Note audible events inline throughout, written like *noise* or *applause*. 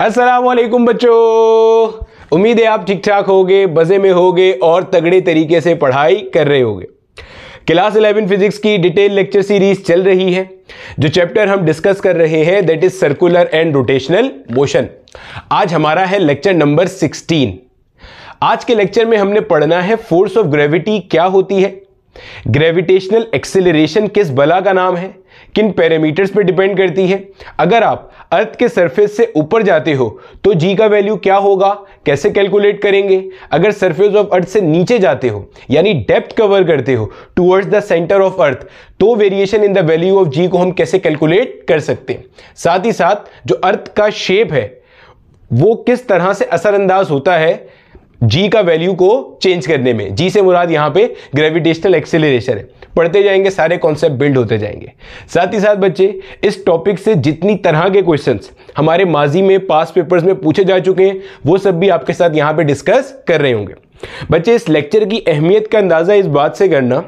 असलम बच्चों उम्मीद है आप ठीक ठाक होगे मज़े में होगे और तगड़े तरीके से पढ़ाई कर रहे होगे क्लास 11 फिजिक्स की डिटेल लेक्चर सीरीज चल रही है जो चैप्टर हम डिस्कस कर रहे हैं that is circular and rotational motion आज हमारा है लेक्चर नंबर 16 आज के लेक्चर में हमने पढ़ना है फोर्स ऑफ ग्रेविटी क्या होती है ग्रेविटेशनल एक्सेलरेशन किस बला का नाम है किन पैरामीटर्स पर डिपेंड करती है अगर आप अर्थ के सरफेस से ऊपर जाते हो तो जी का वैल्यू क्या होगा कैसे कैलकुलेट करेंगे अगर सरफेस ऑफ अर्थ से नीचे जाते हो यानी डेप्थ कवर करते हो towards the centre of earth तो variation in the value of G को हम कैसे कैलकुलेट कर सकते हैं साथ ही साथ जो अर्थ का शेप है वो किस तरह से असरअंदाज होता है जी का वैल्यू को चेंज करने में जी से मुराद यहाँ पे ग्रेविटेशनल एक्सेलरेशन है पढ़ते जाएंगे सारे कॉन्सेप्ट बिल्ड होते जाएंगे साथ ही साथ बच्चे इस टॉपिक से जितनी तरह के क्वेश्चंस हमारे माजी में पास पेपर्स में पूछे जा चुके हैं वो सब भी आपके साथ यहाँ पे डिस्कस कर रहे होंगे बच्चे इस लेक्चर की अहमियत का अंदाज़ा इस बात से करना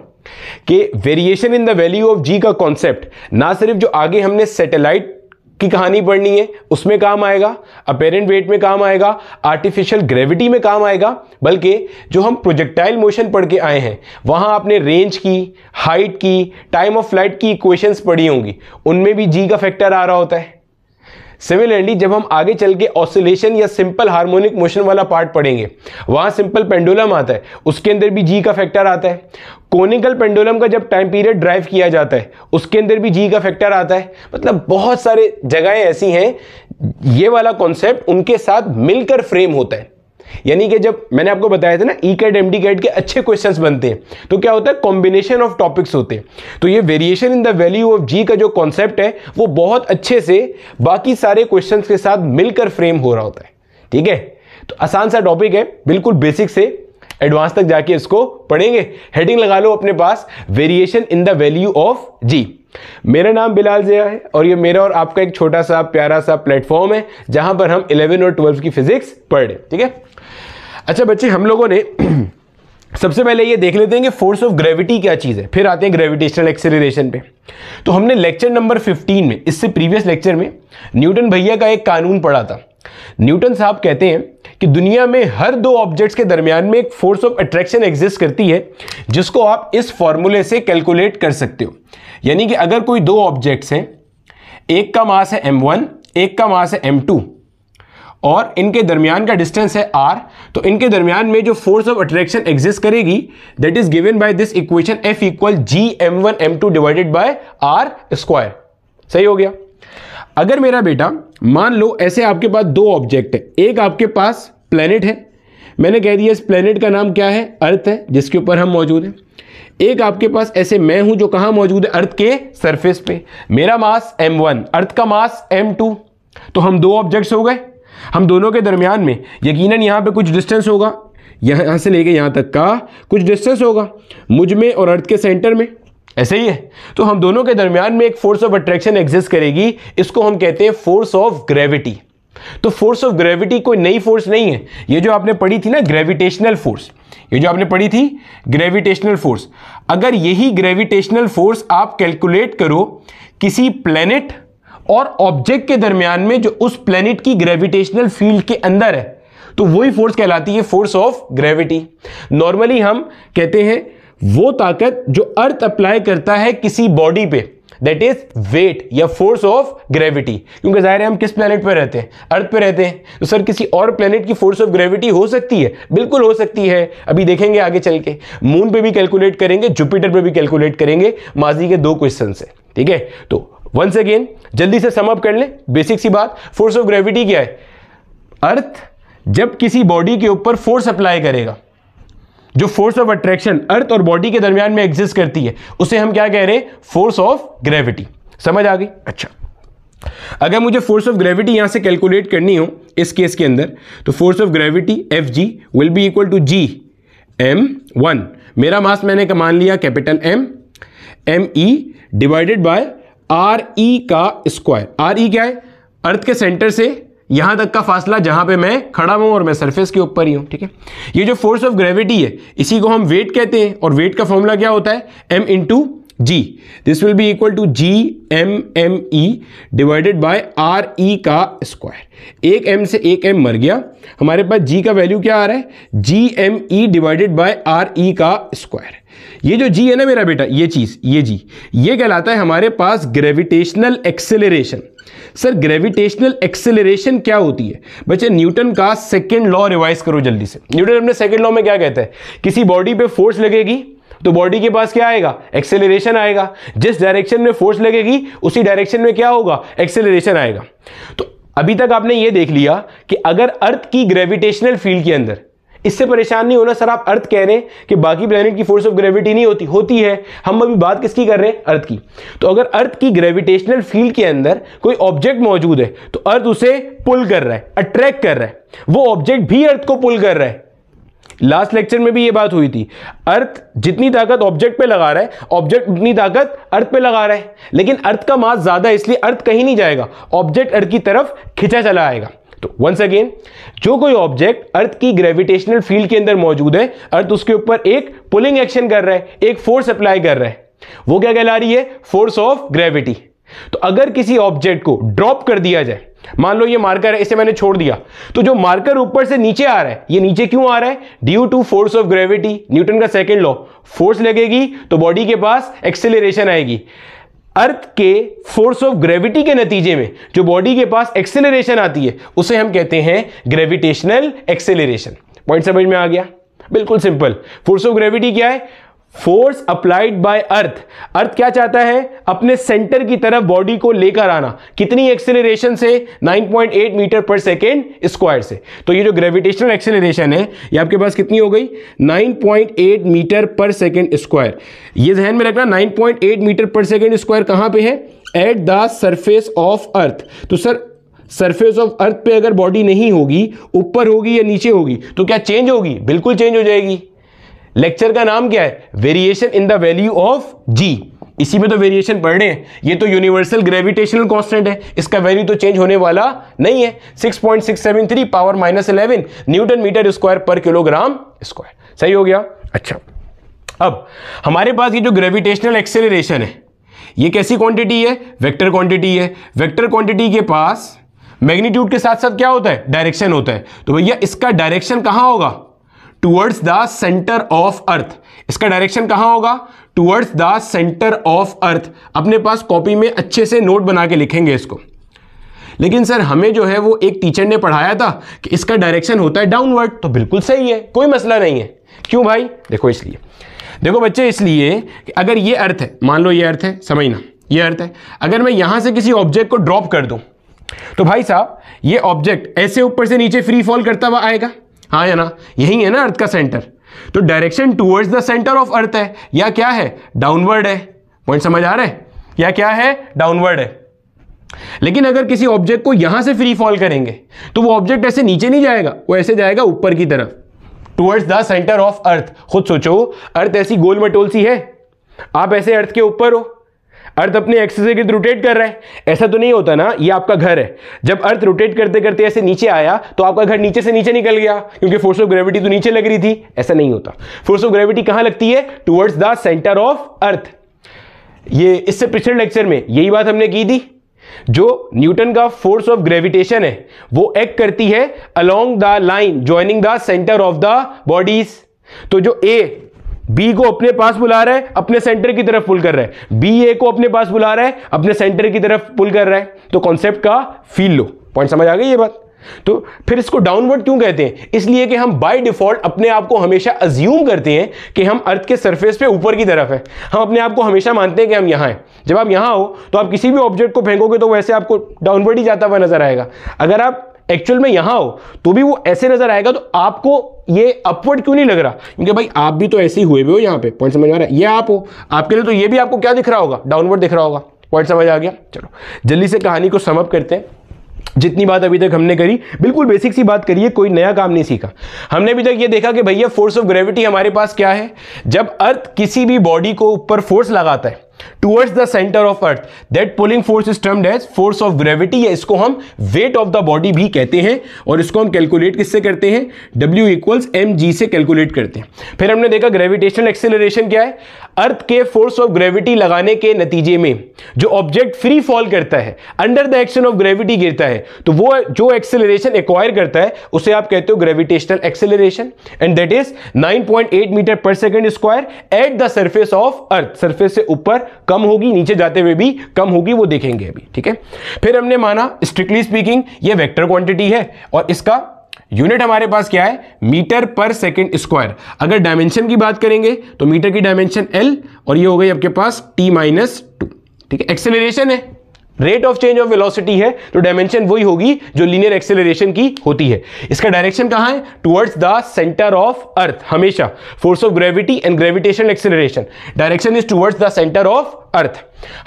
कि variation in the value of G का कॉन्सेप्ट ना सिर्फ जो आगे हमने सेटेलाइट की कहानी पढ़नी है उसमें काम आएगा अपेरेंट वेट में काम आएगा आर्टिफिशियल ग्रेविटी में काम आएगा बल्कि जो हम प्रोजेक्टाइल मोशन पढ़ के आए हैं वहाँ आपने रेंज की हाइट की टाइम ऑफ फ्लाइट की इक्वेशंस पढ़ी होंगी उनमें भी जी का फैक्टर आ रहा होता है सिविल एंडी जब हम आगे चल के ऑसिलेशन या सिंपल हार्मोनिक मोशन वाला पार्ट पढ़ेंगे वहाँ सिंपल पेंडुलम आता है उसके अंदर भी जी का फैक्टर आता है कोनिकल पेंडुलम का जब टाइम पीरियड ड्राइव किया जाता है उसके अंदर भी जी का फैक्टर आता है मतलब बहुत सारे जगहें ऐसी हैं ये वाला कॉन्सेप्ट उनके साथ मिलकर फ्रेम होता है यानी कि जब मैंने आपको बताया था ना ECAT MDCAT के अच्छे क्वेश्चंस बनते हैं तो क्या होता है कॉम्बिनेशन ऑफ टॉपिक्स होते हैं तो ये variation in the value of G का जो कॉन्सेप्ट है वो बहुत अच्छे से बाकी सारे क्वेश्चंस के साथ मिलकर फ्रेम हो रहा होता है ठीक है तो आसान सा टॉपिक है बिल्कुल बेसिक से एडवांस तक जाके इसको पढ़ेंगे हेडिंग लगा लो अपने पास variation in the value of G मेरा नाम बिलाल जया है और ये मेरा और आपका एक छोटा सा प्यारा सा प्लेटफॉर्म है जहां पर हम 11 और 12 की फिजिक्स पढ़ रहे ठीक है अच्छा बच्चे हम लोगों ने *clears throat* सबसे पहले ये देख लेते हैं कि फोर्स ऑफ ग्रेविटी क्या चीज़ है फिर आते हैं ग्रेविटेशनल एक्सेलरेशन पे तो हमने लेक्चर नंबर 15 में इससे प्रीवियस लेक्चर में न्यूटन भैया का एक कानून पढ़ा था न्यूटन साहब कहते हैं कि दुनिया में हर दो ऑब्जेक्ट्स के दरमियान में एक फोर्स ऑफ अट्रैक्शन एग्जिस्ट करती है जिसको आप इस फॉर्मूले से कैलकुलेट कर सकते हो यानी कि अगर कोई दो ऑब्जेक्ट्स हैं एक का मास है एम वन एक का मास है एम टू और इनके दरमियान का डिस्टेंस है आर तो इनके दरमियान में जो फोर्स ऑफ अट्रैक्शन एग्जिस्ट करेगी that is given by this equation F equal G M one M two divided by R square सही हो गया अगर मेरा बेटा मान लो ऐसे आपके पास दो ऑब्जेक्ट है एक आपके पास प्लेनेट है मैंने कह दिया इस प्लेनेट का नाम क्या है अर्थ है जिसके ऊपर हम मौजूद हैं एक आपके पास ऐसे मैं हूं जो कहाँ मौजूद है अर्थ के सरफेस पे मेरा मास m1 अर्थ का मास m2 तो हम दो ऑब्जेक्ट्स हो गए हम दोनों के दरमियान में यकीनन यहाँ पे कुछ डिस्टेंस होगा यहाँ से लेके यहाँ तक का कुछ डिस्टेंस होगा मुझ में और अर्थ के सेंटर में ऐसे ही है तो हम दोनों के दरमियान में एक फोर्स ऑफ अट्रैक्शन एग्जिस्ट करेगी इसको हम कहते हैं फोर्स ऑफ ग्रेविटी तो फोर्स ऑफ ग्रेविटी कोई नई फोर्स नहीं है ये जो आपने पढ़ी थी ना ग्रेविटेशनल फोर्स ये जो आपने पढ़ी थी ग्रेविटेशनल फोर्स अगर यही ग्रेविटेशनल फोर्स आप कैलकुलेट करो किसी प्लेनेट और ऑब्जेक्ट के दरमियान में जो उस प्लेनेट की ग्रेविटेशनल फील्ड के अंदर है तो वही फोर्स कहलाती है फोर्स ऑफ ग्रेविटी नॉर्मली हम कहते हैं वो ताकत जो अर्थ अप्लाई करता है किसी बॉडी पे दैट इज वेट या फोर्स ऑफ ग्रेविटी क्योंकि जाहिर है हम किस प्लेनेट पर रहते हैं अर्थ पे रहते हैं तो सर किसी और प्लेनेट की फोर्स ऑफ ग्रेविटी हो सकती है बिल्कुल हो सकती है अभी देखेंगे आगे चल के मून पे भी कैलकुलेट करेंगे जुपिटर पे भी कैलकुलेट करेंगे माजी के दो क्वेश्चन है ठीक है तो वंस अगेन जल्दी से समअप कर लें बेसिक सी बात फोर्स ऑफ ग्रेविटी क्या है अर्थ जब किसी बॉडी के ऊपर फोर्स अप्लाई करेगा जो फोर्स ऑफ अट्रैक्शन अर्थ और बॉडी के दरमियान में एग्जिस्ट करती है उसे हम क्या कह रहे हैं फोर्स ऑफ ग्रेविटी समझ आ गई अच्छा अगर मुझे फोर्स ऑफ ग्रेविटी यहां से कैलकुलेट करनी हो इस केस के अंदर तो force of gravity F G will be equal to G M one मेरा मास मैंने मान लिया capital M M E divided by R E e का स्क्वायर आर ई क्या है अर्थ के सेंटर से यहां तक का फासला जहां पे मैं खड़ा हूं और मैं सरफेस के ऊपर ही हूं ठीक है ये जो फोर्स ऑफ ग्रेविटी है इसी को हम वेट कहते हैं और वेट का फॉर्मूला क्या होता है M into G this will be equal to G M M E divided by R ई का स्क्वायर एक एम से एक एम मर गया हमारे पास जी का वैल्यू क्या आ रहा है G M E divided by R ई का स्क्वायर ये जो जी है ना मेरा बेटा ये चीज़ ये जी ये कहलाता है हमारे पास gravitational acceleration sir gravitational acceleration क्या होती है बच्चे न्यूटन का सेकेंड लॉ रिवाइज करो जल्दी से न्यूटन अपने सेकेंड लॉ में क्या कहता है किसी बॉडी पे फोर्स लगेगी तो बॉडी के पास क्या आएगा एक्सेलरेशन आएगा जिस डायरेक्शन में फोर्स लगेगी उसी डायरेक्शन में क्या होगा एक्सेलरेशन आएगा तो अभी तक आपने ये देख लिया कि अगर अर्थ की ग्रेविटेशनल फील्ड के अंदर इससे परेशान नहीं होना सर आप अर्थ कह रहे हैं कि बाकी प्लेनेट की फोर्स ऑफ ग्रेविटी नहीं होती होती है हम अभी बात किसकी कर रहे हैं अर्थ की तो अगर अर्थ की ग्रेविटेशनल फील्ड के अंदर कोई ऑब्जेक्ट मौजूद है तो अर्थ उसे पुल कर रहा है अट्रैक्ट कर रहा है वो ऑब्जेक्ट भी अर्थ को पुल कर रहा है लास्ट लेक्चर में भी ये बात हुई थी अर्थ जितनी ताकत ऑब्जेक्ट पे लगा रहा है ऑब्जेक्ट उतनी ताकत अर्थ पे लगा रहा है लेकिन अर्थ का मास ज्यादा इसलिए अर्थ कहीं नहीं जाएगा ऑब्जेक्ट अर्थ की तरफ खिंचा चला आएगा तो वंस अगेन जो कोई ऑब्जेक्ट अर्थ की ग्रेविटेशनल फील्ड के अंदर मौजूद है अर्थ उसके ऊपर एक पुलिंग एक्शन कर रहा है एक फोर्स अप्लाई कर रहा है वो क्या कहला रही है फोर्स ऑफ ग्रेविटी तो अगर किसी ऑब्जेक्ट को ड्रॉप कर दिया जाए मान लो ये मार्कर है इसे मैंने छोड़ दिया तो जो मार्कर ऊपर से नीचे आ रहा है ये नीचे क्यों आ रहा है due to force of gravity Newton का सेकेंड लॉ फोर्स लगेगी तो बॉडी के पास एक्सेलरेशन आएगी अर्थ के फोर्स ऑफ ग्रेविटी के नतीजे में जो बॉडी के पास एक्सेलरेशन आती है उसे हम कहते हैं ग्रेविटेशनल एक्सेलरेशन पॉइंट समझ में आ गया बिल्कुल सिंपल फोर्स ऑफ ग्रेविटी क्या है force applied by earth earth क्या चाहता है अपने सेंटर की तरफ बॉडी को लेकर आना कितनी एक्सेलरेशन से 9.8 मीटर पर सेकेंड स्क्वायर से तो ये जो ग्रेविटेशनल एक्सेलरेशन है ये आपके पास कितनी हो गई 9.8 मीटर पर सेकेंड स्क्वायर ये जहन में रखना 9.8 मीटर पर सेकेंड स्क्वायर कहाँ पे है at the surface of earth तो सर सरफेस ऑफ अर्थ पे अगर बॉडी नहीं होगी ऊपर होगी या नीचे होगी तो क्या चेंज होगी बिल्कुल चेंज हो जाएगी लेक्चर का नाम क्या है variation in the value of G इसी में तो वेरिएशन पढ़ रहे हैं ये तो यूनिवर्सल ग्रेविटेशनल कांस्टेंट है इसका वैल्यू तो चेंज होने वाला नहीं है 6.673 power minus eleven newton metre square पर किलोग्राम स्क्वायर सही हो गया अच्छा अब हमारे पास ये जो ग्रेविटेशनल एक्सेलरेशन है ये कैसी क्वांटिटी है वेक्टर क्वांटिटी है वेक्टर क्वांटिटी के पास मैग्नीट्यूड के साथ साथ क्या होता है डायरेक्शन होता है तो भैया इसका डायरेक्शन कहाँ होगा towards the centre of earth इसका डायरेक्शन कहाँ होगा towards the centre of earth अपने पास कॉपी में अच्छे से नोट बना के लिखेंगे इसको लेकिन सर हमें जो है वो एक टीचर ने पढ़ाया था कि इसका डायरेक्शन होता है डाउनवर्ड तो बिल्कुल सही है कोई मसला नहीं है क्यों भाई देखो इसलिए देखो बच्चे इसलिए कि अगर ये अर्थ है मान लो ये अर्थ है समझना ये अर्थ है अगर मैं यहां से किसी ऑब्जेक्ट को ड्रॉप कर दूँ तो भाई साहब ये ऑब्जेक्ट ऐसे ऊपर से नीचे फ्री फॉल करता हुआ आएगा हाँ या ना यही है ना अर्थ का सेंटर तो direction towards the centre of earth है या क्या है डाउनवर्ड है पॉइंट समझ आ रहा है या क्या है डाउनवर्ड है लेकिन अगर किसी ऑब्जेक्ट को यहां से फ्री फॉल करेंगे तो वो ऑब्जेक्ट ऐसे नीचे नहीं जाएगा वो ऐसे जाएगा ऊपर की तरफ towards the centre of earth खुद सोचो अर्थ ऐसी गोल मटोल सी है आप ऐसे अर्थ के ऊपर हो अर्थ अपने एक्सेस के गिर्द रोटेट कर रहा है ऐसा तो नहीं होता ना ये आपका घर है जब अर्थ रोटेट करते करते ऐसे नीचे आया तो आपका घर नीचे से नीचे निकल गया क्योंकि फोर्स ऑफ ग्रेविटी तो नीचे लग रही थी ऐसा नहीं होता फोर्स ऑफ ग्रेविटी कहां लगती है towards the centre of earth ये इससे पिछले लेक्चर में यही बात हमने की थी जो न्यूटन का फोर्स ऑफ ग्रेविटेशन है वो एक्ट करती है along the line joining the centre of the bodies तो जो ए बी को अपने पास बुला रहा है अपने सेंटर की तरफ पुल कर रहा है बी ए को अपने पास बुला रहा है अपने सेंटर की तरफ पुल कर रहा है तो कॉन्सेप्ट का फील लो पॉइंट समझ आ गई ये बात तो फिर इसको डाउनवर्ड क्यों कहते हैं इसलिए कि हम बाय डिफॉल्ट अपने आप को हमेशा अज्यूम करते हैं कि हम अर्थ के सरफेस पे ऊपर की तरफ है हम अपने आप को हमेशा मानते हैं कि हम यहां हैं जब आप यहां हो तो आप किसी भी ऑब्जेक्ट को फेंकोगे तो वैसे आपको डाउनवर्ड ही जाता हुआ नजर आएगा अगर आप एक्चुअल में यहां हो तो भी वो ऐसे नजर आएगा तो आपको ये अपवर्ड क्यों नहीं लग रहा क्योंकि भाई आप भी तो ऐसे ही हुए भी हो यहां पे पॉइंट समझ आ रहा है ये आप हो आपके लिए तो ये भी आपको क्या दिख रहा होगा डाउनवर्ड दिख रहा होगा पॉइंट समझ आ गया चलो जल्दी से कहानी को समअप करते हैं जितनी बात अभी तक हमने करी बिल्कुल बेसिक सी बात करी है कोई नया काम नहीं सीखा हमने अभी तक ये देखा कि भैया फोर्स ऑफ ग्रेविटी हमारे पास क्या है जब अर्थ किसी भी बॉडी को ऊपर फोर्स लगाता है towards the centre of earth that pulling force is termed as force of gravity या इसको हम वेट ऑफ द बॉडी भी कहते हैं और इसको हम कैलकुलेट किससे करते हैं W इक्वल्स एम जी से कैलकुलेट करते हैं फिर हमने देखा ग्रेविटेशनल एक्सेलरेशन क्या है अर्थ के फोर्स ऑफ ग्रेविटी लगाने के नतीजे में जो ऑब्जेक्ट फ्री फॉल करता है under the action of gravity गिरता है तो वो जो एक्सेलरेशन एक्वायर करता है उसे आप कहते हो gravitational acceleration and that is 9.8 metre पर second square at the surface of earth surface से ऊपर कम होगी नीचे जाते हुए भी कम होगी वो देखेंगे अभी ठीक है फिर हमने माना स्ट्रिक्टली स्पीकिंग ये वेक्टर क्वांटिटी है और इसका यूनिट हमारे पास क्या है मीटर पर सेकंड स्क्वायर अगर डायमेंशन की बात करेंगे तो मीटर की डायमेंशन एल और ये हो गई आपके पास टी माइनस टू ठीक है एक्सेलरेशन है rate of change of velocity है तो डायमेंशन वही होगी जो लीनियर एक्सेलरेशन की होती है इसका डायरेक्शन कहां है towards the centre of earth हमेशा force of gravity and gravitation acceleration direction is towards the centre of earth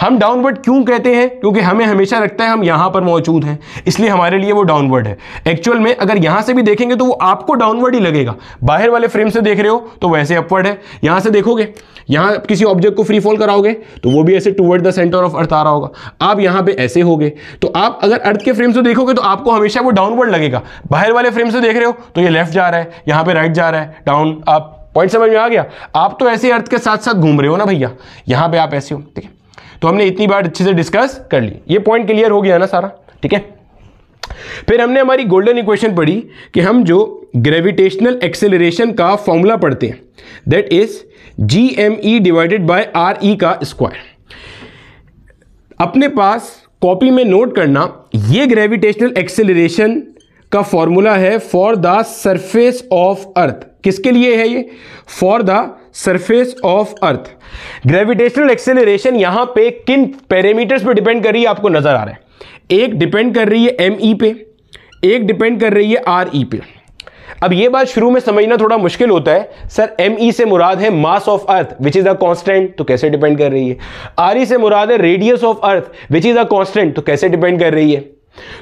हम डाउनवर्ड क्यों कहते हैं क्योंकि हमें हमेशा लगता है हम यहां पर मौजूद हैं इसलिए हमारे लिए वो डाउनवर्ड है एक्चुअल में अगर यहां से भी देखेंगे तो वो आपको डाउनवर्ड ही लगेगा बाहर वाले फ्रेम से देख रहे हो तो वैसे अपवर्ड है यहां से देखोगे यहां किसी ऑब्जेक्ट को फ्री फॉल कराओगे तो वो भी ऐसे toward the centre of earth आ रहा होगा आप यहां पर ऐसे हो तो आप अगर अर्थ के फ्रेम से देखोगे तो आपको हमेशा वो डाउनवर्ड लगेगा बाहर वाले फ्रेम से देख रहे हो तो ये लेफ्ट जा रहा है यहां पर राइट जा रहा है डाउन अप पॉइंट समझ में आ गया आप तो ऐसे अर्थ के साथ साथ घूम रहे हो ना भैया यहां पे आप ऐसे हो ठीक है तो हमने इतनी बार अच्छे से डिस्कस कर ली ये पॉइंट क्लियर हो गया ना सारा ठीक है फिर हमने हमारी गोल्डन इक्वेशन पढ़ी कि हम जो ग्रेविटेशनल एक्सेलरेशन का फॉर्मूला पढ़ते हैं that is G M E divided by R ई का स्क्वायर अपने पास कॉपी में नोट करना ये ग्रेविटेशनल एक्सेलरेशन का फॉर्मूला है for the surface of earth किसके लिए है ये for the surface of earth gravitational acceleration यहां पे किन पैरामीटर्स पे डिपेंड कर रही है आपको नजर आ रहा है एक डिपेंड कर रही है एम ई e पे एक डिपेंड कर रही है आर ई e पे अब ये बात शुरू में समझना थोड़ा मुश्किल होता है सर एम ई e से मुराद है mass of earth which is a constant तो कैसे डिपेंड कर रही है आर ई से मुराद है radius of earth which is a constant तो कैसे डिपेंड कर रही है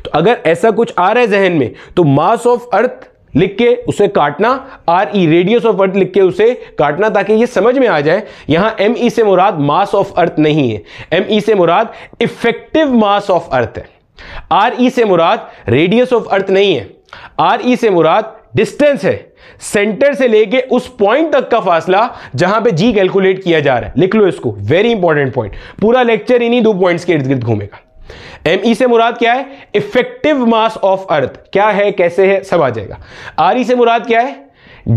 तो अगर ऐसा कुछ आ रहा है जहन में तो मास ऑफ अर्थ लिख के उसे काटना R E radius of earth लिख के उसे काटना ताकि ये समझ में आ जाए यहां एम ई e से मुराद मास ऑफ अर्थ नहीं है एम ई e से मुराद इफेक्टिव मास ऑफ अर्थ है आर ई e से मुराद रेडियस ऑफ अर्थ नहीं है आर ई से मुराद डिस्टेंस है सेंटर से लेके उस पॉइंट तक का फासला जहां पे जी कैलकुलेट किया जा रहा है लिख लो इसको वेरी इंपॉर्टेंट पॉइंट पूरा लेक्चर इन्हीं दो पॉइंट्स के इर्द गिर्द घूमेगा एम ई e से मुराद क्या है इफेक्टिव मास ऑफ अर्थ क्या है कैसे है सब आ जाएगा आर ई e से मुराद क्या है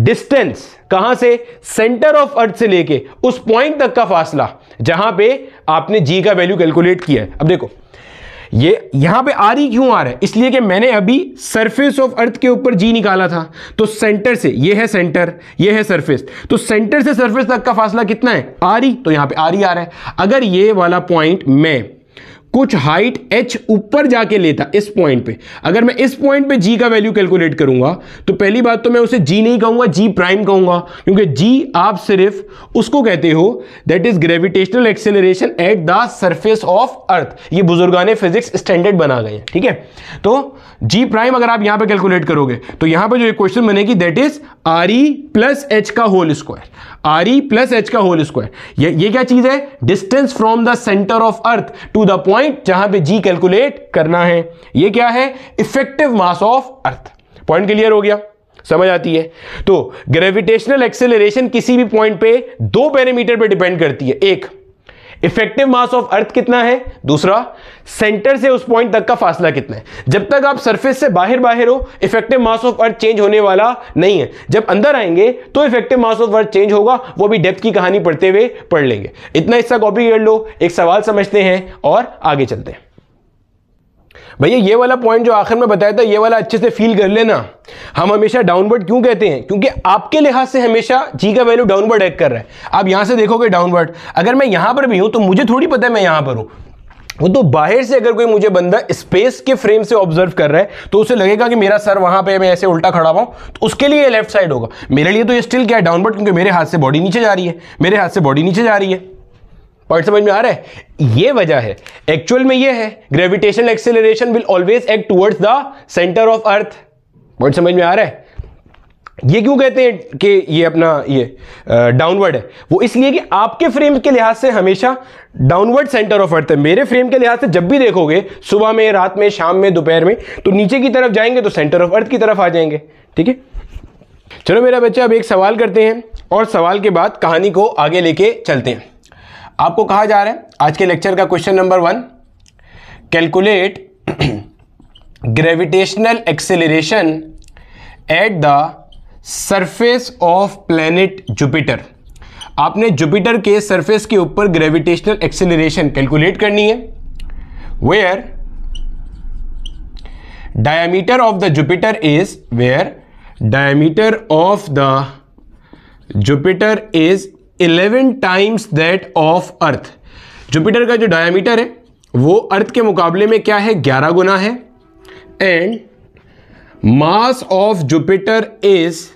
डिस्टेंस कहां से सेंटर ऑफ अर्थ से लेके उस पॉइंट तक का फासला जहां पे आपने जी का वैल्यू कैलकुलेट किया है अब देखो ये यहां पे आर ई e क्यों आ रहा है इसलिए कि मैंने अभी सरफेस ऑफ अर्थ के ऊपर जी निकाला था तो सेंटर से ये है सेंटर ये है सरफेस तो सेंटर से सरफेस तक का फासला कितना है आर ई तो यहां पे आर ई आ रहा है अगर ये वाला पॉइंट मैं कुछ हाइट एच ऊपर जाके लेता इस पॉइंट पे अगर मैं इस पॉइंट पे जी का वैल्यू कैलकुलेट करूंगा तो पहली बात तो मैं उसे जी नहीं कहूंगा जी प्राइम कहूंगा क्योंकि जी आप सिर्फ उसको कहते हो that is gravitational acceleration at the surface of earth ये बुजुर्गान फिजिक्स स्टैंडर्ड बना गए हैं ठीक है तो जी प्राइम अगर आप यहां पर कैलकुलेट करोगे तो यहां पर जो एक क्वेश्चन बनेगी that is R E plus H का होल स्क्वायर आर ई प्लस एच का होल स्क्वायर ये ये क्या चीज है distance from the centre of earth to the point जहां पे जी कैलकुलेट करना है ये क्या है effective mass of earth point clear हो गया समझ आती है तो ग्रेविटेशनल एक्सेलरेशन किसी भी पॉइंट पे दो पैरामीटर पे डिपेंड करती है एक इफेक्टिव मास ऑफ अर्थ कितना है दूसरा सेंटर से उस पॉइंट तक का फासला कितना है जब तक आप सरफेस से बाहर बाहर हो effective mass of earth change होने वाला नहीं है जब अंदर आएंगे तो effective mass of earth change होगा वो भी डेप्थ की कहानी पढ़ते हुए पढ़ लेंगे इतना हिस्सा कॉपी कर लो एक सवाल समझते हैं और आगे चलते हैं भैया ये वाला पॉइंट जो आखिर में बताया था ये वाला अच्छे से फील कर लेना हम हमेशा डाउनवर्ड क्यों कहते हैं क्योंकि आपके लिहाज से हमेशा जी का वैल्यू डाउनवर्ड एक्ट कर रहा है आप यहां से देखोगे डाउनवर्ड अगर मैं यहां पर भी हूं तो मुझे थोड़ी पता है मैं यहां पर हूं वो तो बाहर से अगर कोई मुझे बंदा स्पेस के फ्रेम से ऑब्जर्व कर रहा है तो उसे लगेगा कि मेरा सर वहां पे मैं ऐसे उल्टा खड़ा हुआ तो उसके लिए लेफ्ट साइड होगा मेरे लिए तो ये स्टिल क्या है डाउनवर्ड क्योंकि मेरे हाथ से बॉडी नीचे जा रही है मेरे हाथ से बॉडी नीचे जा रही है पॉइंट समझ में आ रहा है ये वजह है एक्चुअल में ये है gravitational acceleration will always act towards the centre of earth point समझ में आ रहा है ये क्यों कहते हैं कि ये अपना ये डाउनवर्ड है वो इसलिए कि आपके फ्रेम के लिहाज से हमेशा डाउनवर्ड सेंटर ऑफ अर्थ है मेरे फ्रेम के लिहाज से जब भी देखोगे सुबह में रात में शाम में दोपहर में तो नीचे की तरफ जाएंगे तो सेंटर ऑफ अर्थ की तरफ आ जाएंगे ठीक है चलो मेरा बच्चा अब एक सवाल करते हैं और सवाल के बाद कहानी को आगे लेके चलते हैं आपको कहा जा रहा है आज के लेक्चर का question number one calculate gravitational acceleration at the surface of planet Jupiter आपने जुपिटर के सरफेस के ऊपर ग्रेविटेशनल एक्सेलरेशन कैलकुलेट करनी है where diameter of the Jupiter is where diameter of the Jupiter is eleven times that of earth Jupiter का जो diameter है वो अर्थ के मुकाबले में क्या है ग्यारह गुना है and mass of Jupiter is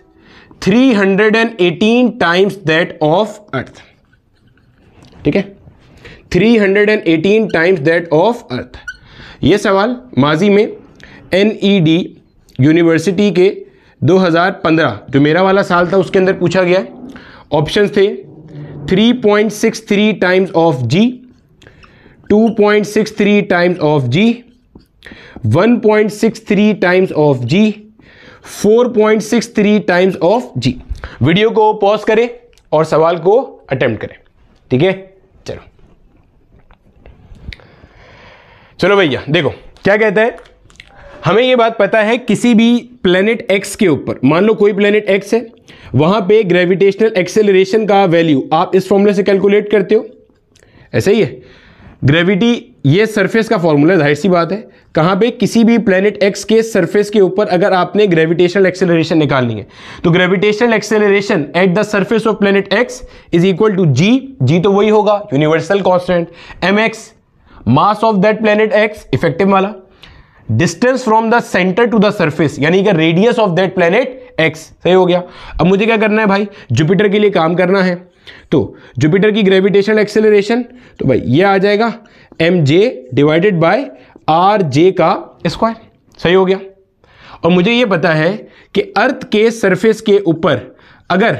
318 times that of earth ठीक है 318 टाइम्स दैट ऑफ अर्थ ये सवाल माजी में एन यूनिवर्सिटी e के 2015 जो मेरा वाला साल था उसके अंदर पूछा गया ऑप्शन थे three point six three times of G two point six three times of G one point six three times of G four point six three times of G video को पॉज करें और सवाल को attempt करें ठीक है चलो चलो भैया देखो क्या कहता है हमें यह बात पता है किसी भी प्लेनेट एक्स के ऊपर मान लो कोई प्लेनेट एक्स है वहां पे ग्रेविटेशनल एक्सेलरेशन का वैल्यू आप इस फॉर्मूले से कैलकुलेट करते हो ऐसा ही है ग्रेविटी ये सरफेस का फॉर्मूला जाहिर सी बात है कहाँ पे किसी भी प्लेनेट एक्स के सरफेस के ऊपर अगर आपने ग्रेविटेशनल एक्सेलरेशन निकालनी है तो gravitational acceleration at the surface of planet X is equal to G G तो वही होगा universal constant M X mass of that planet X effective वाला distance from the centre to the surface यानी कि radius of that planet X सही हो गया अब मुझे क्या करना है भाई जुपिटर के लिए काम करना है तो जुपिटर की ग्रेविटेशन एक्सेलरेशन तो भाई ये आ जाएगा M J divided by R J का स्क्वायर सही हो गया और मुझे ये पता है कि अर्थ के सरफेस के ऊपर अगर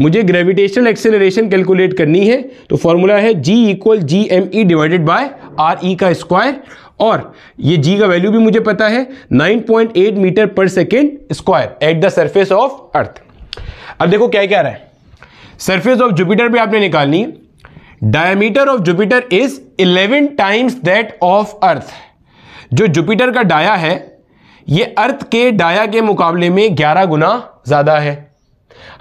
मुझे ग्रेविटेशनल एक्सेलरेशन कैलकुलेट करनी है तो फॉर्मूला है G equal G M E divided by R ई का स्क्वायर और ये जी का वैल्यू भी मुझे पता है 9.8 मीटर पर second square at the surface of earth अब देखो क्या क्या रहा है सरफेस ऑफ जुपिटर भी आपने निकालनी है diameter of Jupiter is 11 times that of earth जो जुपिटर का डाया है ये अर्थ के डाया के मुकाबले में 11 गुना ज़्यादा है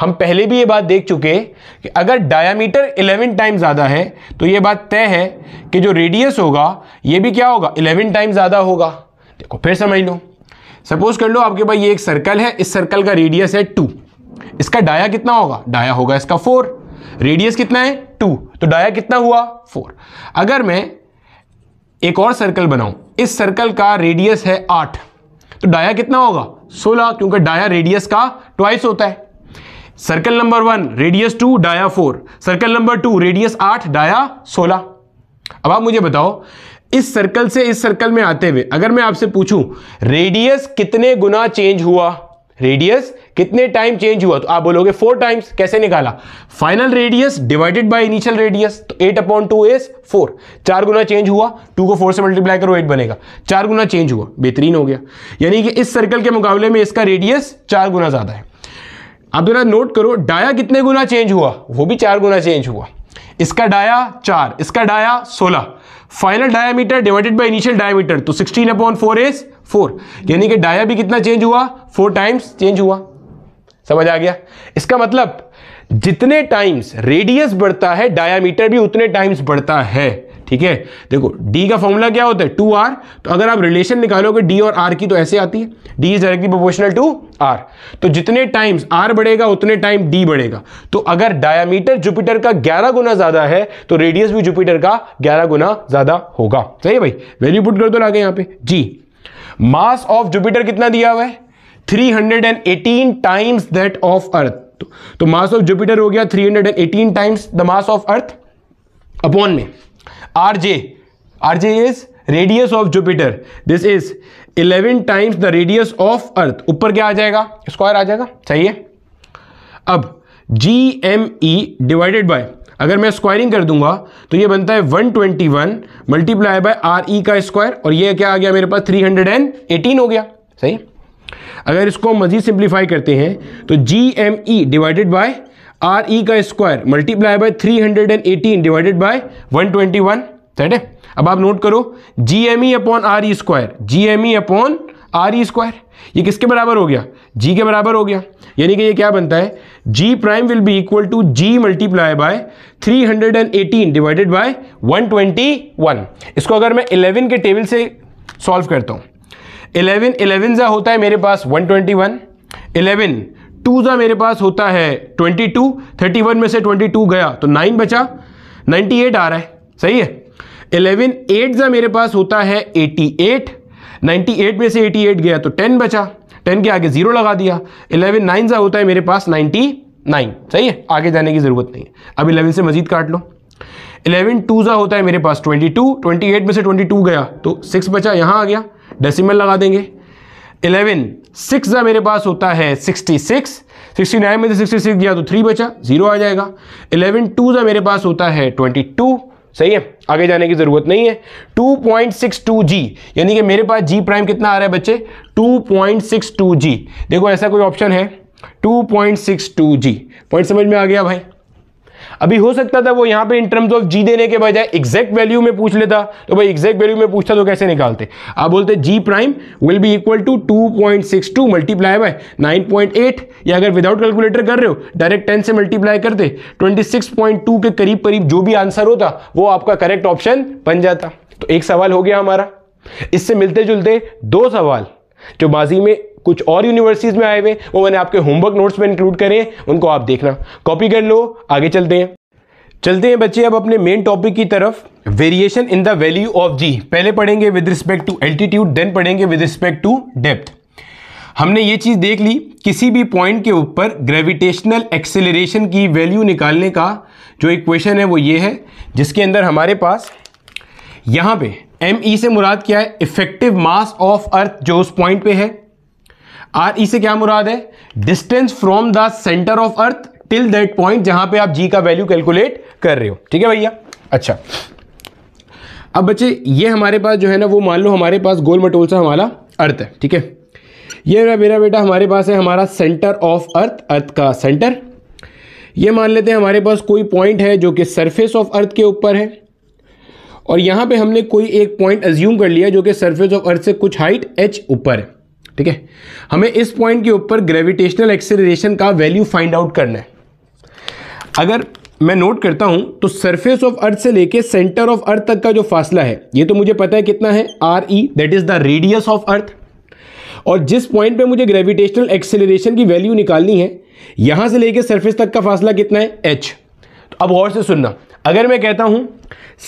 हम पहले भी ये बात देख चुके कि अगर डायामीटर 11 टाइम ज़्यादा है तो ये बात तय है कि जो रेडियस होगा ये भी क्या होगा 11 टाइम ज़्यादा होगा देखो फिर समझ लो सपोज कर लो आपके पास ये एक सर्कल है इस सर्कल का रेडियस है टू इसका डाया कितना होगा डाया होगा इसका फोर रेडियस कितना है टू तो डाया कितना हुआ फोर अगर मैं एक और सर्कल बनाऊं इस सर्कल का रेडियस है आठ तो डाया कितना होगा सोलह क्योंकि डाया रेडियस का ट्वाइस होता है circle number one radius two dia four circle number two radius आठ डाया सोलह अब आप मुझे बताओ इस सर्कल से इस सर्कल में आते हुए अगर मैं आपसे पूछूं रेडियस कितने गुना चेंज हुआ रेडियस कितने टाइम चेंज हुआ तो आप बोलोगे फोर टाइम्स कैसे निकाला final radius divided by initial radius तो eight upon two is four चार गुना चेंज हुआ टू को फोर से मल्टीप्लाई करो एट बनेगा चार गुना चेंज हुआ बेहतरीन हो गया यानी कि इस सर्कल के मुकाबले में इसका रेडियस चार गुना ज्यादा है अब जरा नोट करो डाया कितने गुना चेंज हुआ वो भी चार गुना चेंज हुआ इसका डाया चार इसका डाया सोलह final diameter divided by initial diameter तो sixteen upon four is four यानी कि डाया भी कितना चेंज हुआ फोर टाइम्स चेंज हुआ समझ आ गया इसका मतलब जितने टाइम्स रेडियस बढ़ता है डायामीटर भी उतने टाइम्स बढ़ता है ठीक है देखो डी का फॉर्मूला क्या होता है टू आर तो अगर आप रिलेशन निकालोगे डी और आर की तो ऐसे आती है D is directly proportional to R तो जितने टाइम्स आर बढ़ेगा उतने टाइम डी बढ़ेगा तो अगर डायामीटर जुपिटर का ग्यारह गुना ज्यादा है तो रेडियस भी जुपिटर का ग्यारह गुना ज्यादा होगा सही है भाई वैल्यू पुट कर दो लागे यहां पर जी मास ऑफ जुपिटर कितना दिया हुआ है 318 टाइम्स दैट ऑफ अर्थ तो मास ऑफ जुपिटर हो गया 318 times the mass of earth upon में rj rj is radius of Jupiter this is 11 times the radius of earth ऊपर क्या आ जाएगा स्क्वायर आ जाएगा सही है अब G M E divided by अगर मैं स्क्वायरिंग कर दूंगा तो ये बनता है 121 twenty one multiply by R ई का स्क्वायर और ये क्या आ गया मेरे पास 318 हो गया सही अगर इसको मजीद सिंप्लीफाई करते हैं तो G M E divided by R E e का square multiply by 318 divided by 121 right है अब आप नोट करो जी एम ई अपॉन आर ई स्क्वायर जी एम ई अपॉन आर ई स्क्वायर ये किसके बराबर हो गया जी के बराबर हो गया यानी कि ये क्या बनता है जी prime will be equal to ji multiply by 318 divided by 121 इसको अगर मैं 11 के टेबल से सॉल्व करता हूँ 11 11 जा होता है मेरे पास 121 11 टू ज़ा मेरे पास होता है ट्वेंटी टू थर्टी वन में से ट्वेंटी टू गया तो नाइन बचा नाइन्टी एट आ रहा है सही है इलेवन एट ज़ा मेरे पास होता है एटी एट नाइन्टी एट में से एटी एट गया तो टेन बचा टेन के आगे ज़ीरो लगा दिया इलेवन नाइन ज़ा होता है मेरे पास नाइन्टी नाइन सही है आगे जाने की ज़रूरत नहीं है अब इलेवन से मजीद काट लो इलेवन टू ज़ा होता है मेरे पास ट्वेंटी टू ट्वेंटी एट में से ट्वेंटी टू गया तो सिक्स बचा यहाँ आ गया डेसिमल लगा देंगे इलेवन सिक्स ज़ा मेरे पास होता है सिक्सटी सिक्स सिक्सटी नाइन में से सिक्सटी सिक्स गया तो थ्री बचा जीरो आ जाएगा इलेवन टू जो मेरे पास होता है ट्वेंटी टू सही है आगे जाने की ज़रूरत नहीं है 2.62G यानी कि मेरे पास G प्राइम कितना आ रहा है बच्चे 2.62G देखो ऐसा कोई ऑप्शन है 2.62G पॉइंट समझ में आ गया भाई अभी हो सकता था वो यहां पे इन टर्म्स ऑफ जी देने के बजाय एग्जैक्ट वैल्यू में पूछ लेता तो भाई एग्जैक्ट वैल्यू में पूछता तो कैसे निकालते आप बोलते g prime will be equal to two point six two multiply by nine point eight या अगर विदाउट कैलकुलेटर कर रहे हो डायरेक्ट टेन से मल्टीप्लाई करते ट्वेंटी सिक्स पॉइंट टू के करीब करीब जो भी आंसर होता वो आपका करेक्ट ऑप्शन बन जाता तो एक सवाल हो गया हमारा इससे मिलते जुलते दो सवाल जो माजी में कुछ और यूनिवर्सिटीज़ में आए हुए वो मैंने आपके होमवर्क नोट्स में इंक्लूड करें उनको आप देखना कॉपी कर लो आगे चलते हैं चलते हैं बच्चे अब अपने मेन टॉपिक की तरफ variation in the value of g पहले पढ़ेंगे with respect to altitude then पढ़ेंगे विद रिस्पेक्ट टू डेप्थ हमने ये चीज़ देख ली किसी भी पॉइंट के ऊपर ग्रेविटेशनल एक्सेलरेशन की वैल्यू निकालने का जो इक्वेशन है वो ये है जिसके अंदर हमारे पास यहाँ पे एम ई e से मुराद क्या है इफेक्टिव मास ऑफ अर्थ जो उस पॉइंट पे है आर ई e से क्या मुराद है distance from the centre of earth till that point जहां पे आप जी का वैल्यू कैलकुलेट कर रहे हो ठीक है भैया अच्छा अब बच्चे ये हमारे पास जो है ना वो मान लो हमारे पास गोल मटोल सा हमारा अर्थ है ठीक है ये मेरा बेटा हमारे पास है हमारा सेंटर ऑफ अर्थ अर्थ का सेंटर ये मान लेते हैं हमारे पास कोई पॉइंट है जो कि सरफेस ऑफ अर्थ के ऊपर है और यहाँ पे हमने कोई एक पॉइंट अज्यूम कर लिया जो कि सरफेस ऑफ अर्थ से कुछ हाइट एच ऊपर है ठीक है हमें इस पॉइंट के ऊपर ग्रेविटेशनल एक्सेलरेशन का वैल्यू फाइंड आउट करना है अगर मैं नोट करता हूं तो सरफेस ऑफ अर्थ से लेके सेंटर ऑफ अर्थ तक का जो फासला है ये तो मुझे पता है कितना है R e that is the radius of earth और जिस पॉइंट पे मुझे ग्रेविटेशनल एक्सेलरेशन की वैल्यू निकालनी है यहां से लेके सरफेस तक का फासला कितना है एच तो अब और से सुनना अगर मैं कहता हूं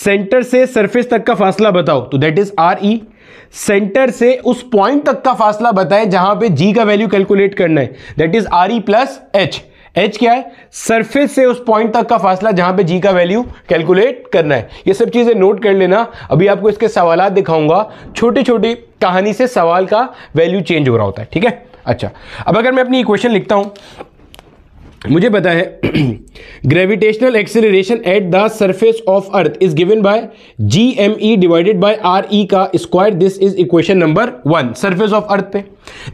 सेंटर से सरफेस तक का फासला बताओ तो that is R e centre से उस पॉइंट तक का फासला बताएं जहां पे जी का वैल्यू कैलकुलेट करना है that is R E plus H h क्या है सरफेस से उस पॉइंट तक का फासला जहां पे जी का वैल्यू कैलकुलेट करना है ये सब चीज़ें नोट कर लेना अभी आपको इसके सवाल दिखाऊंगा छोटी छोटी कहानी से सवाल का वैल्यू चेंज हो रहा होता है ठीक है अच्छा अब अगर मैं अपनी इक्वेशन लिखता हूं मुझे पता है gravitational acceleration at the surface of earth is given by G M E divided by R ई का square this is equation number one surface of earth पे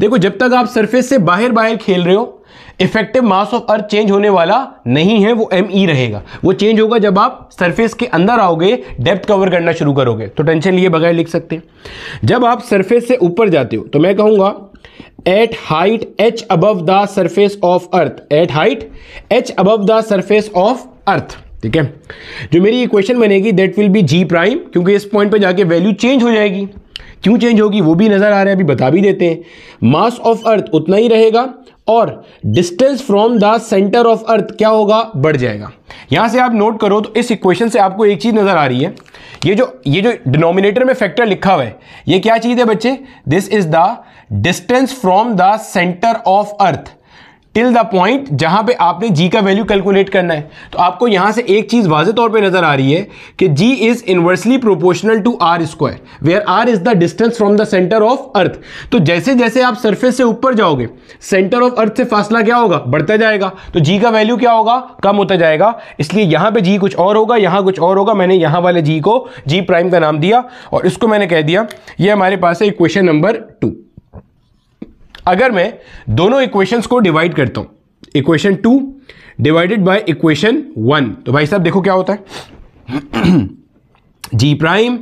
देखो जब तक आप सरफेस से बाहर बाहर खेल रहे हो effective mass of earth change होने वाला नहीं है वो एम ई e रहेगा वो चेंज होगा जब आप सरफेस के अंदर आओगे डेप्थ कवर करना शुरू करोगे तो टेंशन लिए बगैर लिख सकते हैं जब आप सरफेस से ऊपर जाते हो तो मैं कहूँगा at height H above the surface of earth at height H above the surface of earth ठीक है जो मेरी इक्वेशन बनेगी that will be g prime क्योंकि इस पॉइंट पे जाके वैल्यू चेंज हो जाएगी क्यों चेंज होगी वो भी नज़र आ रहा है अभी बता भी देते हैं मास ऑफ अर्थ उतना ही रहेगा और distance from the centre of earth क्या होगा बढ़ जाएगा यहां से आप नोट करो तो इस इक्वेशन से आपको एक चीज नजर आ रही है ये जो ये जो डिनोमिनेटर में फैक्टर लिखा हुआ है ये क्या चीज है बच्चे this is the distance from the centre of earth till the point जहां पे आपने जी का वैल्यू कैलकुलेट करना है तो आपको यहां से एक चीज वाजे तौर पे नजर आ रही है कि g is inversely proportional to R square where R is the distance from the centre of earth तो जैसे जैसे आप सरफेस से ऊपर जाओगे सेंटर ऑफ अर्थ से फासला क्या होगा बढ़ता जाएगा तो जी का वैल्यू क्या होगा कम होता जाएगा इसलिए यहां पर जी कुछ और होगा यहां कुछ और होगा मैंने यहां वाले जी को जी प्राइम का नाम दिया और इसको मैंने कह दिया ये हमारे पास है इक्वेशन नंबर टू अगर मैं दोनों इक्वेशंस को डिवाइड करता हूं equation two divided by equation one तो भाई साहब देखो क्या होता है जी prime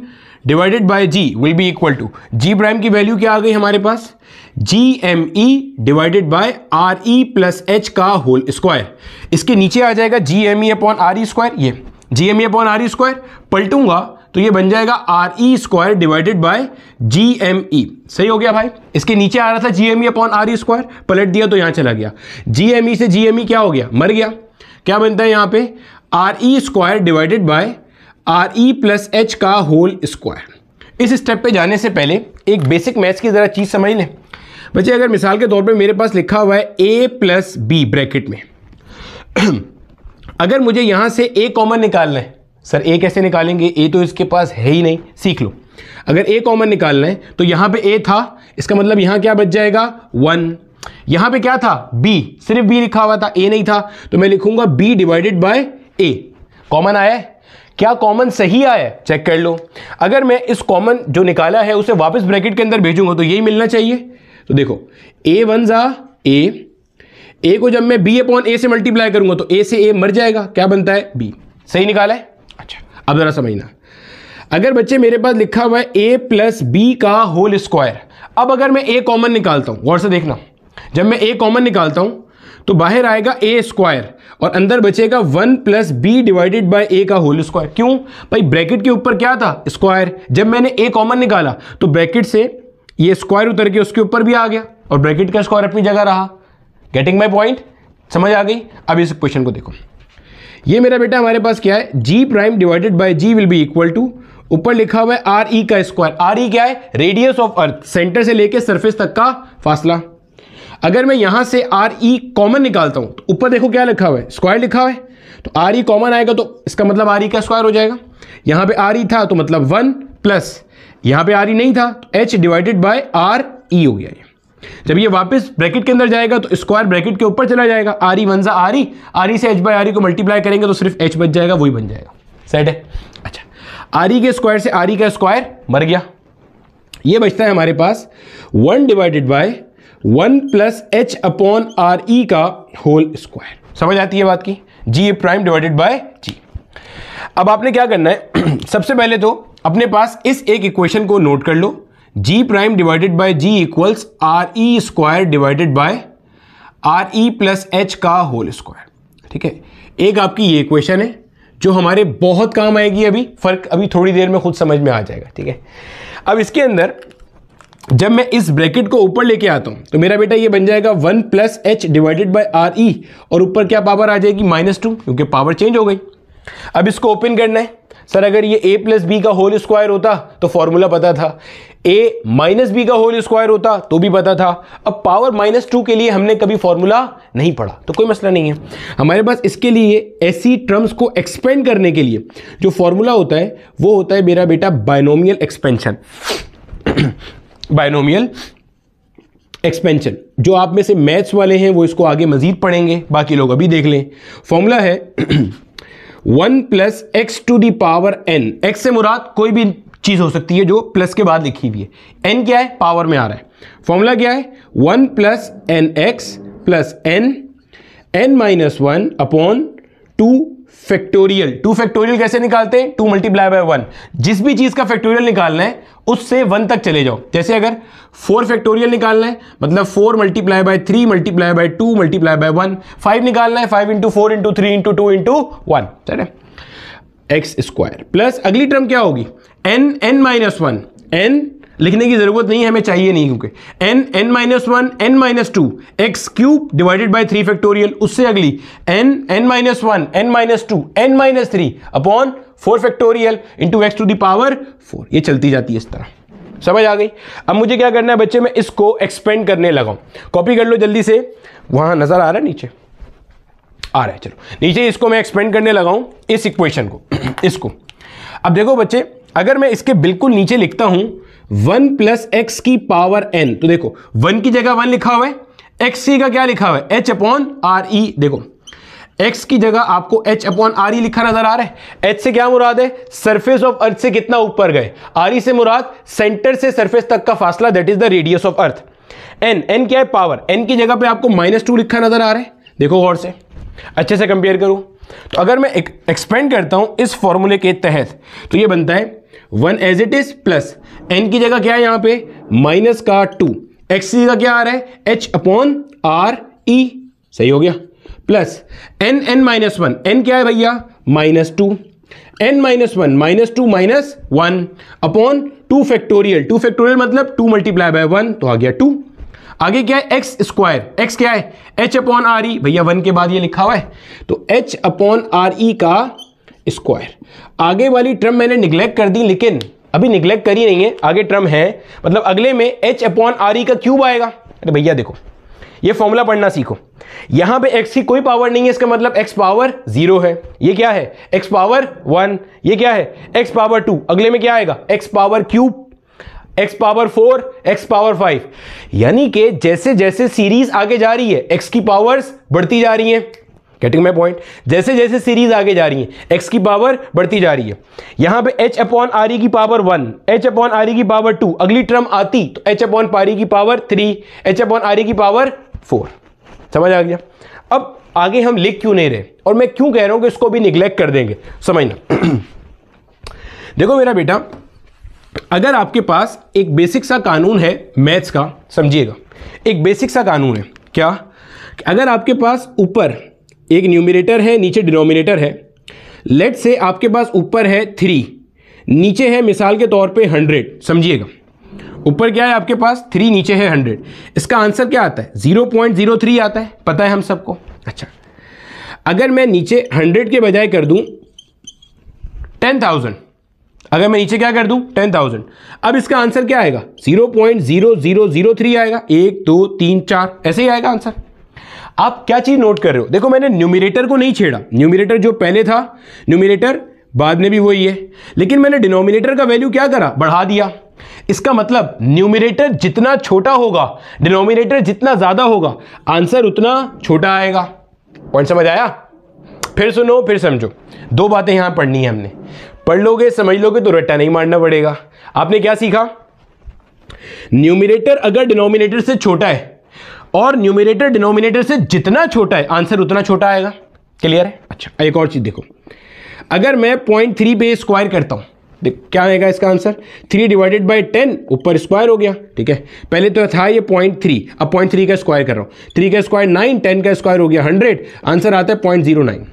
divided by ji will be equal to g prime की वैल्यू क्या आ गई हमारे पास G M E divided by R E plus H का होल स्क्वायर इसके नीचे आ जाएगा जी एम ई अपॉन आर ई स्क्वायर ये जी एम ई अपॉन आर ई स्क्वायर पलटूंगा तो ये बन जाएगा R E square divided by G M e सही हो गया भाई इसके नीचे आ रहा था जी एम ई अपॉन आर ई स्क्वायर पलट दिया तो यहां चला गया जी एम ई से जी एम ई क्या हो गया मर गया क्या बनता है यहां पे R E square divided by R E plus H का होल स्क्वायर इस स्टेप पे जाने से पहले एक बेसिक मैथ्स की ज़रा चीज़ समझ लें बच्चे अगर मिसाल के तौर पे मेरे पास लिखा हुआ है ए प्लस बी ब्रैकेट में *clears throat* अगर मुझे यहां से ए कॉमन निकालना है सर ए कैसे निकालेंगे ए तो इसके पास है ही नहीं सीख लो अगर ए कॉमन निकालना है तो यहां पे ए था इसका मतलब यहां क्या बच जाएगा वन यहां पे क्या था बी सिर्फ बी लिखा हुआ था ए नहीं था तो मैं लिखूंगा b divided by a common आया है क्या कॉमन सही आया चेक कर लो अगर मैं इस कॉमन जो निकाला है उसे वापस ब्रैकेट के अंदर भेजूंगा तो यही मिलना चाहिए तो देखो ए वन जा ए ए को जब मैं बी अपॉन ए से मल्टीप्लाई करूंगा तो ए से ए मर जाएगा क्या बनता है बी सही निकाला है अच्छा अब ज़रा समझना अगर बच्चे मेरे पास लिखा हुआ है ए प्लस बी का होल स्क्वायर अब अगर मैं ए कॉमन निकालता हूँ गौर से देखना जब मैं ए कॉमन निकालता हूँ तो बाहर आएगा ए स्क्वायर और अंदर बचेगा one plus b divided by a का होल स्क्वायर क्यों भाई ब्रैकेट के ऊपर क्या था स्क्वायर जब मैंने ए कॉमन निकाला तो ब्रैकेट से ये स्क्वायर उतर के उसके ऊपर भी आ गया और ब्रैकेट का स्क्वायर अपनी जगह रहा गेटिंग माई पॉइंट समझ आ गई अब इस क्वेश्चन को देखो ये मेरा बेटा हमारे पास क्या है जी prime divided by g will be equal to ऊपर लिखा हुआ है आर ई e का स्क्वायर आर ई क्या है रेडियस ऑफ अर्थ सेंटर से लेकर सरफेस तक का फासला अगर मैं यहां से आर ई कॉमन निकालता हूं तो ऊपर देखो क्या लिखा हुआ है स्क्वायर लिखा हुआ है तो आर ई कॉमन आएगा तो इसका मतलब आर ई e का स्क्वायर हो जाएगा यहां पे आर ई e था तो मतलब वन प्लस यहां पे आर ई नहीं था तो h divided by R e हो गया ये जब ये वापस ब्रैकेट के अंदर जाएगा तो स्क्वायर ब्रैकेट के ऊपर चला जाएगा आर ई e वन आर ई आर ई से एच बाई आर ई को मल्टीप्लाई करेंगे तो सिर्फ एच बच जाएगा वही बन जाएगा सेट है अच्छा आर ई e के स्क्वायर से आर ई e का स्क्वायर मर गया ये बचता है हमारे पास one divided by one plus h upon R ई का होल स्क्वायर समझ आती है बात की g a prime divided by g अब आपने क्या करना है *clears throat* सबसे पहले तो अपने पास इस एक इक्वेशन को नोट कर लो g prime divided by g equals R E square divided by R E plus H का होल स्क्वायर ठीक है एक आपकी ये इक्वेशन है जो हमारे बहुत काम आएगी अभी फ़र्क अभी थोड़ी देर में खुद समझ में आ जाएगा ठीक है अब इसके अंदर जब मैं इस ब्रैकेट को ऊपर लेके आता हूं तो मेरा बेटा ये बन जाएगा one plus h divided by R e और ऊपर क्या पावर आ जाएगी माइनस टू क्योंकि पावर चेंज हो गई अब इसको ओपन करना है सर अगर ये ए प्लस बी का होल स्क्वायर होता तो फॉर्मूला पता था ए माइनस बी का होल स्क्वायर होता तो भी पता था अब पावर माइनस टू के लिए हमने कभी फॉर्मूला नहीं पढ़ा तो कोई मसला नहीं है हमारे पास इसके लिए ऐसी टर्म्स को एक्सपेंड करने के लिए जो फॉर्मूला होता है वो होता है मेरा बेटा बायनोमियल एक्सपेंशन बायनोमियल एक्सपेंशन जो आप में से मैथ्स वाले हैं वो इसको आगे मजीद पढ़ेंगे बाकी लोग अभी देख लें फॉर्मूला है one plus x to the power n x से मुराद कोई भी चीज़ हो सकती है जो प्लस के बाद लिखी हुई है एन क्या है पावर में आ रहा है फॉर्मूला क्या है one plus n x plus n n minus one upon two factorial two factorial कैसे निकालते हैं टू मल्टीप्लाई बाय वन जिस भी चीज़ का फैक्टोरियल निकालना है उससे वन तक चले जाओ जैसे अगर फोर फैक्टोरियल निकालना है मतलब four multiply by three multiply by two multiply by one five निकालना है five into four into three into two into one चले एक्स स्क्वायर प्लस अगली टर्म क्या होगी n n minus one n लिखने की जरूरत नहीं है हमें चाहिए नहीं क्योंकि n n minus one n minus two x cube divided by three factorial उससे अगली n n minus one n minus two n minus three upon four factorial into x to the power four ये चलती जाती है इस तरह समझ आ गई अब मुझे क्या करना है बच्चे मैं इसको एक्सपेंड करने लगा कॉपी कर लो जल्दी से वहां नज़र आ रहा है नीचे आ रहा है चलो नीचे इसको मैं एक्सपेंड करने लगाऊं इस इक्वेशन को *clears throat* इसको अब देखो बच्चे अगर मैं इसके बिल्कुल नीचे लिखता हूं वन प्लस एक्स की पावर एन तो देखो वन की जगह वन लिखा हुआ है एक्स सी का क्या लिखा हुआ है एच अपॉन आर ई देखो एक्स की जगह आपको एच अपॉन आर ई लिखा नजर आ रहा है एच से क्या मुराद है सरफेस ऑफ अर्थ से कितना ऊपर गए आर ई से मुराद सेंटर से सरफेस तक का फासला that is the radius of earth n n क्या है पावर एन की जगह पे आपको माइनस टू लिखा नजर आ रहा है देखो गौर से अच्छे से कंपेयर करूं तो अगर मैं एक्सपेंड करता हूं इस फॉर्मूले के तहत तो ये बनता है one as it is plus n की जगह क्या है यहां पे माइनस का टू एक्स की जगह क्या आ रहा है एच अपॉन आर ई सही हो गया plus n n minus one n क्या है भैया minus two n minus one minus two minus one upon two factorial two factorial मतलब टू मल्टीप्लाई बाय वन तो आ गया टू आगे क्या है एक्स स्क्वायर एक्स क्या है एच अपॉन आर ई भैया वन के बाद ये लिखा हुआ है तो एच अपॉन आर ई का स्क्वायर आगे वाली ट्रम मैंने निग्लेक्ट कर दी लेकिन अभी निग्लेक्ट करी नहीं है आगे ट्रम है मतलब अगले में एच अपॉन आर ई का क्यूब आएगा अरे भैया देखो ये फॉर्मूला पढ़ना सीखो यहां पे x की कोई पावर नहीं है इसका मतलब x पावर जीरो है ये क्या है x पावर वन ये क्या है x पावर टू अगले में क्या आएगा x power cube x power four x power five यानी कि जैसे जैसे सीरीज आगे जा रही है x की पावर्स बढ़ती जा रही हैं गेटिंग माई पॉइंट जैसे जैसे सीरीज आगे जा रही है एक्स की पावर बढ़ती जा रही है यहां पे एच अपॉन आर की power one h upon R की पावर टू अगली ट्रम आती तो एच अपॉन पार की power three h upon R की पावर फोर समझ आ गया अब आगे हम लिख क्यों नहीं रहे और मैं क्यों कह रहा हूं कि इसको भी निग्लेक्ट कर देंगे समझना *clears throat* देखो मेरा बेटा अगर आपके पास एक बेसिक सा कानून है मैथ्स का समझिएगा एक बेसिक सा कानून है क्या अगर आपके पास ऊपर एक न्यूमिनेटर है नीचे डिनोमिनेटर है लेट से आपके पास ऊपर है थ्री नीचे है मिसाल के तौर पे हंड्रेड समझिएगा ऊपर क्या है आपके पास थ्री नीचे है हंड्रेड इसका आंसर क्या आता है जीरो पॉइंट जीरो थ्री आता है पता है हम सबको अच्छा अगर मैं नीचे हंड्रेड के बजाय कर दूं टेन थाउजेंड अगर मैं नीचे क्या कर दूं टेन थाउजेंड अब इसका आंसर क्या आएगा zero point zero zero zero three आएगा एक दो तीन चार ऐसे ही आएगा आंसर आप क्या चीज़ नोट कर रहे हो देखो मैंने न्यूमिनेटर को नहीं छेड़ा न्यूमिनेटर जो पहले था न्यूमिनेटर बाद में भी वही है लेकिन मैंने डिनोमिनेटर का वैल्यू क्या करा बढ़ा दिया इसका मतलब न्यूमिनेटर जितना छोटा होगा डिनोमिनेटर जितना ज़्यादा होगा आंसर उतना छोटा आएगा पॉइंट समझ आया फिर सुनो फिर समझो दो बातें यहां पढ़नी है हमने पढ़ लोगे समझ लोगे तो रट्टा नहीं मारना पड़ेगा आपने क्या सीखा न्यूमिनेटर अगर डिनोमिनेटर से छोटा है और न्यूमिनेटर डिनोमिनेटर से जितना छोटा है आंसर उतना छोटा आएगा क्लियर है अच्छा एक और चीज़ देखो अगर मैं पॉइंट थ्री पे स्क्वायर करता हूं देख क्या आएगा इसका answer three divided by ten ऊपर स्क्वायर हो गया ठीक है पहले तो था ये पॉइंट थ्री अब पॉइंट थ्री का स्क्वायर कर रहा हूं थ्री का स्क्वायर नाइन टेन का स्क्वायर हो गया हंड्रेड आंसर आता है पॉइंट जीरो नाइन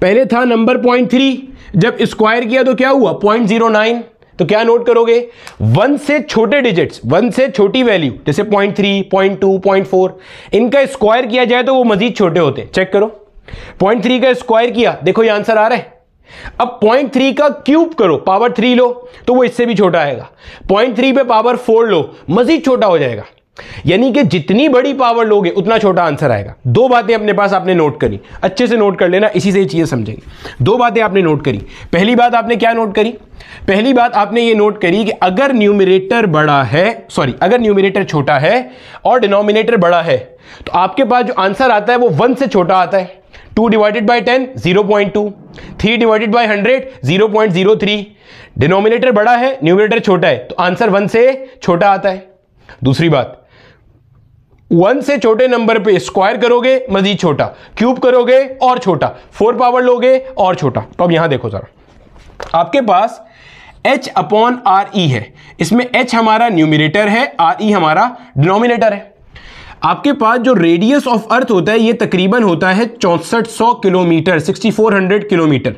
पहले था नंबर पॉइंट थ्री जब स्क्वायर किया तो क्या हुआ पॉइंट जीरो नाइन तो क्या नोट करोगे वन से छोटे डिजिट्स वन से छोटी वैल्यू जैसे point three point two point four इनका स्क्वायर किया जाए तो वो मजीद छोटे होते हैं चेक करो पॉइंट थ्री का स्क्वायर किया देखो ये आंसर आ रहा है अब पॉइंट थ्री का क्यूब करो पावर थ्री लो तो वो इससे भी छोटा आएगा पॉइंट थ्री पे पावर फोर लो मजीद छोटा हो जाएगा यानी कि जितनी बड़ी पावर लोगे उतना छोटा आंसर आएगा दो बातें अपने पास आपने नोट करी अच्छे से नोट कर लेना इसी से चीज़ें समझेंगे दो बातें आपने नोट करी पहली बात आपने क्या नोट करी पहली बात आपने ये नोट करी कि अगर न्यूमिनेटर बड़ा है सॉरी अगर न्यूमिनेटर छोटा है और डिनोमिनेटर बड़ा है तो आपके पास जो आंसर आता है वो वन से छोटा आता है two divided by ten zero point two three divided by hundred zero point zero three denominator बड़ा है न्यूमिनेटर छोटा है तो आंसर वन से छोटा आता है दूसरी बात वन से छोटे नंबर पे स्क्वायर करोगे मजीद छोटा क्यूब करोगे और छोटा फोर पावर लोगे और छोटा तो अब यहां देखो जरा आपके पास एच अपॉन आर ई e है इसमें एच हमारा न्यूमिनेटर है आर ई e हमारा डिनोमिनेटर है आपके पास जो रेडियस ऑफ अर्थ होता है ये तकरीबन होता है चौंसठ सौ किलोमीटर 6400 किलोमीटर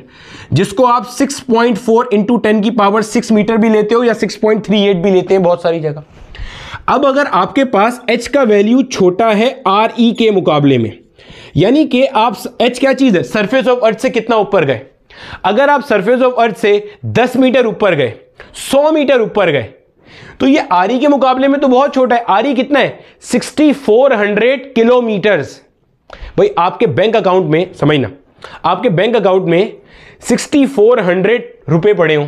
जिसको आप 6.4 पॉइंट फोर इंटू टेन की पावर 6 मीटर भी लेते हो या 6.38 भी लेते हैं बहुत सारी जगह अब अगर आपके पास एच का वैल्यू छोटा है आर ई e के मुकाबले में यानी कि आप एच क्या चीज़ है सरफेस ऑफ अर्थ से कितना ऊपर गए अगर आप सरफेस ऑफ अर्थ से 10 मीटर ऊपर गए 100 मीटर ऊपर गए तो ये आर ई e के मुकाबले में तो बहुत छोटा है आरी e कितना है 6400 किलोमीटर्स भाई आपके बैंक अकाउंट में समझना आपके बैंक अकाउंट में हंड्रेड रुपए पड़े हों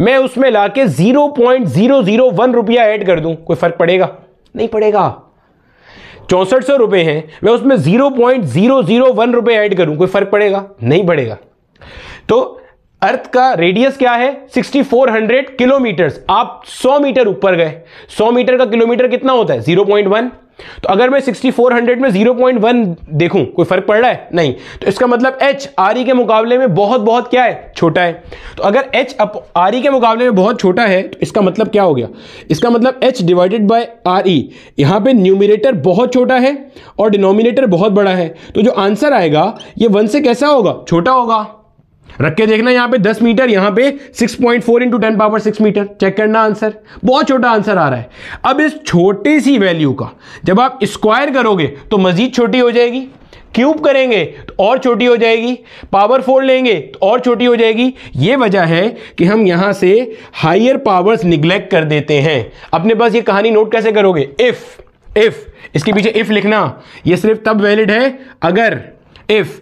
मैं उसमें लाके वन रुपया ऐड कर दूं कोई फर्क पड़ेगा नहीं पड़ेगा चौंसठ सौ रुपए हैं मैं उसमें zero zero zero point one रुपए ऐड करूं कोई फर्क पड़ेगा नहीं पड़ेगा तो अर्थ का रेडियस क्या है 6400 किलोमीटर आप 100 मीटर ऊपर गए 100 मीटर का किलोमीटर कितना होता है 0.1 तो अगर मैं 6400 में 0.1 देखूं कोई फर्क पड़ रहा है नहीं तो इसका मतलब एच आर ई के मुकाबले में बहुत बहुत क्या है छोटा है तो अगर एच आर e के मुकाबले में बहुत छोटा है तो इसका मतलब क्या हो गया इसका मतलब एच डिवाइडेड बाय आर ई यहाँ पर न्यूमिनेटर बहुत छोटा है और डिनोमिनेटर बहुत बड़ा है तो जो आंसर आएगा ये वन से कैसा होगा छोटा होगा रख के देखना यहां पे 10 मीटर यहां पे 6.4 point four into ten power six metre check करना आंसर बहुत छोटा आंसर आ रहा है अब इस छोटी सी वैल्यू का जब आप स्क्वायर करोगे तो मजीद छोटी हो जाएगी क्यूब करेंगे तो और छोटी हो जाएगी पावर फोर लेंगे तो और छोटी हो जाएगी ये वजह है कि हम यहां से हायर पावर्स निग्लेक्ट कर देते हैं अपने पास ये कहानी नोट कैसे करोगे इफ़ इफ़ इसके पीछे इफ़ लिखना ये सिर्फ तब वैलिड है अगर if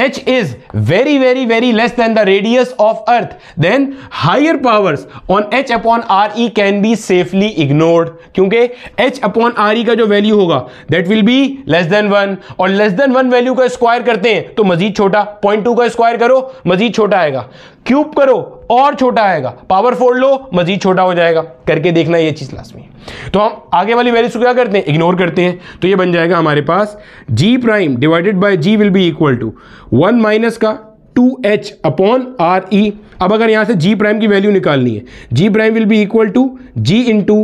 h is very very very less than the radius of earth then higher powers on h upon re can be safely ignored क्योंकि h upon re का जो वैल्यू होगा that will be less than one और less than one value का square करते हैं तो मजीद छोटा पॉइंट टू का स्क्वायर करो मजीद छोटा आएगा क्यूब करो और छोटा आएगा पावर फोल्ड लो मजीद छोटा हो जाएगा करके देखना ये चीज़ लाजमी है तो हम आगे वाली वैल्यू क्या करते हैं इग्नोर करते हैं तो ये बन जाएगा हमारे पास g prime divided by g will be equal to one minus का टू एच अपॉन आर ई अब अगर यहां से जी प्राइम की वैल्यू निकालनी है जी prime will be equal to g two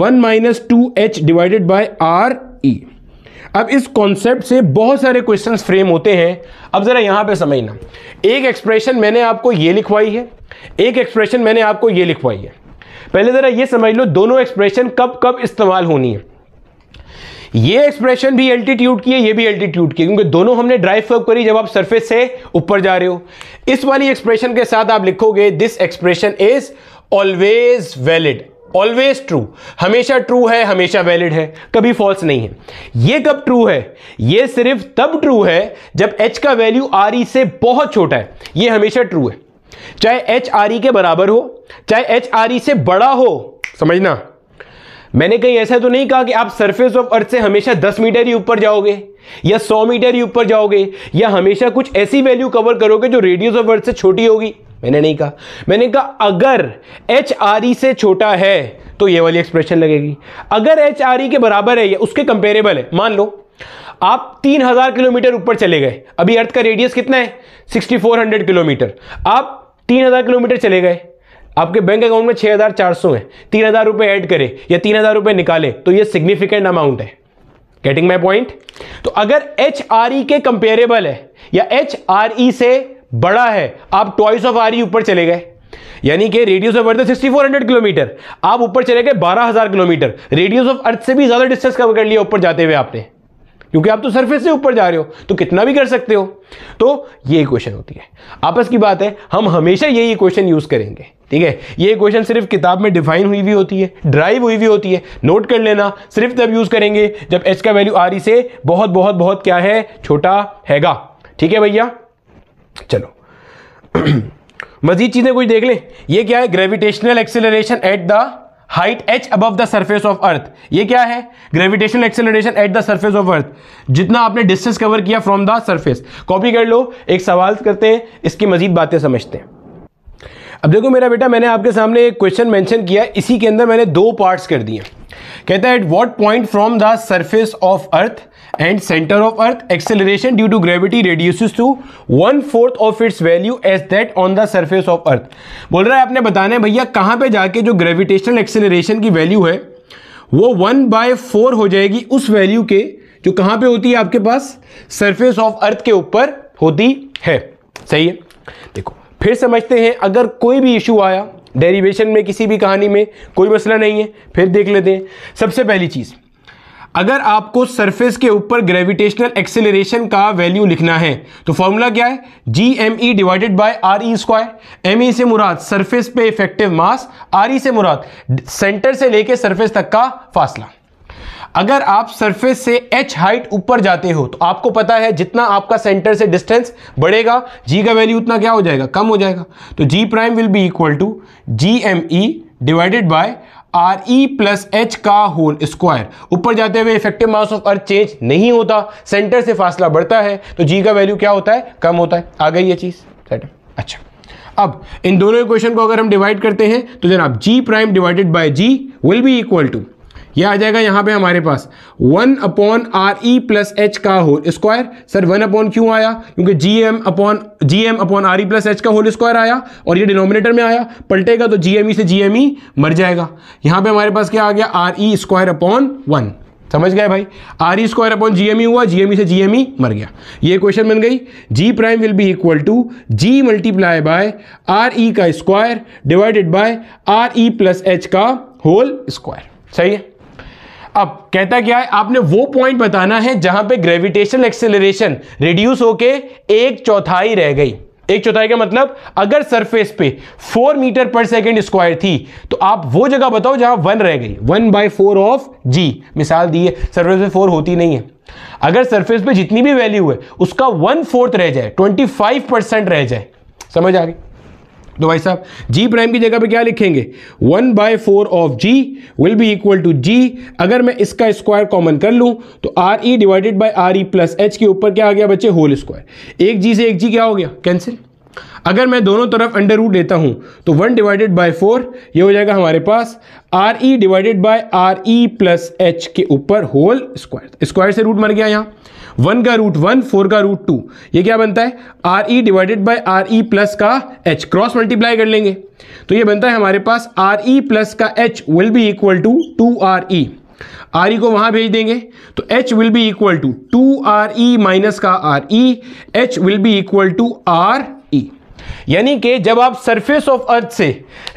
one minus two h divided by R ई अब इस कॉन्सेप्ट से बहुत सारे क्वेश्चंस फ्रेम होते हैं अब ज़रा यहां पे समझना एक एक्सप्रेशन मैंने आपको ये लिखवाई है एक एक्सप्रेशन मैंने आपको ये लिखवाई है पहले ज़रा ये समझ लो दोनों एक्सप्रेशन कब कब इस्तेमाल होनी है ये एक्सप्रेशन भी एल्टीट्यूड की है ये भी एल्टीट्यूड की है क्योंकि दोनों हमने ड्राइव कर्व करी जब आप सरफेस से ऊपर जा रहे हो इस वाली एक्सप्रेशन के साथ आप लिखोगे this expression is always valid always true हमेशा ट्रू है हमेशा वैलिड है कभी फॉल्स नहीं है ये कब ट्रू है ये सिर्फ तब ट्रू है जब एच का वैल्यू आर ई से बहुत छोटा है ये हमेशा ट्रू है चाहे एच आर ई के बराबर हो चाहे एच आर ई से बड़ा हो समझना मैंने कहीं ऐसा तो नहीं कहा कि आप सरफेस ऑफ अर्थ से हमेशा 10 मीटर ही ऊपर जाओगे या 100 मीटर ही ऊपर जाओगे या हमेशा कुछ ऐसी वैल्यू कवर करोगे जो रेडियस ऑफ अर्थ से छोटी होगी मैंने नहीं कहा मैंने कहा अगर एच आर ई से छोटा है तो ये वाली एक्सप्रेशन लगेगी अगर एच आर ई के बराबर है या उसके कंपेरेबल है मान लो आप 3000 किलोमीटर ऊपर चले गए अभी अर्थ का रेडियस कितना है 6400 किलोमीटर आप तीन हज़ार किलोमीटर चले गए आपके बैंक अकाउंट में छः हज़ार चार सौ है तीन हज़ार रुपये ऐड करें या तीन हज़ार रुपये निकालें तो ये सिग्निफिकेंट अमाउंट है गेटिंग माई पॉइंट तो अगर एच आर ई के कंपेरेबल है या एच आर ई से बड़ा है आप ट्वाइस ऑफ आर ई ऊपर चले गए यानी कि radius of earth sixty four hundred kilometre आप ऊपर चले गए बारह हजार किलोमीटर रेडियस ऑफ अर्थ से भी ज्यादा डिस्टेंस कवर कर लिया ऊपर जाते हुए आपने क्योंकि आप तो सरफेस से ऊपर जा रहे हो तो कितना भी कर सकते हो तो ये क्वेश्चन होती है आपस की बात है हम हमेशा यही क्वेश्चन यूज़ करेंगे ठीक है ये क्वेश्चन सिर्फ किताब में डिफाइन हुई भी होती है ड्राइव हुई भी होती है नोट कर लेना सिर्फ तब यूज़ करेंगे जब एच का वैल्यू आर ई से बहुत बहुत बहुत क्या है छोटा हैगा ठीक है भैया चलो *clears throat* मजीद चीज़ें कुछ देख लें ये क्या है gravitational acceleration at the height H above the surface of earth ये क्या है gravitation acceleration at the surface of earth जितना आपने डिस्टेंस कवर किया फ्रॉम द सर्फेस कॉपी कर लो एक सवाल करते हैं इसकी मजीद बातें समझते हैं अब देखो मेरा बेटा मैंने आपके सामने एक क्वेश्चन मेंशन किया इसी के अंदर मैंने दो पार्ट्स कर दिए कहता है at what point from the surface of earth and centre of earth acceleration due to gravity radius to one fourth of its value as that on the surface of earth बोल रहा है आपने बताना है भैया कहाँ पे जाके जो ग्रेविटेशनल एक्सेलरेशन की वैल्यू है वो वन बाय फोर हो जाएगी उस वैल्यू के जो कहाँ पे होती है आपके पास सरफेस ऑफ अर्थ के ऊपर होती है सही है देखो फिर समझते हैं अगर कोई भी इशू आया डेरिवेशन में किसी भी कहानी में कोई मसला नहीं है फिर देख लेते हैं सबसे पहली चीज़ अगर आपको सरफेस के ऊपर ग्रेविटेशनल एक्सेलरेशन का वैल्यू लिखना है तो फॉर्मूला क्या है G M E divided by R E square M E से मुराद सरफेस पे इफेक्टिव मास आर ई से मुराद सेंटर से लेके सरफेस तक का फासला अगर आप सरफेस से h हाइट ऊपर जाते हो तो आपको पता है जितना आपका सेंटर से डिस्टेंस बढ़ेगा g का वैल्यू उतना क्या हो जाएगा कम हो जाएगा तो g prime will be equal to G M E divided by R E plus H का होल स्क्वायर ऊपर जाते हुए effective mass of earth change नहीं होता सेंटर से फासला बढ़ता है तो जी का वैल्यू क्या होता है कम होता है आ गई ये चीज़ अच्छा अब इन दोनों इक्वेशन को अगर हम डिवाइड करते हैं तो जनाब जी prime divided by ji will be equal to ये आ जाएगा यहाँ पे हमारे पास वन अपॉन आर ई प्लस एच का whole square sir one upon क्यों आया क्योंकि G M upon G M upon R ई प्लस एच का होल स्क्वायर आया और ये डिनोमिनेटर में आया पलटेगा तो जी एम ई से जी एम ई मर जाएगा यहाँ पे हमारे पास क्या आ गया आर ई स्क्वायर अपॉन वन समझ गए भाई आर ई square upon G M E हुआ जी एम ई से जी एम ई मर गया ये क्वेश्चन बन गई G prime will be equal to ji multiply by R ई का square divided by R E plus H का होल स्क्वायर सही है अब कहता क्या है आपने वो पॉइंट बताना है जहां पे ग्रेविटेशनल एक्सेलरेशन रिड्यूस होके एक चौथाई रह गई एक चौथाई का मतलब अगर सरफेस पे फोर मीटर पर सेकेंड स्क्वायर थी तो आप वो जगह बताओ जहां वन रह गई one by four of G मिसाल दी है सर्फेस पे फोर होती नहीं है अगर सरफेस पे जितनी भी वैल्यू है उसका वन फोर्थ रह जाए ट्वेंटी फाइव परसेंट रह जाए समझ आ गई तो भाई साहब जी प्राइम की जगह पे क्या लिखेंगे one by four of ji will be equal to G अगर मैं इसका स्क्वायर कॉमन कर लूं तो R E divided by R E plus H के ऊपर क्या आ गया बच्चे होल स्क्वायर एक जी से एक जी क्या हो गया कैंसिल अगर मैं दोनों तरफ अंडर रूट लेता हूं तो वन डिवाइडेड बाय फोर ये हो जाएगा हमारे पास R E divided by R E plus H के ऊपर होल स्क्वायर स्क्वायर से रूट मर गया यहाँ वन का रूट वन फोर का रूट टू ये क्या बनता है R E divided by R E plus का एच क्रॉस मल्टीप्लाई कर लेंगे तो ये बनता है हमारे पास आर ई प्लस का H will be equal to two R E R E को वहां भेज देंगे तो H will be equal to two R E minus का R E H will be equal to R यानी कि जब आप सरफेस ऑफ अर्थ से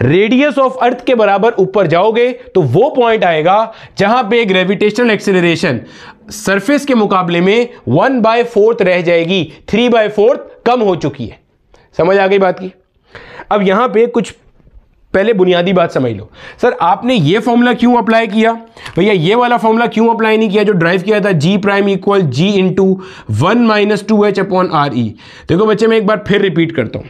रेडियस ऑफ अर्थ के बराबर ऊपर जाओगे तो वो पॉइंट आएगा जहां पे ग्रेविटेशनल एक्सेलरेशन सरफेस के मुकाबले में वन बाय फोर्थ रह जाएगी थ्री बाय फोर्थ कम हो चुकी है समझ आ गई बात की अब यहां पे कुछ पहले बुनियादी बात समझ लो सर आपने ये फॉर्मूला क्यों अप्लाई किया भैया ये वाला फॉर्मूला क्यों अप्लाई नहीं किया जो ड्राइव किया था जी प्राइम इक्वल जी into one minus two H upon R E देखो बच्चे मैं एक बार फिर रिपीट करता हूँ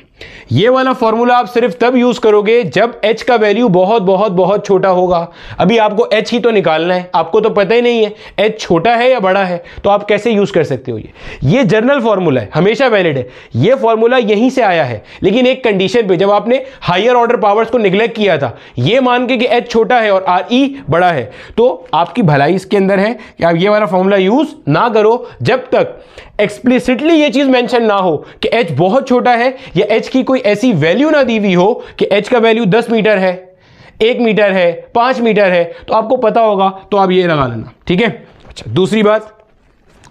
ये वाला फॉर्मूला आप सिर्फ तब यूज करोगे जब h का वैल्यू बहुत बहुत बहुत छोटा होगा अभी आपको h ही तो निकालना है आपको तो पता ही नहीं है h छोटा है या बड़ा है तो आप कैसे यूज कर सकते हो ये ये जर्नल फॉर्मूला है हमेशा वैलिड है ये फॉर्मूला यहीं से आया है लेकिन एक कंडीशन पे जब आपने हायर ऑर्डर पावर्स को निग्लेक्ट किया था ये मान के कि एच छोटा है और आर ई e बड़ा है तो आपकी भलाई इसके अंदर है कि आप ये वाला फॉर्मूला यूज ना करो जब तक एक्सप्लिसिटली ये चीज मेंशन ना हो कि एच बहुत छोटा है या एच की कोई ऐसी वैल्यू ना दी हुई हो कि एच का वैल्यू दस मीटर है एक मीटर है पांच मीटर है तो आपको पता होगा तो आप ये लगा लेना ठीक है अच्छा दूसरी बात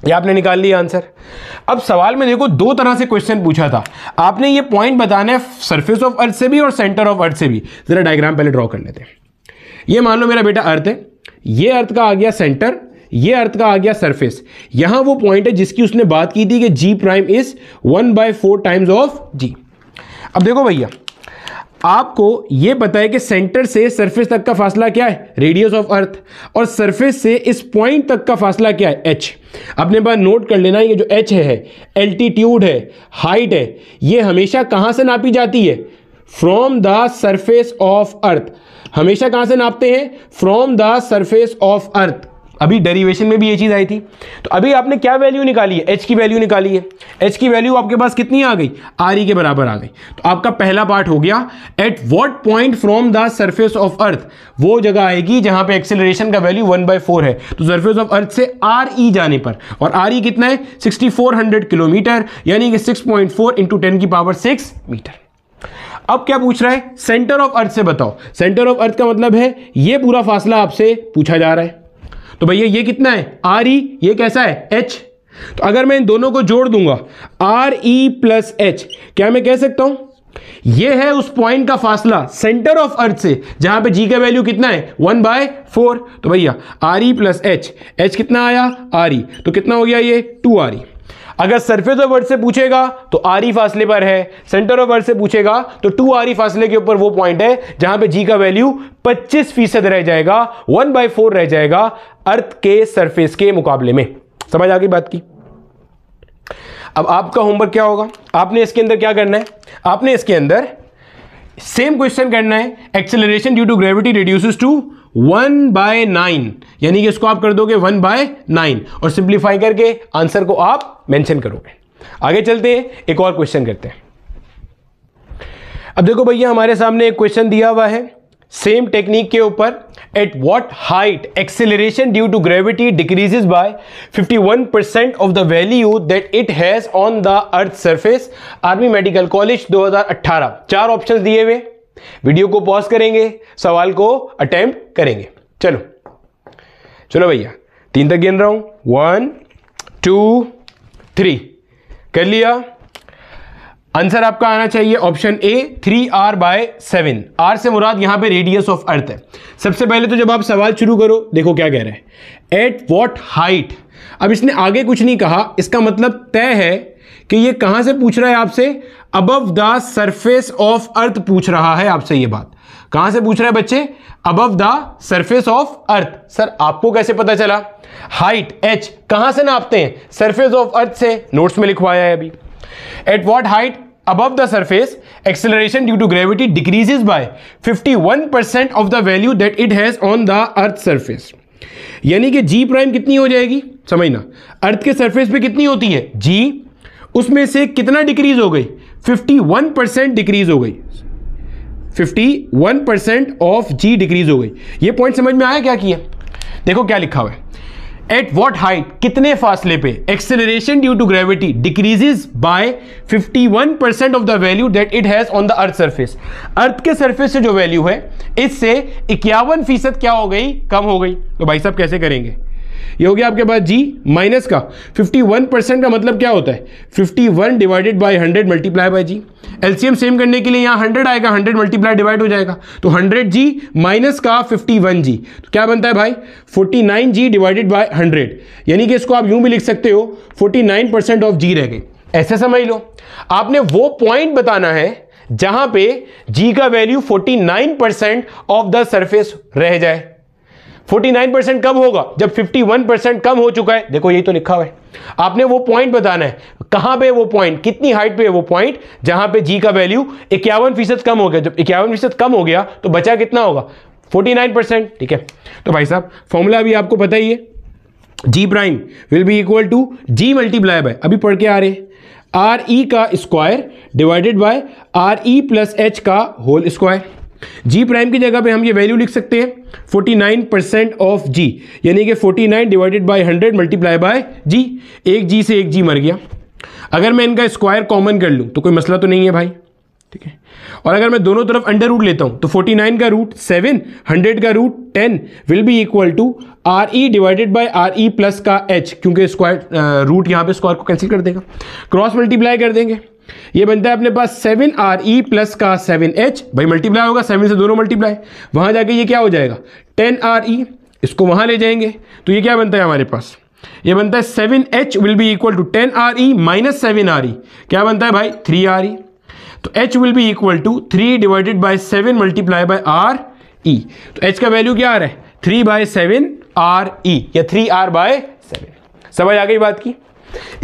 ये आपने निकाल लिया आंसर अब सवाल में देखो दो तरह से क्वेश्चन पूछा था आपने ये पॉइंट बताना है सरफेस ऑफ अर्थ से भी और सेंटर ऑफ अर्थ से भी जरा डायग्राम पहले ड्रॉ कर लेते हैं ये मान लो मेरा बेटा अर्थ है ये अर्थ का आ गया सेंटर ये अर्थ का आ गया सरफेस यहां वो पॉइंट है जिसकी उसने बात की थी कि G prime is one by four times of जी अब देखो भैया आपको ये पता है कि सेंटर से सरफेस तक का फासला क्या है रेडियस ऑफ अर्थ और सरफेस से इस पॉइंट तक का फासला क्या है एच अपने बात नोट कर लेना ये जो एच है एल्टीट्यूड है हाइट है ये हमेशा कहाँ से नापी जाती है from the surface of earth हमेशा कहाँ से नापते हैं from the surface of earth अभी डेरिवेशन में भी ये चीज़ आई थी तो अभी आपने क्या वैल्यू निकाली है एच की वैल्यू निकाली है एच की वैल्यू आपके पास कितनी आ गई आर ई e के बराबर आ गई तो आपका पहला पार्ट हो गया at what point from the surface of earth वो जगह आएगी जहाँ पे एक्सेलरेशन का वैल्यू वन बाई फोर है तो सर्फेस ऑफ अर्थ से आर ई e जाने पर और आर ई e कितना है सिक्सटी फोर हंड्रेड किलोमीटर यानी कि six point four into ten की पावर सिक्स मीटर अब क्या पूछ रहा है सेंटर ऑफ अर्थ से बताओ सेंटर ऑफ अर्थ का मतलब है ये पूरा फासला आपसे पूछा जा रहा है तो भैया ये कितना है आर ई e, ये कैसा है एच तो अगर मैं इन दोनों को जोड़ दूंगा आर ई प्लस एच क्या मैं कह सकता हूं ये है उस पॉइंट का फासला सेंटर ऑफ अर्थ से जहां पे जी का वैल्यू कितना है वन बाय फोर तो भैया आर ई प्लस एच एच कितना आया आर ई e. तो कितना हो गया ये टू आर ई अगर सरफेस ऑफ अर्थ से पूछेगा तो आरी फासले पर है सेंटर ऑफ अर्थ से पूछेगा तो टू आरी फासले के ऊपर वो पॉइंट है जहां पे जी का वैल्यू 25 फीसद रह जाएगा वन बाई फोर रह जाएगा अर्थ के सरफेस के मुकाबले में समझ आ गई बात की अब आपका होमवर्क क्या होगा आपने इसके अंदर क्या करना है आपने इसके अंदर सेम क्वेश्चन करना है acceleration due to gravity reduces to one by nine यानी कि इसको आप कर दोगे वन बाय नाइन और सिंप्लीफाई करके आंसर को आप मेंशन करोगे आगे चलते हैं एक और क्वेश्चन करते हैं अब देखो भैया हमारे सामने एक क्वेश्चन दिया हुआ है सेम टेक्निक के ऊपर at what height acceleration due to gravity decreases by 51 percent of the value that it has on the earth surface army medical college 2018 चार ऑप्शन दिए हुए वीडियो को पॉज करेंगे सवाल को अटेम्प्ट करेंगे चलो चलो भैया तीन तक गिन रहा हूं वन टू थ्री कर लिया आंसर आपका आना चाहिए option A three R by seven R से मुराद यहां पे रेडियस ऑफ अर्थ है सबसे पहले तो जब आप सवाल शुरू करो देखो क्या कह रहे हैं एट वॉट हाइट अब इसने आगे कुछ नहीं कहा इसका मतलब तय है कि ये कहां से पूछ रहा है आपसे above the surface of earth पूछ रहा है आपसे ये बात कहां से पूछ रहा है बच्चे above the surface of earth sir आपको कैसे पता चला हाइट एच कहां से नापते हैं सरफेस ऑफ अर्थ से नोट्स में लिखवाया है अभी at what height above the surface acceleration due to by fifty one percent of the value that it has on the earth surface यानी कि जी प्राइम कितनी हो जाएगी समझना अर्थ के सर्फेस पे कितनी होती है जी उसमें से कितना डिक्रीज हो गई 51 परसेंट डिक्रीज हो गई 51 परसेंट ऑफ जी डिक्रीज हो गई ये पॉइंट समझ में आया क्या किया देखो क्या लिखा हुआ है एट वॉट हाइट कितने फासले पे acceleration due to gravity decreases by 51 percent of the value that it has on the earth surface earth के सरफेस से जो वैल्यू है इससे इक्यावन फीसद क्या हो गई कम हो गई तो भाई साहब कैसे करेंगे ये हो गया आपके पास जी माइनस का 51 परसेंट का मतलब क्या होता है 51 divided by 100 multiply by G LCM same करने के लिए यहाँ 100 आएगा 100 मल्टीप्लाई डिवाइड हो जाएगा तो 100 जी माइनस का 51 जी तो क्या बनता है भाई 49 जी डिवाइडेड बाय 100 यानी कि इसको आप यूं भी लिख सकते हो 49 परसेंट ऑफ जी रह गए ऐसे समझ लो आपने वो पॉइंट बताना है जहां पे जी का वैल्यू 49 परसेंट ऑफ द सरफेस रह जाए 49% कब होगा जब 51% कम हो चुका है देखो यही तो लिखा हुआ है आपने वो पॉइंट बताना है कहां पे वो पॉइंट कितनी हाइट पे है वो पॉइंट जहां पे जी का वैल्यू इक्यावन फीसद कम हो गया जब इक्यावन फीसद कम हो गया तो बचा कितना होगा 49% ठीक है तो भाई साहब फॉर्मूला भी आपको पता ही है जी prime will be equal to ji multiply by अभी पढ़ के आ रहे हैं आर ई e का square divided by R E plus H का होल स्क्वायर जी प्राइम की जगह पे हम ये वैल्यू लिख सकते हैं 49 परसेंट ऑफ जी यानी कि 49 divided by 100 multiply by G एक जी से एक जी मर गया अगर मैं इनका स्क्वायर कॉमन कर लूँ तो कोई मसला तो नहीं है भाई ठीक है और अगर मैं दोनों तरफ अंडर रूट लेता हूँ तो 49 का रूट 7 100 का root 10 will be equal to R E divided by R E plus का एच क्योंकि स्क्वायर रूट यहाँ पे स्क्वायर को कैंसिल कर देगा क्रॉस मल्टीप्लाई कर देंगे ये बनता है अपने पास सेवन आर ई प्लस का सेवन एच भाई मल्टीप्लाई होगा सेवन से दोनों मल्टीप्लाई वहां जाके ये क्या हो जाएगा टेन आर ई इसको वहां ले जाएंगे तो ये क्या बनता है हमारे पास ये बनता है seven H will be equal to ten R E minus seven R ई क्या बनता है भाई थ्री आर ई तो H will be equal to three divided by seven multiply by R E तो एच का वैल्यू क्या आ रहा है three by seven R E या थ्री आर बाय सेवन समझ आ गई बात की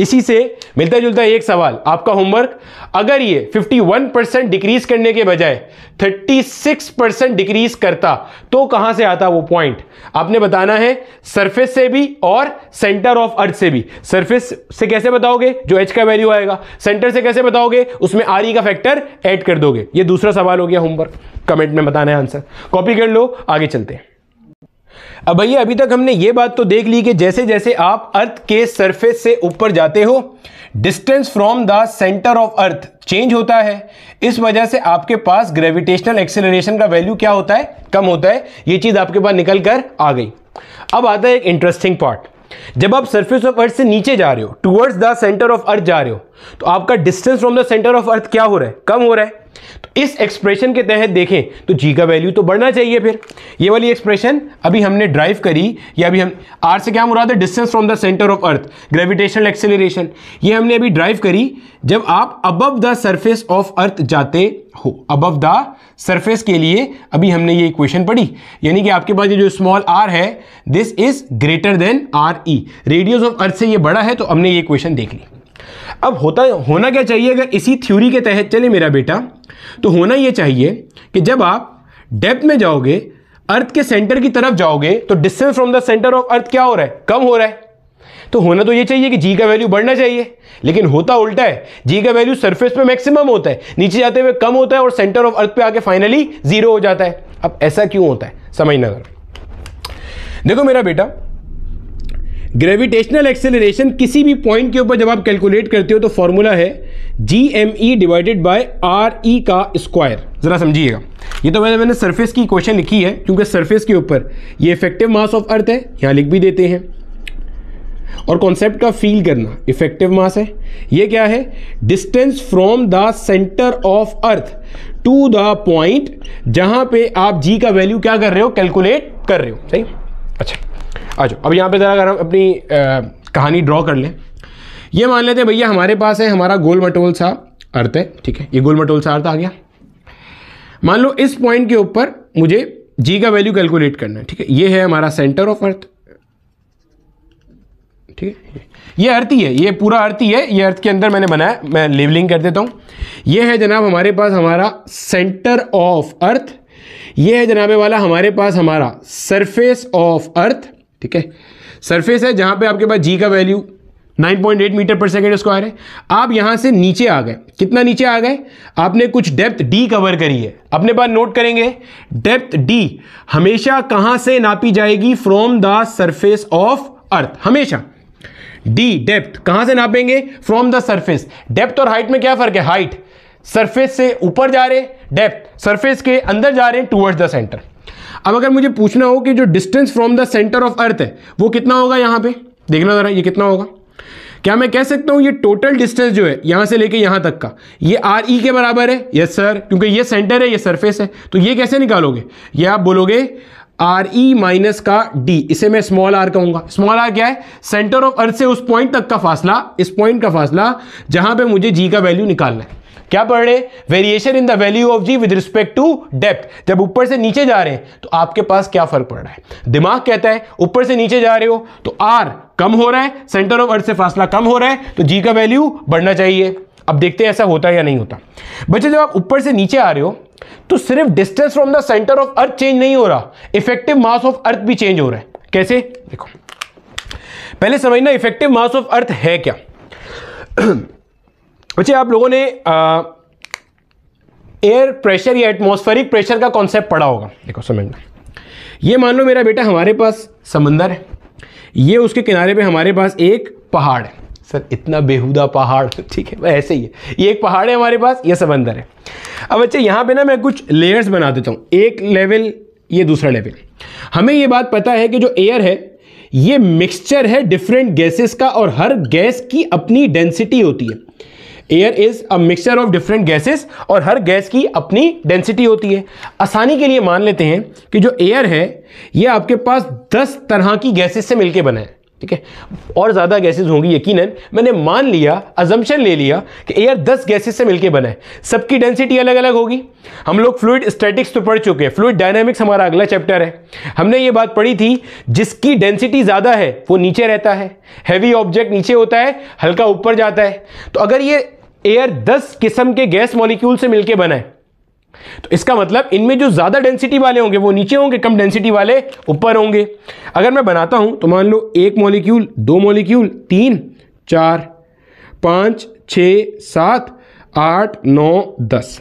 इसी से मिलता जुलता एक सवाल आपका होमवर्क अगर ये 51 परसेंट डिक्रीज करने के बजाय 36 परसेंट डिक्रीज करता तो कहां से आता वो पॉइंट आपने बताना है सरफेस से भी और सेंटर ऑफ अर्थ से भी सरफेस से कैसे बताओगे जो एच का वैल्यू आएगा सेंटर से कैसे बताओगे उसमें आर ई e का फैक्टर एड कर दोगे ये दूसरा सवाल हो गया होमवर्क कमेंट में बताना है आंसर कॉपी कर लो आगे चलते हैं अब भैया अभी तक हमने ये बात तो देख ली कि जैसे जैसे आप अर्थ के सरफेस से ऊपर जाते हो distance from the centre of earth change होता है इस वजह से आपके पास ग्रेविटेशनल एक्सेलरेशन का वैल्यू क्या होता है कम होता है ये चीज़ आपके पास निकल कर आ गई अब आता है एक इंटरेस्टिंग पार्ट जब आप सरफेस ऑफ अर्थ से नीचे जा रहे हो towards the centre of earth जा रहे हो तो आपका distance from the centre of earth क्या हो रहा है कम हो रहा है तो इस एक्सप्रेशन के तहत देखें तो जी का वैल्यू तो बढ़ना चाहिए फिर ये वाली एक्सप्रेशन अभी हमने ड्राइव करी या अभी हम आर से क्या मुराद है distance from the centre of earth gravitational acceleration ये हमने अभी ड्राइव करी जब आप above the surface of earth जाते हो अबव द सरफेस के लिए अभी हमने ये इक्वेशन पढ़ी यानी कि आपके पास ये जो स्मॉल आर है this is greater than R E radius of earth से ये बड़ा है तो हमने ये इक्वेशन देख ली अब होता होना क्या चाहिए अगर इसी थ्योरी के तहत चले मेरा बेटा तो होना ये चाहिए कि जब आप डेप्थ में जाओगे अर्थ के सेंटर की तरफ जाओगे तो distance from the centre of earth क्या हो रहा है कम हो रहा है तो होना तो ये चाहिए कि जी का वैल्यू बढ़ना चाहिए लेकिन होता उल्टा है जी का वैल्यू सरफेस पे मैक्सिमम होता है नीचे जाते हुए कम होता है और सेंटर ऑफ अर्थ पे आके फाइनली जीरो हो जाता है अब ऐसा क्यों होता है समझना जरा देखो मेरा बेटा ग्रेविटेशनल एक्सेलरेशन किसी भी पॉइंट के ऊपर जब आप कैलकुलेट करते हो तो फॉर्मूला है G M E divided by R ई का स्क्वायर ज़रा समझिएगा ये तो मैंने मैंने सरफेस की क्वेश्चन लिखी है क्योंकि सरफेस के ऊपर ये इफेक्टिव मास ऑफ अर्थ है यहाँ लिख भी देते हैं और कॉन्सेप्ट का फील करना इफेक्टिव मास है ये क्या है distance from the centre of earth to the point जहां पे आप जी का वैल्यू क्या कर रहे हो कैलकुलेट कर रहे हो सही अच्छा आ अब यहां पे ज़रा अगर हम अपनी आ, कहानी ड्रॉ कर लें ये मान लेते हैं भैया हमारे पास है हमारा गोल मटोल सा अर्थ है ठीक है ये गोल मटोल सा अर्थ आ गया मान लो इस पॉइंट के ऊपर मुझे जी का वैल्यू कैलकुलेट करना है ठीक है ये है हमारा सेंटर ऑफ अर्थ ठीक है ये अर्थी है ये पूरा अर्थी है ये अर्थ के अंदर मैंने बनाया मैं लेवलिंग कर देता हूँ ये है जनाब हमारे पास हमारा सेंटर ऑफ अर्थ ये है जनाबे वाला हमारे पास हमारा सरफेस ऑफ अर्थ ठीक है सरफेस है जहाँ पे आपके पास जी का वैल्यू 9.8 मीटर पर सेकेंड स्क्वायर है आप यहाँ से नीचे आ गए कितना नीचे आ गए आपने कुछ डेप्थ डी कवर करी है अपने पास नोट करेंगे डेप्थ डी हमेशा कहाँ से नापी जाएगी from the surface of earth हमेशा डी डेप्थ कहां से नापेंगे फ्रॉम द सर्फेस डेप्थ और हाइट में क्या फर्क है हाइट सरफेस से ऊपर जा रहे हैं डेप्थ सरफेस के अंदर जा रहे हैं टूवर्ड्स द सेंटर अब अगर मुझे पूछना हो कि जो distance from the centre of earth है वो कितना होगा यहां पे देखना ज़रा ये कितना होगा क्या मैं कह सकता हूं ये टोटल डिस्टेंस जो है यहां से लेके यहां तक का ये आर ई के बराबर है यस सर क्योंकि ये सेंटर है ये सरफेस है तो ये कैसे निकालोगे ये आप बोलोगे आर ई माइनस का डी इसे मैं स्मॉल आर कहूंगा स्मॉल आर क्या है सेंटर ऑफ अर्थ से उस पॉइंट तक का फासला इस पॉइंट का फासला जहां पे मुझे जी का वैल्यू निकालना है क्या पढ़ रहे variation in the value of G with respect to depth जब ऊपर से नीचे जा रहे हैं तो आपके पास क्या फर्क पड़ रहा है दिमाग कहता है ऊपर से नीचे जा रहे हो तो आर कम हो रहा है सेंटर ऑफ अर्थ से फासला कम हो रहा है तो जी का वैल्यू बढ़ना चाहिए अब देखते हैं ऐसा होता है या नहीं होता बच्चे जब आप ऊपर से नीचे आ रहे हो तो सिर्फ distance from the centre of earth change नहीं हो रहा इफेक्टिव मास ऑफ अर्थ भी चेंज हो रहा है कैसे देखो पहले समझना इफेक्टिव मास ऑफ अर्थ है क्या *clears throat* बच्चे आप लोगों ने एयर प्रेशर या एटमोस्फेरिक प्रेशर का कॉन्सेप्ट पढ़ा होगा देखो समझना ये मान लो मेरा बेटा हमारे पास समंदर है ये उसके किनारे पे हमारे पास एक पहाड़ है सर इतना बेहुदा पहाड़ ठीक है ऐसे ही है ये एक पहाड़ है हमारे पास ये समंदर है अब अच्छा यहाँ पे ना मैं कुछ लेयर्स बना देता हूँ एक लेवल ये दूसरा लेवल हमें ये बात पता है कि जो एयर है ये मिक्सचर है डिफरेंट गैसेस का और हर गैस की अपनी डेंसिटी होती है air is a mixture of different gases और हर गैस की अपनी डेंसिटी होती है आसानी के लिए मान लेते हैं कि जो एयर है ये आपके पास 10 तरह की गैसेस से मिलके बना है ठीक है और ज़्यादा गैसेज होंगी यकीनन मैंने मान लिया अजम्पन ले लिया कि एयर 10 गैसेज से मिलके बना है सबकी डेंसिटी अलग अलग होगी हम लोग फ्लूड स्टैटिक्स तो पढ़ चुके हैं फ्लूड डायनामिक्स हमारा अगला चैप्टर है हमने ये बात पढ़ी थी जिसकी डेंसिटी ज़्यादा है वो नीचे रहता है हैवी ऑब्जेक्ट नीचे होता है हल्का ऊपर जाता है तो अगर ये एयर दस किस्म के गैस मॉलिक्यूल से मिलकर बनाए तो इसका मतलब इनमें जो ज़्यादा डेंसिटी वाले होंगे वो नीचे होंगे कम डेंसिटी वाले ऊपर होंगे अगर मैं बनाता हूं तो मान लो एक मॉलिक्यूल दो मॉलिक्यूल तीन चार पांच छ सात आठ नौ दस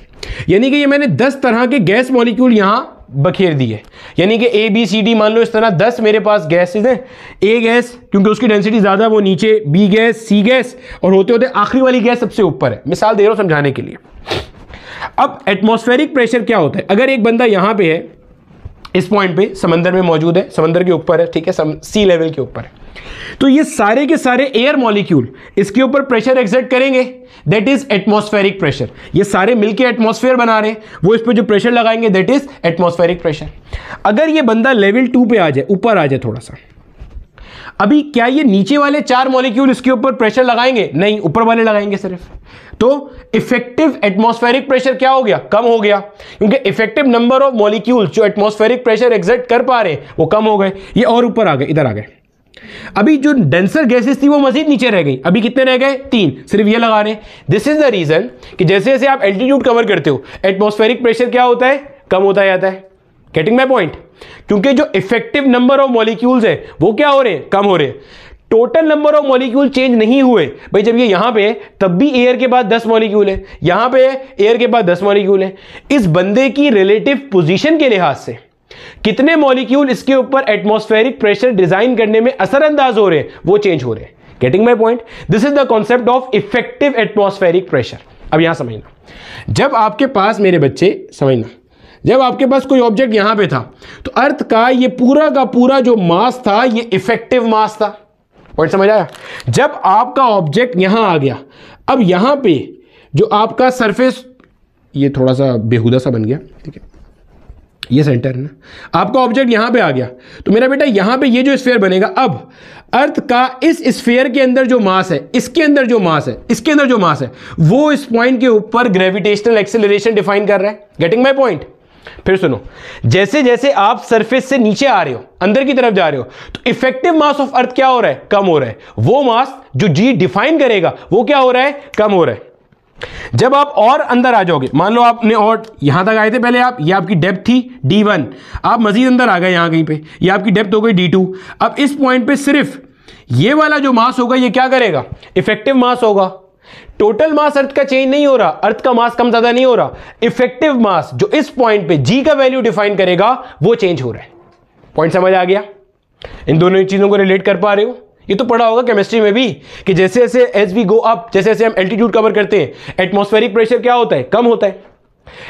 यानी कि ये मैंने दस तरह के गैस मॉलिक्यूल यहां बखेर दिए यानी कि ए बी सी डी मान लो इस तरह दस मेरे पास गैसेज हैं ए गैस क्योंकि उसकी डेंसिटी ज़्यादा वो नीचे बी गैस सी गैस और होते होते आखिरी वाली गैस सबसे ऊपर है मिसाल दे रहा हूं समझाने के लिए अब एटमॉस्फेरिक प्रेशर क्या होता है अगर एक बंदा यहाँ पे है इस पॉइंट पे समंदर में मौजूद है समंदर के ऊपर है ठीक है सम, सी लेवल के ऊपर है तो ये सारे के सारे एयर मॉलिक्यूल इसके ऊपर प्रेशर एक्सर्ट करेंगे दैट इज एटमॉस्फेरिक प्रेशर ये सारे मिलके एटमॉस्फेयर बना रहे हैं वो इस पर जो प्रेशर लगाएंगे दैट इज एटमॉस्फेरिक प्रेशर अगर ये बंदा लेवल टू पे आ जाए ऊपर आ जाए थोड़ा सा अभी क्या ये नीचे वाले चार मॉलिक्यूल इसके ऊपर प्रेशर लगाएंगे नहीं ऊपर वाले लगाएंगे सिर्फ तो इफेक्टिव एटमॉस्फेरिक प्रेशर क्या हो गया कम हो गया क्योंकि इफेक्टिव नंबर ऑफ मॉलिक्यूल जो एटमॉस्फेरिक प्रेशर एग्जर्ट कर पा रहे हैं वो कम हो गए ये और ऊपर आ गए इधर आ गए अभी जो डेंसर गैसेस थी वो मजीद नीचे रह गई अभी कितने रह गए तीन सिर्फ ये लगा रहे दिस इज द रीजन कि जैसे जैसे आप एल्टीट्यूड कवर करते हो एटमॉस्फेरिक प्रेशर क्या होता है कम होता जाता है गेटिंग माई पॉइंट क्योंकि जो इफेक्टिव नंबर ऑफ मॉलिक्यूल्स है वो क्या हो रहे हैं कम हो रहे हैं total number of molecule change नहीं हुए भाई जब ये यहां पे तब भी एयर के पास दस मॉलिक्यूल है यहां पे एयर के पास दस मॉलिक्यूल है इस बंदे की रिलेटिव पोजीशन के लिहाज से कितने मॉलिक्यूल इसके ऊपर एटमॉस्फेरिक प्रेशर डिजाइन करने में असरअंदाज हो रहे हैं वो चेंज हो रहे हैं getting my point this is the concept of effective atmospheric pressure अब यहां समझना जब आपके पास मेरे बच्चे समझना जब आपके पास कोई ऑब्जेक्ट यहां पे था तो अर्थ का ये पूरा का पूरा जो मास था ये इफेक्टिव मास था पॉइंट समझ आया जब आपका ऑब्जेक्ट यहां आ गया अब यहां पे जो आपका सरफेस ये थोड़ा सा बेहुदा सा बन गया ठीक है ये सेंटर है ना आपका ऑब्जेक्ट यहां पे आ गया तो मेरा बेटा यहां पे ये जो स्फेयर बनेगा अब अर्थ का इस स्फेयर के अंदर जो मास है इसके अंदर जो मास है इसके अंदर जो मास है वो इस पॉइंट के ऊपर ग्रेविटेशनल एक्सेलरेशन डिफाइन कर रहा है गेटिंग माई पॉइंट फिर सुनो जैसे जैसे आप सरफेस से नीचे आ रहे हो अंदर की तरफ जा रहे हो तो इफेक्टिव मास ऑफ अर्थ क्या हो रहा है कम हो रहा है वो मास जो जी डिफाइन करेगा वो क्या हो रहा है कम हो रहा है जब आप और अंदर आ जाओगे मान लो आपने और यहां तक आए थे पहले आप ये आपकी डेप्थ थी डी वन आप मजीद अंदर आ गए यहां कहीं पे ये आपकी डेप्थ हो गई डी टू अब इस पॉइंट पे सिर्फ ये वाला जो मास होगा ये क्या करेगा इफेक्टिव मास होगा टोटल मास अर्थ का चेंज नहीं हो रहा अर्थ का मास कम ज्यादा नहीं हो रहा इफेक्टिव मास जो इस पॉइंट पे जी का वैल्यू डिफाइन करेगा वो चेंज हो रहा है पॉइंट समझ आ गया इन दोनों चीजों को रिलेट कर पा रहे हो ये तो पढ़ा होगा केमिस्ट्री में भी कि जैसे जैसे एज वी गो अप जैसे जैसे हम एल्टीट्यूड कवर करते हैं एटमोस्फेरिक प्रेशर क्या होता है कम होता है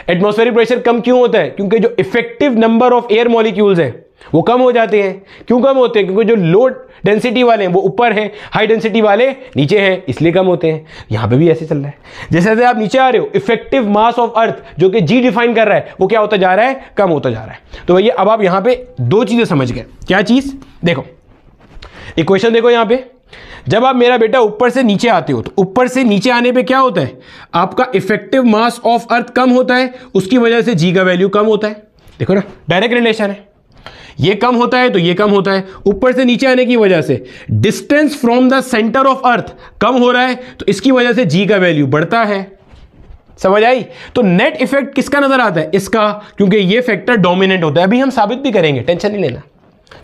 एटमोस्फेरिक प्रेशर कम क्यों होता है क्योंकि जो effective number of air molecules है वो कम हो जाते हैं क्यों कम होते हैं क्योंकि जो लो डेंसिटी वाले हैं वो ऊपर हैं हाई डेंसिटी वाले नीचे हैं इसलिए कम होते हैं यहाँ पे भी ऐसे चल रहा है जैसे जैसे आप नीचे आ रहे हो इफेक्टिव मास ऑफ अर्थ जो कि जी डिफाइन कर रहा है वो क्या होता जा रहा है कम होता जा रहा है तो भैया अब आप यहाँ पर दो चीज़ें समझ गए क्या चीज़ देखो इक्वेशन देखो यहाँ पर जब आप मेरा बेटा ऊपर से नीचे आते हो तो ऊपर से नीचे आने पे क्या होता है आपका इफेक्टिव मास ऑफ अर्थ कम होता है उसकी वजह से जी का वैल्यू कम होता है देखो ना डायरेक्ट रिलेशन है ये कम होता है तो ये कम होता है ऊपर से नीचे आने की वजह से distance from the centre of earth कम हो रहा है तो इसकी वजह से जी का वैल्यू बढ़ता है समझ आई तो नेट इफेक्ट किसका नजर आता है इसका क्योंकि ये फैक्टर डोमिनेंट होता है अभी हम साबित भी करेंगे टेंशन नहीं लेना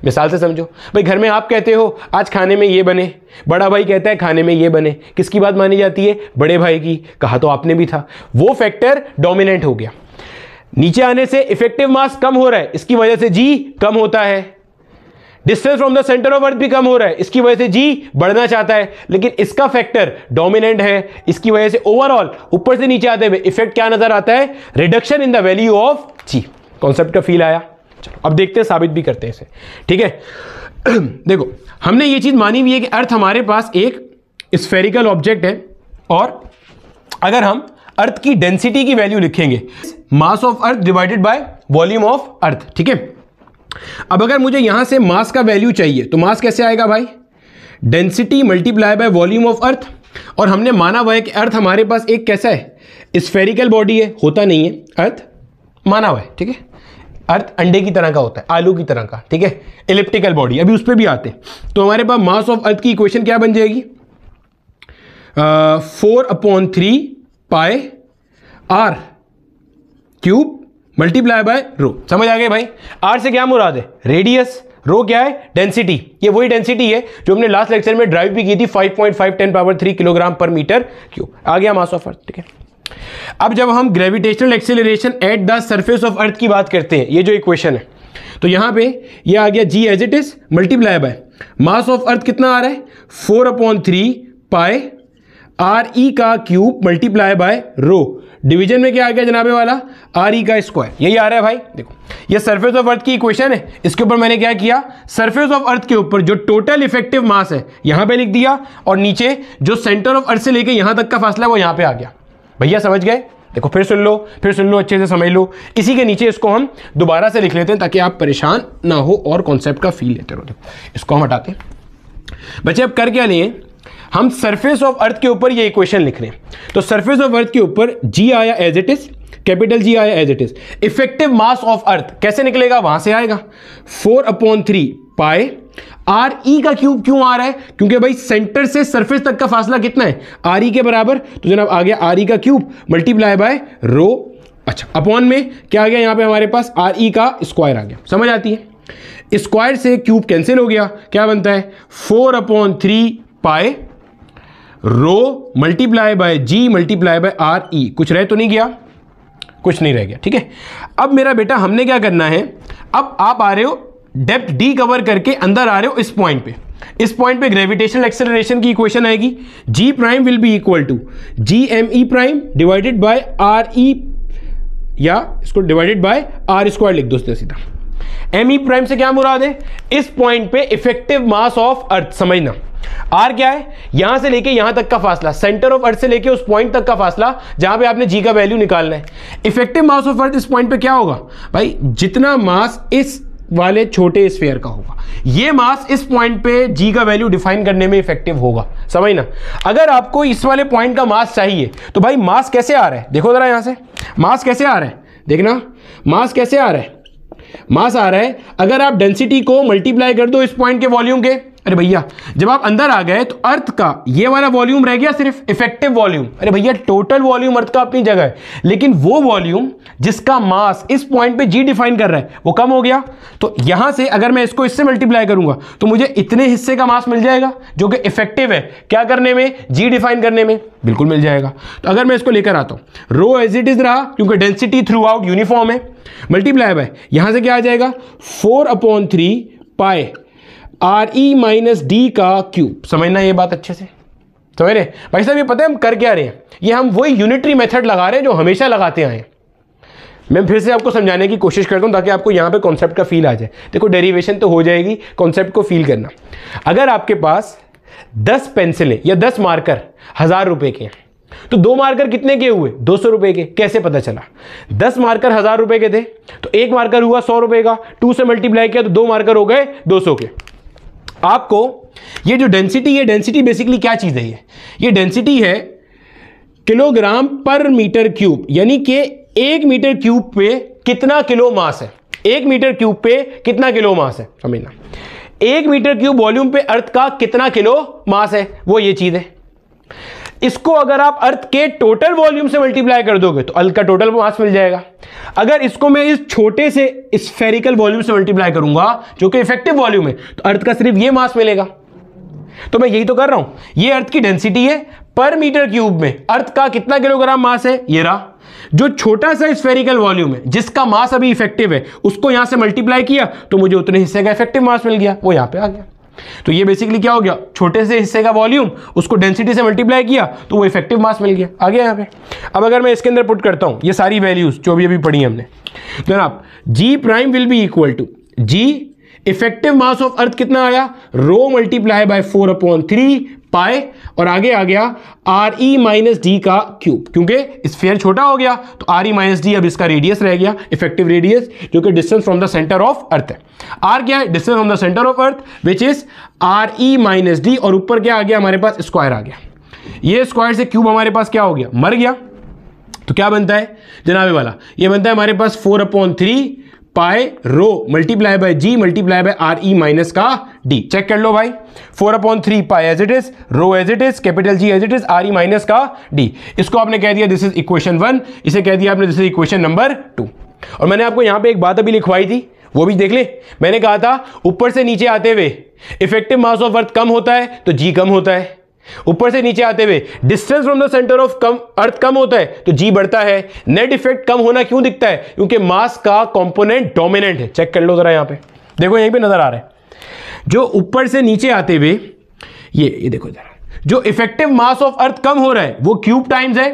मिसाल से समझो भाई घर में आप कहते हो आज खाने में ये बने बड़ा भाई कहता है खाने में ये बने किसकी बात मानी जाती है बड़े भाई की कहा तो आपने भी था वो फैक्टर डोमिनेंट हो गया नीचे आने से इफेक्टिव मास कम हो रहा है इसकी वजह से जी कम होता है distance from the centre of earth भी कम हो रहा है इसकी वजह से जी बढ़ना चाहता है लेकिन इसका फैक्टर डोमिनेंट है इसकी वजह से ओवरऑल ऊपर से नीचे आते हुए इफेक्ट क्या नजर आता है reduction in the value of g concept का फील आया चलो अब देखते हैं साबित भी करते हैं इसे ठीक है *clears throat* देखो हमने ये चीज़ मानी हुई है कि अर्थ हमारे पास एक स्फेरिकल ऑब्जेक्ट है और अगर हम अर्थ की डेंसिटी की वैल्यू लिखेंगे mass of earth divided by volume of earth ठीक है अब अगर मुझे यहां से मास का वैल्यू चाहिए तो मास कैसे आएगा भाई density multiply by volume of earth और हमने माना हुआ है कि अर्थ हमारे पास एक कैसा है स्फेरिकल बॉडी है होता नहीं है अर्थ माना हुआ है ठीक है अर्थ अंडे की तरह का होता है आलू की तरह का ठीक है इलिप्टिकल बॉडी अभी उस पर भी आते हैं तो हमारे पास मास ऑफ अर्थ की इक्वेशन क्या बन जाएगी four upon three pi R cube multiply by rho समझ आ गए भाई आर से क्या मुराद है रेडियस रो क्या है डेंसिटी ये वही डेंसिटी है जो हमने लास्ट लेक्चर में ड्राइव भी की थी 5.5 10 power three kilogram per metre cube आ गया मास ऑफ अर्थ ठीक है अब जब हम gravitational acceleration at the surface of earth की बात करते हैं ये जो इक्वेशन है तो यहाँ पे ये आ गया g as it is multiply by mass of earth कितना आ रहा है four upon three pi R ई e का cube multiply by rho division में क्या आ गया जनाबे वाला आर ई e का स्क्वायर यही आ रहा है भाई देखो ये सरफेस ऑफ अर्थ की इक्वेशन है इसके ऊपर मैंने क्या किया सरफेस ऑफ अर्थ के ऊपर जो टोटल इफेक्टिव मास है यहां पे लिख दिया और नीचे जो सेंटर ऑफ अर्थ से लेके यहां तक का फासला वो यहां पे आ गया भैया समझ गए देखो फिर सुन लो फिर सुन लो अच्छे से समझ लो इसी के नीचे इसको हम दोबारा से लिख लेते हैं ताकि आप परेशान ना हो और कॉन्सेप्ट का फील लेते रहो देखो इसको हम हटाते बच्चे अब कर क्या लिए हम सरफेस ऑफ अर्थ के ऊपर ये इक्वेशन लिख रहे हैं तो सरफेस ऑफ अर्थ के ऊपर जी आया as it is capital G आया as it is effective mass of earth कैसे निकलेगा वहां से आएगा four upon three pi R ई का क्यूब क्यों आ रहा है क्योंकि भाई सेंटर से सरफेस तक का फासला कितना है आर ई e के बराबर तो जनाब आ गया आर ई e का क्यूब मल्टीप्लाई बाय रो अच्छा अपॉन में क्या आ गया यहाँ पे हमारे पास आर ई e का स्क्वायर आ गया समझ आती है स्क्वायर से क्यूब कैंसिल हो गया क्या बनता है four upon three pi rho multiply by g multiply by R E कुछ रह तो नहीं गया कुछ नहीं रह गया ठीक है अब मेरा बेटा हमने क्या करना है अब आप आ रहे हो डेप्थ डी कवर करके अंदर आ रहे हो इस पॉइंट पे इस पॉइंट पे ग्रेविटेशनल एक्सेलरेशन की इक्वेशन आएगी g prime will be equal to G M E prime divided by R E या इसको डिवाइडेड बाय आर स्क्वायर लिख दो सीधा एम ई प्राइम से क्या मुराद है इस पॉइंट पे इफेक्टिव मास ऑफ अर्थ समझना आर क्या है यहां से लेके यहां तक का फासला सेंटर ऑफ अर्थ से लेके उस पॉइंट तक का फासला जहां पे आपने जी का वैल्यू निकालना है इफेक्टिव मास ऑफ अर्थ इस पॉइंट पे क्या होगा भाई जितना मास इस वाले छोटे स्फेयर का होगा ये मास इस पॉइंट पे जी का वैल्यू डिफाइन करने में इफेक्टिव होगा समझ ना अगर आपको इस वाले पॉइंट का मास चाहिए तो भाई मास कैसे आ रहा है देखो जरा यहां से मास कैसे आ रहा है देखना मास कैसे आ रहा है मास आ रहा है अगर आप डेंसिटी को मल्टीप्लाई कर दो इस पॉइंट के वॉल्यूम के अरे भैया जब आप अंदर आ गए तो अर्थ का ये वाला वॉल्यूम रह गया सिर्फ इफेक्टिव वॉल्यूम अरे भैया टोटल वॉल्यूम अर्थ का अपनी जगह है लेकिन वो वॉल्यूम जिसका मास इस पॉइंट पे जी डिफाइन कर रहा है वो कम हो गया तो यहां से अगर मैं इसको इससे मल्टीप्लाई करूंगा तो मुझे इतने हिस्से का मास मिल जाएगा जो कि इफेक्टिव है क्या करने में जी डिफाइन करने में बिल्कुल मिल जाएगा तो अगर मैं इसको लेकर आता हूँ रो एज इट इज रहा क्योंकि डेंसिटी थ्रू आउट यूनिफॉर्म है मल्टीप्लाई बाय यहाँ से क्या आ जाएगा four upon three pi R E minus d का क्यूब समझना ये बात अच्छे से समझ रहे भाई साहब ये पता है हम कर क्या रहे हैं ये हम वही यूनिटरी मेथड लगा रहे हैं जो हमेशा लगाते आए हैं मैं फिर से आपको समझाने की कोशिश करता हूँ ताकि आपको यहाँ पे कॉन्सेप्ट का फील आ जाए देखो डेरिवेशन तो हो जाएगी कॉन्सेप्ट को फील करना अगर आपके पास दस पेंसिलें या दस मार्कर हज़ार रुपये के हैं तो दो मार्कर कितने के हुए दो सौ रुपये के कैसे पता चला दस मार्कर हज़ार रुपये के थे तो एक मार्कर हुआ सौ रुपये का टू से मल्टीप्लाई किया तो दो मार्कर हो गए दो सौ के आपको ये जो डेंसिटी है डेंसिटी बेसिकली क्या चीज़ है ये डेंसिटी है किलोग्राम पर मीटर क्यूब यानी कि एक मीटर क्यूब पे कितना किलो मास है एक मीटर क्यूब पे कितना किलो मास है समझना एक मीटर क्यूब वॉल्यूम पे अर्थ का कितना किलो मास है वो ये चीज़ है इसको अगर आप अर्थ के टोटल वॉल्यूम से मल्टीप्लाई कर दोगे तो अर्थ का टोटल मास मिल जाएगा अगर इसको मैं इस छोटे से स्फेरिकल वॉल्यूम से मल्टीप्लाई करूंगा जो कि इफेक्टिव वॉल्यूम है तो अर्थ का सिर्फ ये मास मिलेगा तो मैं यही तो कर रहा हूं ये अर्थ की डेंसिटी है पर मीटर क्यूब में अर्थ का कितना किलोग्राम मास है ये रहा जो छोटा सा स्फेरिकल वॉल्यूम है जिसका मास अभी इफेक्टिव है उसको यहां से मल्टीप्लाई किया तो मुझे उतने हिस्से का इफेक्टिव मास मिल गया वो यहां पे आ गया तो ये बेसिकली क्या हो गया छोटे से हिस्से का वॉल्यूम उसको डेंसिटी से मल्टीप्लाई किया तो वो इफेक्टिव मास मिल गया आ गया यहाँ पे अब अगर मैं इसके अंदर पुट करता हूँ ये सारी वैल्यूज जो भी अभी पढ़ी हमने जनाब जी prime will be equal to g effective mass of earth कितना आया rho multiply by four upon three pi और आगे आ गया आर ई माइनस डी का क्यूब क्योंकि स्फेयर छोटा हो गया तो आर ई माइनस डी अब इसका रेडियस रह गया इफेक्टिव रेडियस जो कि distance from the centre of earth है आर क्या है distance from the centre of earth which is R E minus d और ऊपर क्या आ गया हमारे पास स्क्वायर आ गया ये स्क्वायर से क्यूब हमारे पास क्या हो गया मर गया तो क्या बनता है जनाबे वाला ये बनता है हमारे पास four upon three pi rho multiply by g multiply by R E minus का डी चेक कर लो भाई four upon three pi as it is rho as it is capital G as it is R E minus का d इसको आपने कह दिया this is equation one इसे कह दिया आपने this is equation number two और मैंने आपको यहां पे एक बात अभी लिखवाई थी वो भी देख ले मैंने कहा था ऊपर से नीचे आते हुए इफेक्टिव मास ऑफ वर्थ कम होता है तो जी कम होता है ऊपर से नीचे आते हुए distance from the centre of कम अर्थ कम होता है तो जी बढ़ता है नेट इफेक्ट कम होना क्यों दिखता है क्योंकि मास का कंपोनेंट डोमिनेंट है चेक कर लो जरा यहां पे देखो यहीं पे नजर आ रहा है जो ऊपर से नीचे आते हुए ये ये देखो जरा जो इफेक्टिव मास ऑफ अर्थ कम हो रहा है वो क्यूब टाइम्स है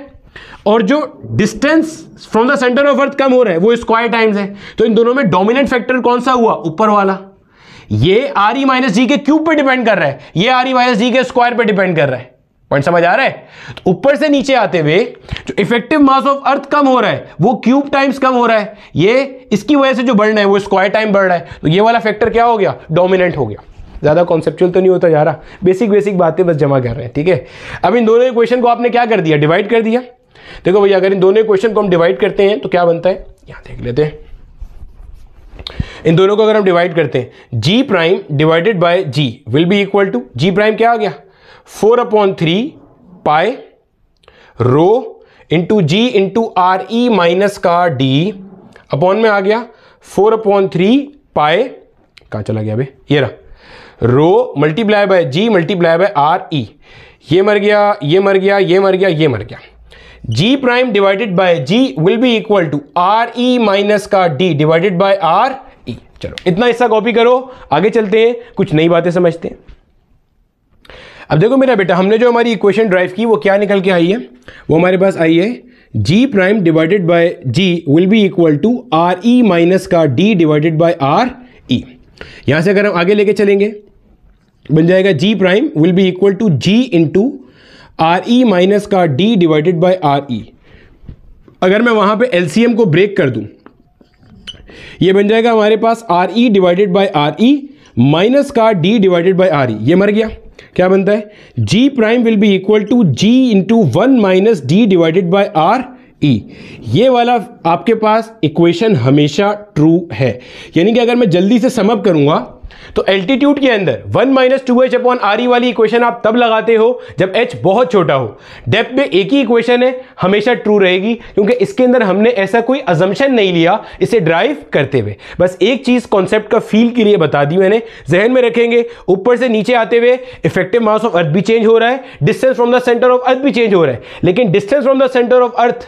और जो distance from the centre of earth कम हो रहा है वो स्क्वायर टाइम्स है तो इन दोनों में डोमिनेंट फैक्टर कौन सा हुआ ऊपर वाला ये आर ई माइनस जी के क्यूब पे डिपेंड कर रहा है ये आर ई माइनस जी के स्क्वायर पे डिपेंड कर रहा है पॉइंट समझ आ रहा है तो ऊपर से नीचे आते हुए जो इफेक्टिव मास ऑफ अर्थ कम हो रहा है वो क्यूब टाइम्स कम हो रहा है ये इसकी वजह से जो बढ़ रहा है वो स्क्वायर टाइम बढ़ रहा है तो ये वाला फैक्टर क्या हो गया डोमिनेंट हो गया ज़्यादा कॉन्सेप्चुअल तो नहीं होता जा रहा बेसिक बेसिक बातें बस जमा कर रहे हैं ठीक है अब इन दोनों क्वेश्चन को आपने क्या कर दिया डिवाइड कर दिया देखो भैया अगर इन दोनों क्वेश्चन को हम डिवाइड करते हैं तो क्या बनता है यहां देख लेते हैं इन दोनों को अगर हम डिवाइड करते हैं g prime divided by ji will be equal to g prime क्या आ गया four upon three pi rho into g into R E minus का डी अपॉन में आ गया फोर अपॉन थ्री पाए कहा चला गया भाई ये रहा rho multiply by g multiply by R E ये मर गया ये मर गया ये मर गया ये मर गया g prime divided by ji will be equal to R E minus का डी डिवाइडेड बाय आर चलो इतना हिस्सा कॉपी करो आगे चलते हैं कुछ नई बातें समझते हैं अब देखो मेरा बेटा हमने जो हमारी इक्वेशन ड्राइव की वो क्या निकल के आई है वो हमारे पास आई है जी prime divided by ji will be equal to R E minus का डी डिवाइडेड बाय आर ई यहाँ से अगर हम आगे लेके चलेंगे बन जाएगा g prime will be equal to g into R E minus का d divided by R E अगर मैं वहाँ पे एलसीएम को ब्रेक कर दूँ ये बन जाएगा हमारे पास R E divided by R E minus का d divided by R E ये मर गया क्या बनता है जी prime will be equal to g into one minus d divided by R E ये वाला आपके पास इक्वेशन हमेशा ट्रू है यानी कि अगर मैं जल्दी से समअप करूंगा तो एल्टीट्यूड के अंदर one minus two H upon R E वाली इक्वेशन आप तब लगाते हो जब एच बहुत छोटा हो डेप्थ में एक ही इक्वेशन है हमेशा ट्रू रहेगी क्योंकि इसके अंदर हमने ऐसा कोई अजम्पन नहीं लिया इसे ड्राइव करते हुए बस एक चीज़ कॉन्सेप्ट का फील के लिए बता दी मैंने जहन में रखेंगे ऊपर से नीचे आते हुए इफेक्टिव मास ऑफ अर्थ भी चेंज हो रहा है distance from the centre of earth भी चेंज हो रहा है लेकिन distance from the centre of earth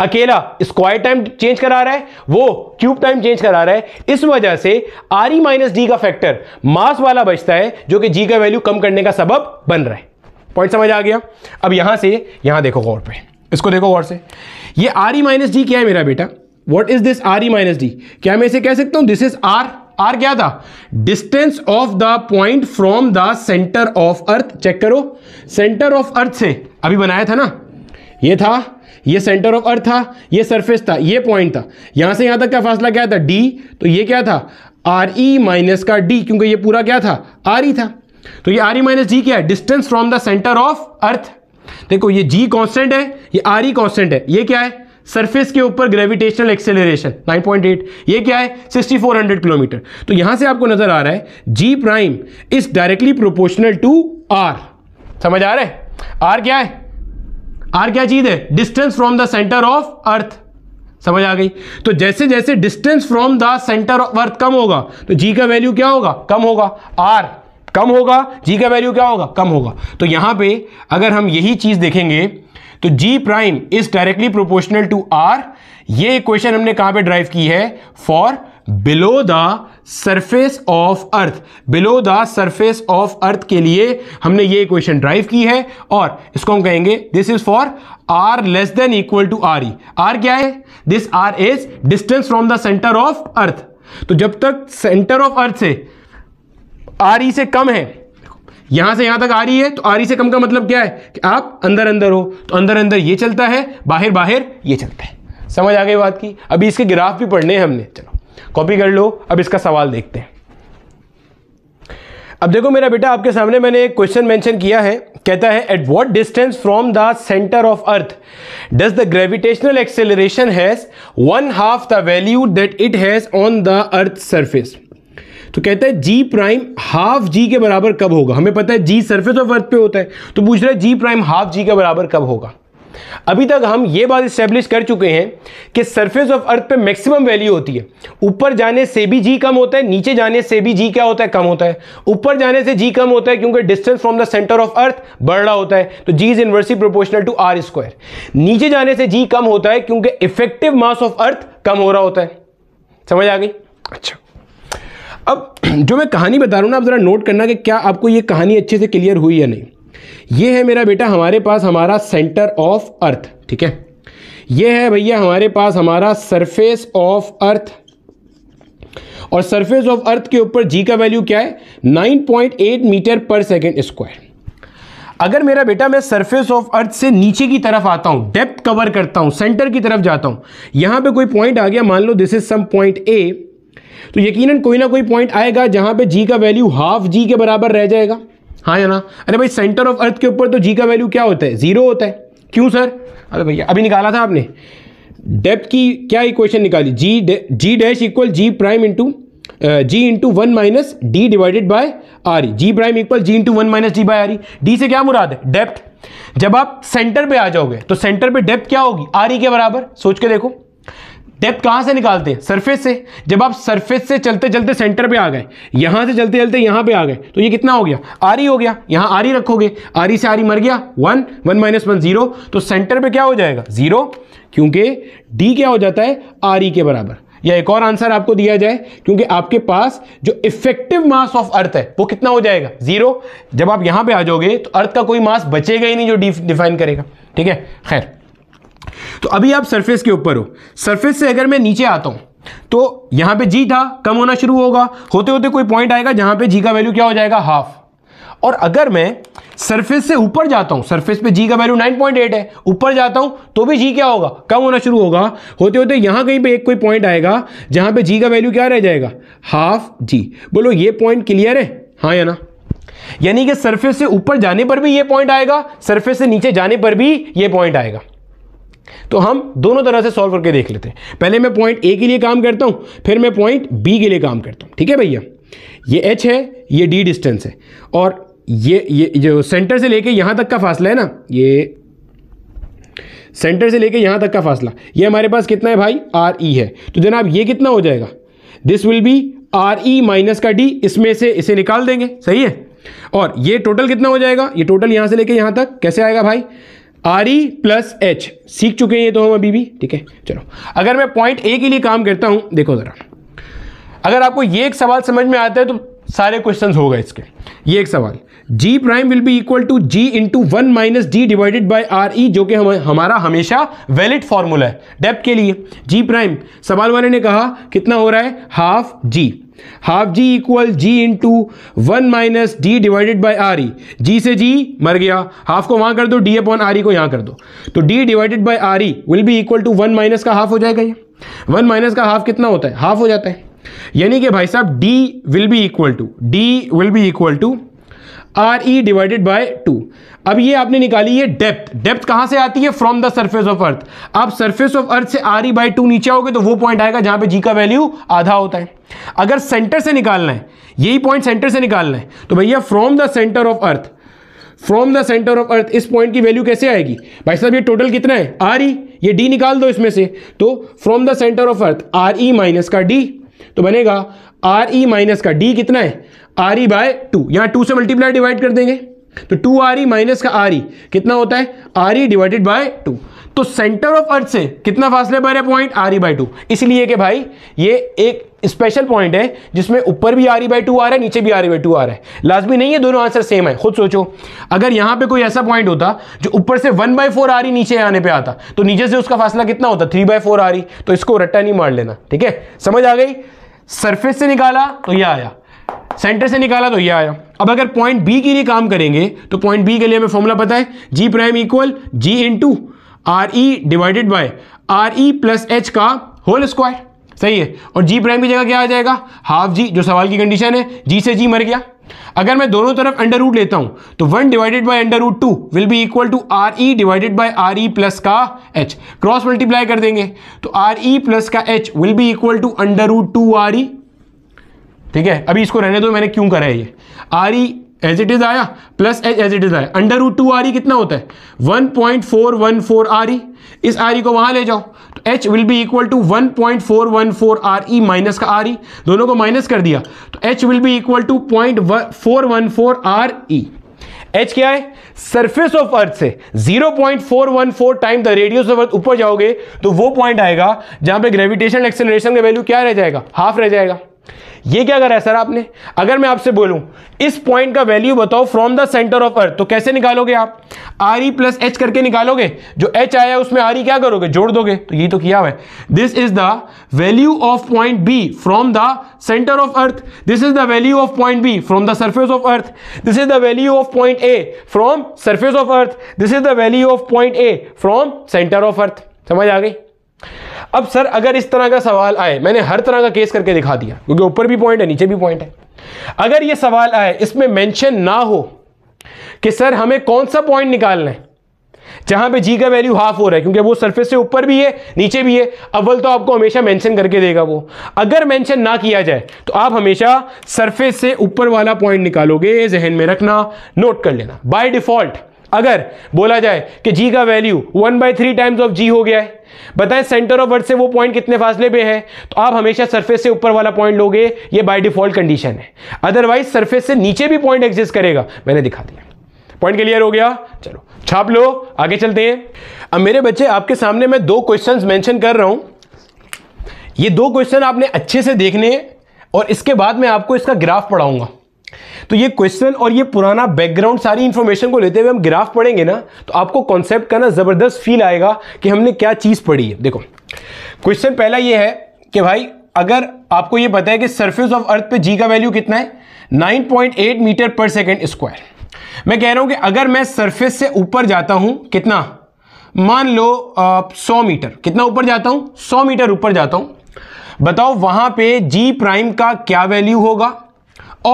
अकेला स्क्वायर टाइम चेंज करा रहा है वो क्यूब टाइम चेंज करा रहा है इस वजह से आर ई माइनस डी का फैक्टर मास वाला बचता है जो कि जी का वैल्यू कम करने का सबब बन रहा है पॉइंट समझ आ गया अब यहां से यहां देखो गौर पे इसको देखो गौर से ये आर ई माइनस डी क्या है मेरा बेटा what is this R E minus d क्या मैं इसे कह सकता हूं दिस इज आर आर क्या था distance of the point from the centre of earth check करो सेंटर ऑफ अर्थ से अभी बनाया था ना ये था ये सेंटर ऑफ अर्थ था ये सरफेस था ये पॉइंट था यहां से यहां तक का फासला क्या था डी तो ये क्या था आर ई माइनस का डी क्योंकि ये पूरा क्या था आर ई था तो ये आर ई माइनस जी क्या है distance from the centre of earth देखो ये जी कॉन्स्टेंट है ये आर ई कॉन्स्टेंट है ये क्या है सरफेस के ऊपर ग्रेविटेशनल एक्सेलरेशन 9.8 ये क्या है 6400 किलोमीटर तो यहां से आपको नजर आ रहा है जी prime is directly proportional to R समझ आ रहा है आर क्या है आर क्या चीज है distance from the centre of earth समझ आ गई तो जैसे जैसे distance from the centre of earth कम होगा तो जी का वैल्यू क्या होगा कम होगा आर कम होगा जी का वैल्यू क्या होगा कम होगा तो यहां पे अगर हम यही चीज देखेंगे तो g prime is directly proportional to R ये क्वेश्चन हमने कहां पे ड्राइव की है for below the surface of earth below the surface of earth के लिए हमने ये क्वेश्चन ड्राइव की है और इसको हम कहेंगे this is for R less than equal to R E R क्या है this R is distance from the centre of earth तो जब तक सेंटर ऑफ अर्थ से आर ई e से कम है यहां से यहां तक आ रही e है तो आ रही e से कम का मतलब क्या है कि आप अंदर अंदर हो तो अंदर अंदर ये चलता है बाहर बाहर ये चलता है समझ आ गई बात की अभी इसके ग्राफ भी पढ़ने हैं हमने चलो कॉपी कर लो अब इसका सवाल देखते हैं अब देखो मेरा बेटा आपके सामने मैंने एक क्वेश्चन मेंशन किया है कहता है at what distance from the centre of earth does the gravitational acceleration has one half the value that it has on the earth surface तो कहता है जी प्राइम हाफ जी के बराबर कब होगा हमें पता है जी सरफेस ऑफ अर्थ पे होता है तो पूछ रहा है जी प्राइम हाफ जी के बराबर कब होगा अभी तक हम ये बात इस्टेब्लिश कर चुके हैं कि सरफेस ऑफ अर्थ पे मैक्सिमम वैल्यू होती है ऊपर जाने से भी जी कम होता है नीचे जाने से भी जी क्या होता है कम होता है ऊपर जाने से जी कम होता है क्योंकि distance from the centre of earth बढ़ रहा होता है तो g is inversely proportional to R square नीचे जाने से जी कम होता है क्योंकि इफेक्टिव मास ऑफ अर्थ कम हो रहा होता है समझ आ गई अच्छा अब जो मैं कहानी बता रहा हूँ ना आप ज़रा नोट करना कि क्या आपको ये कहानी अच्छे से क्लियर हुई या नहीं ये है मेरा बेटा हमारे पास हमारा सेंटर ऑफ अर्थ ठीक है ये है भैया हमारे पास हमारा सरफेस ऑफ अर्थ और सरफेस ऑफ अर्थ के ऊपर जी का वैल्यू क्या है 9.8 मीटर पर सेकेंड स्क्वायर अगर मेरा बेटा मैं सरफेस ऑफ अर्थ से नीचे की तरफ आता हूं डेप्थ कवर करता हूं सेंटर की तरफ जाता हूं यहां पे कोई पॉइंट आ गया मान लो this is some point A तो यकीनन कोई ना कोई पॉइंट आएगा जहां पे जी का वैल्यू हाफ जी के बराबर रह जाएगा हाँ या ना अरे भाई सेंटर ऑफ अर्थ के ऊपर तो जी का वैल्यू क्या होता है जीरो होता है क्यों सर अरे भैया अभी निकाला था आपने डेप्थ की क्या इक्वेशन निकाली g g dash equal g prime into g into one minus d divided by R g prime equal ji into one minus d by R d से क्या मुराद है डेप्थ जब आप सेंटर पे आ जाओगे तो सेंटर पे डेप्थ क्या होगी आर e के बराबर सोच के देखो डेप्थ कहाँ से निकालते हैं सरफेस से जब आप सरफेस से चलते चलते सेंटर पे आ गए यहाँ से चलते चलते यहाँ पे आ गए तो ये कितना हो गया आरी हो गया यहाँ आरी रखोगे आरी से आरी मर गया one one minus one zero तो सेंटर पे क्या हो जाएगा जीरो क्योंकि डी क्या हो जाता है आरी के बराबर या एक और आंसर आपको दिया जाए क्योंकि आपके पास जो इफेक्टिव मास ऑफ अर्थ है वो कितना हो जाएगा जीरो जब आप यहां पे आ जाओगे तो अर्थ का कोई मास बचेगा ही नहीं जो डिफाइन करेगा ठीक है खैर तो अभी आप सरफेस के ऊपर हो सरफेस से अगर मैं नीचे आता हूँ तो यहाँ पे जी था कम होना शुरू होगा होते होते कोई पॉइंट आएगा जहाँ पे जी का वैल्यू क्या हो जाएगा हाफ और अगर मैं सरफेस से ऊपर जाता हूँ सरफेस पे जी का वैल्यू 9.8 है ऊपर जाता हूँ तो भी जी क्या होगा कम होना शुरू होगा होते होते यहाँ कहीं पे एक कोई पॉइंट आएगा जहाँ पे जी का वैल्यू क्या रह जाएगा हाफ जी बोलो ये पॉइंट क्लियर है हाँ या ना यानी कि सरफेस से ऊपर जाने पर भी ये पॉइंट आएगा सरफेस से नीचे जाने पर भी ये पॉइंट आएगा तो हम दोनों तरह से सॉल्व करके देख लेते हैं पहले मैं पॉइंट ए के लिए काम करता हूँ फिर मैं पॉइंट बी के लिए काम करता हूँ ठीक है भैया ये एच है ये डी डिस्टेंस है और ये ये जो सेंटर से लेके यहाँ तक का फासला है ना ये सेंटर से लेके यहाँ तक का फासला ये हमारे पास कितना है भाई आर ई e है तो जनाब ये कितना हो जाएगा this will be R E minus का डी इसमें से इसे निकाल देंगे सही है और ये टोटल कितना हो जाएगा ये टोटल यहाँ से लेके यहाँ तक कैसे आएगा भाई आर ई प्लस एच सीख चुके हैं ये दोनों अभी भी ठीक है चलो अगर मैं पॉइंट ए के लिए काम करता हूँ देखो ज़रा अगर आपको ये एक सवाल समझ में आता है तो सारे क्वेश्चंस होगा इसके ये एक सवाल g prime will be equal to g into one minus g divided by R E जो कि हम, हमारा हमेशा वैलिड फॉर्मूला है डेप्थ के लिए g प्राइम सवाल वाले ने कहा कितना हो रहा है half g half g equal g into one minus d divided by R E g से जी मर गया हाफ को वहां कर दो डी अपॉन आर ई को यहां कर दो तो d divided by R E will be equal to one minus का हाफ हो जाएगा ये वन माइनस का हाफ कितना होता है हाफ हो जाता है यानी कि भाई साहब d will be equal to d will be equal to R E divided by two अब ये आपने निकाली है डेप्थ डेप्थ कहां से आती है from the surface of earth आप सर्फेस ऑफ अर्थ से आर ई बाई टू नीचे आओगे तो वो पॉइंट आएगा जहां पे जी का वैल्यू आधा होता है अगर सेंटर से निकालना है यही पॉइंट सेंटर से निकालना है तो भैया from the centre of earth from the centre of earth इस पॉइंट की वैल्यू कैसे आएगी भाई साहब ये टोटल कितना है आर ई e, ये डी निकाल दो इसमें से तो from the centre of earth R E minus का डी तो बनेगा आर ई माइनस का डी कितना है आर ई बाय टू यहां टू से मल्टीप्लाई डिवाइड कर देंगे तो टू आर ई माइनस का आर ई e कितना होता है R E divided by two तो सेंटर ऑफ अर्थ से कितना फासले पर है point R E by two इसलिए कि भाई ये एक स्पेशल पॉइंट है जिसमें ऊपर भी आर ई बाय टू आ रहा है नीचे भी आर ई बाई टू आ रहा है लाजमी नहीं है दोनों आंसर सेम है खुद सोचो अगर यहां पे कोई ऐसा पॉइंट होता जो ऊपर से वन बाय फोर आ रही नीचे आने पे आता तो नीचे से उसका फासला कितना होता थ्री बाय फोर आ रही तो इसको रट्टा नहीं मार लेना ठीक है समझ आ गई सरफेस से निकाला तो यह आया सेंटर से निकाला तो ये आया अब अगर पॉइंट बी के लिए काम करेंगे तो पॉइंट बी के लिए हमें फॉर्मूला पता है जी prime equal g into R E divided by R E plus H का होल स्क्वायर सही है और जी प्राइम की जगह क्या आ जाएगा हाफ जी जो सवाल की कंडीशन है जी से जी मर गया अगर मैं दोनों तरफ अंडर रूट लेता हूं तो one divided by under root two will be equal to R E divided by R E plus का एच क्रॉस मल्टीप्लाई कर देंगे तो आर ई प्लस का H will be equal to under root two R E ठीक है अभी इसको रहने दो मैंने क्यों करा है ये R E as it is आया plus h as it is आया under root two R E कितना होता है one point four one four R E इस आर ई e को वहां ले जाओ तो H will be equal to one point four one four R E minus का आर ई e। दोनों को माइनस कर दिया तो H will be equal to point four one four R E h क्या है सरफेस ऑफ अर्थ से 0.414 time the radius of earth ऊपर जाओगे तो वो पॉइंट आएगा जहां पे ग्रेविटेशन एक्सेलरेशन का वैल्यू क्या रह जाएगा हाफ रह जाएगा ये क्या करा है सर आपने अगर मैं आपसे बोलूं इस पॉइंट का वैल्यू बताओ from the centre of earth तो कैसे निकालोगे आप आर ई प्लस एच करके निकालोगे जो एच आया उसमें आर ई क्या करोगे जोड़ दोगे तो ये तो किया हुआ है this is the value of point B from the centre of earth this is the value of point B from the surface of earth this is the value of point A from surface of earth this is the value of point A from centre of earth समझ आ गई अब sir अगर इस तरह का सवाल आए मैंने हर तरह का केस करके दिखा दिया क्योंकि ऊपर भी पॉइंट है नीचे भी पॉइंट है अगर ये सवाल आए इसमें मेंशन ना हो कि सर हमें कौन सा पॉइंट निकालना है जहां पे जी का वैल्यू हाफ हो रहा है क्योंकि वो सरफेस से ऊपर भी है नीचे भी है अव्वल तो आपको हमेशा मेंशन करके देगा वो अगर मेंशन ना किया जाए तो आप हमेशा सरफेस से ऊपर वाला पॉइंट निकालोगे जहन में रखना नोट कर लेना बाय डिफॉल्ट अगर बोला जाए कि जी का value one by three times of G हो गया है बताएं सेंटर ऑफ अर्थ से वो पॉइंट कितने फासले पे है तो आप हमेशा सरफेस से ऊपर वाला पॉइंट लोगे ये बाय डिफॉल्ट कंडीशन है अदरवाइज सरफेस से नीचे भी पॉइंट एग्जिस्ट करेगा मैंने दिखा दिया पॉइंट क्लियर हो गया चलो छाप लो आगे चलते हैं अब मेरे बच्चे आपके सामने मैं दो क्वेश्चन मैंशन कर रहा हूं ये दो क्वेश्चन आपने अच्छे से देखने और इसके बाद मैं आपको इसका ग्राफ पढ़ाऊंगा तो ये क्वेश्चन और ये पुराना बैकग्राउंड सारी इंफॉर्मेशन को लेते हुए हम ग्राफ पढ़ेंगे ना तो आपको कॉन्सेप्ट का ना ज़बरदस्त फील आएगा कि हमने क्या चीज़ पढ़ी है देखो क्वेश्चन पहला ये है कि भाई अगर आपको ये पता है कि सरफेस ऑफ अर्थ पे जी का वैल्यू कितना है 9.8 मीटर पर सेकेंड स्क्वायर मैं कह रहा हूं कि अगर मैं सर्फेस से ऊपर जाता हूं कितना मान लो सौ मीटर कितना ऊपर जाता हूं सौ मीटर ऊपर जाता हूं बताओ वहां पर जी प्राइम का क्या वैल्यू होगा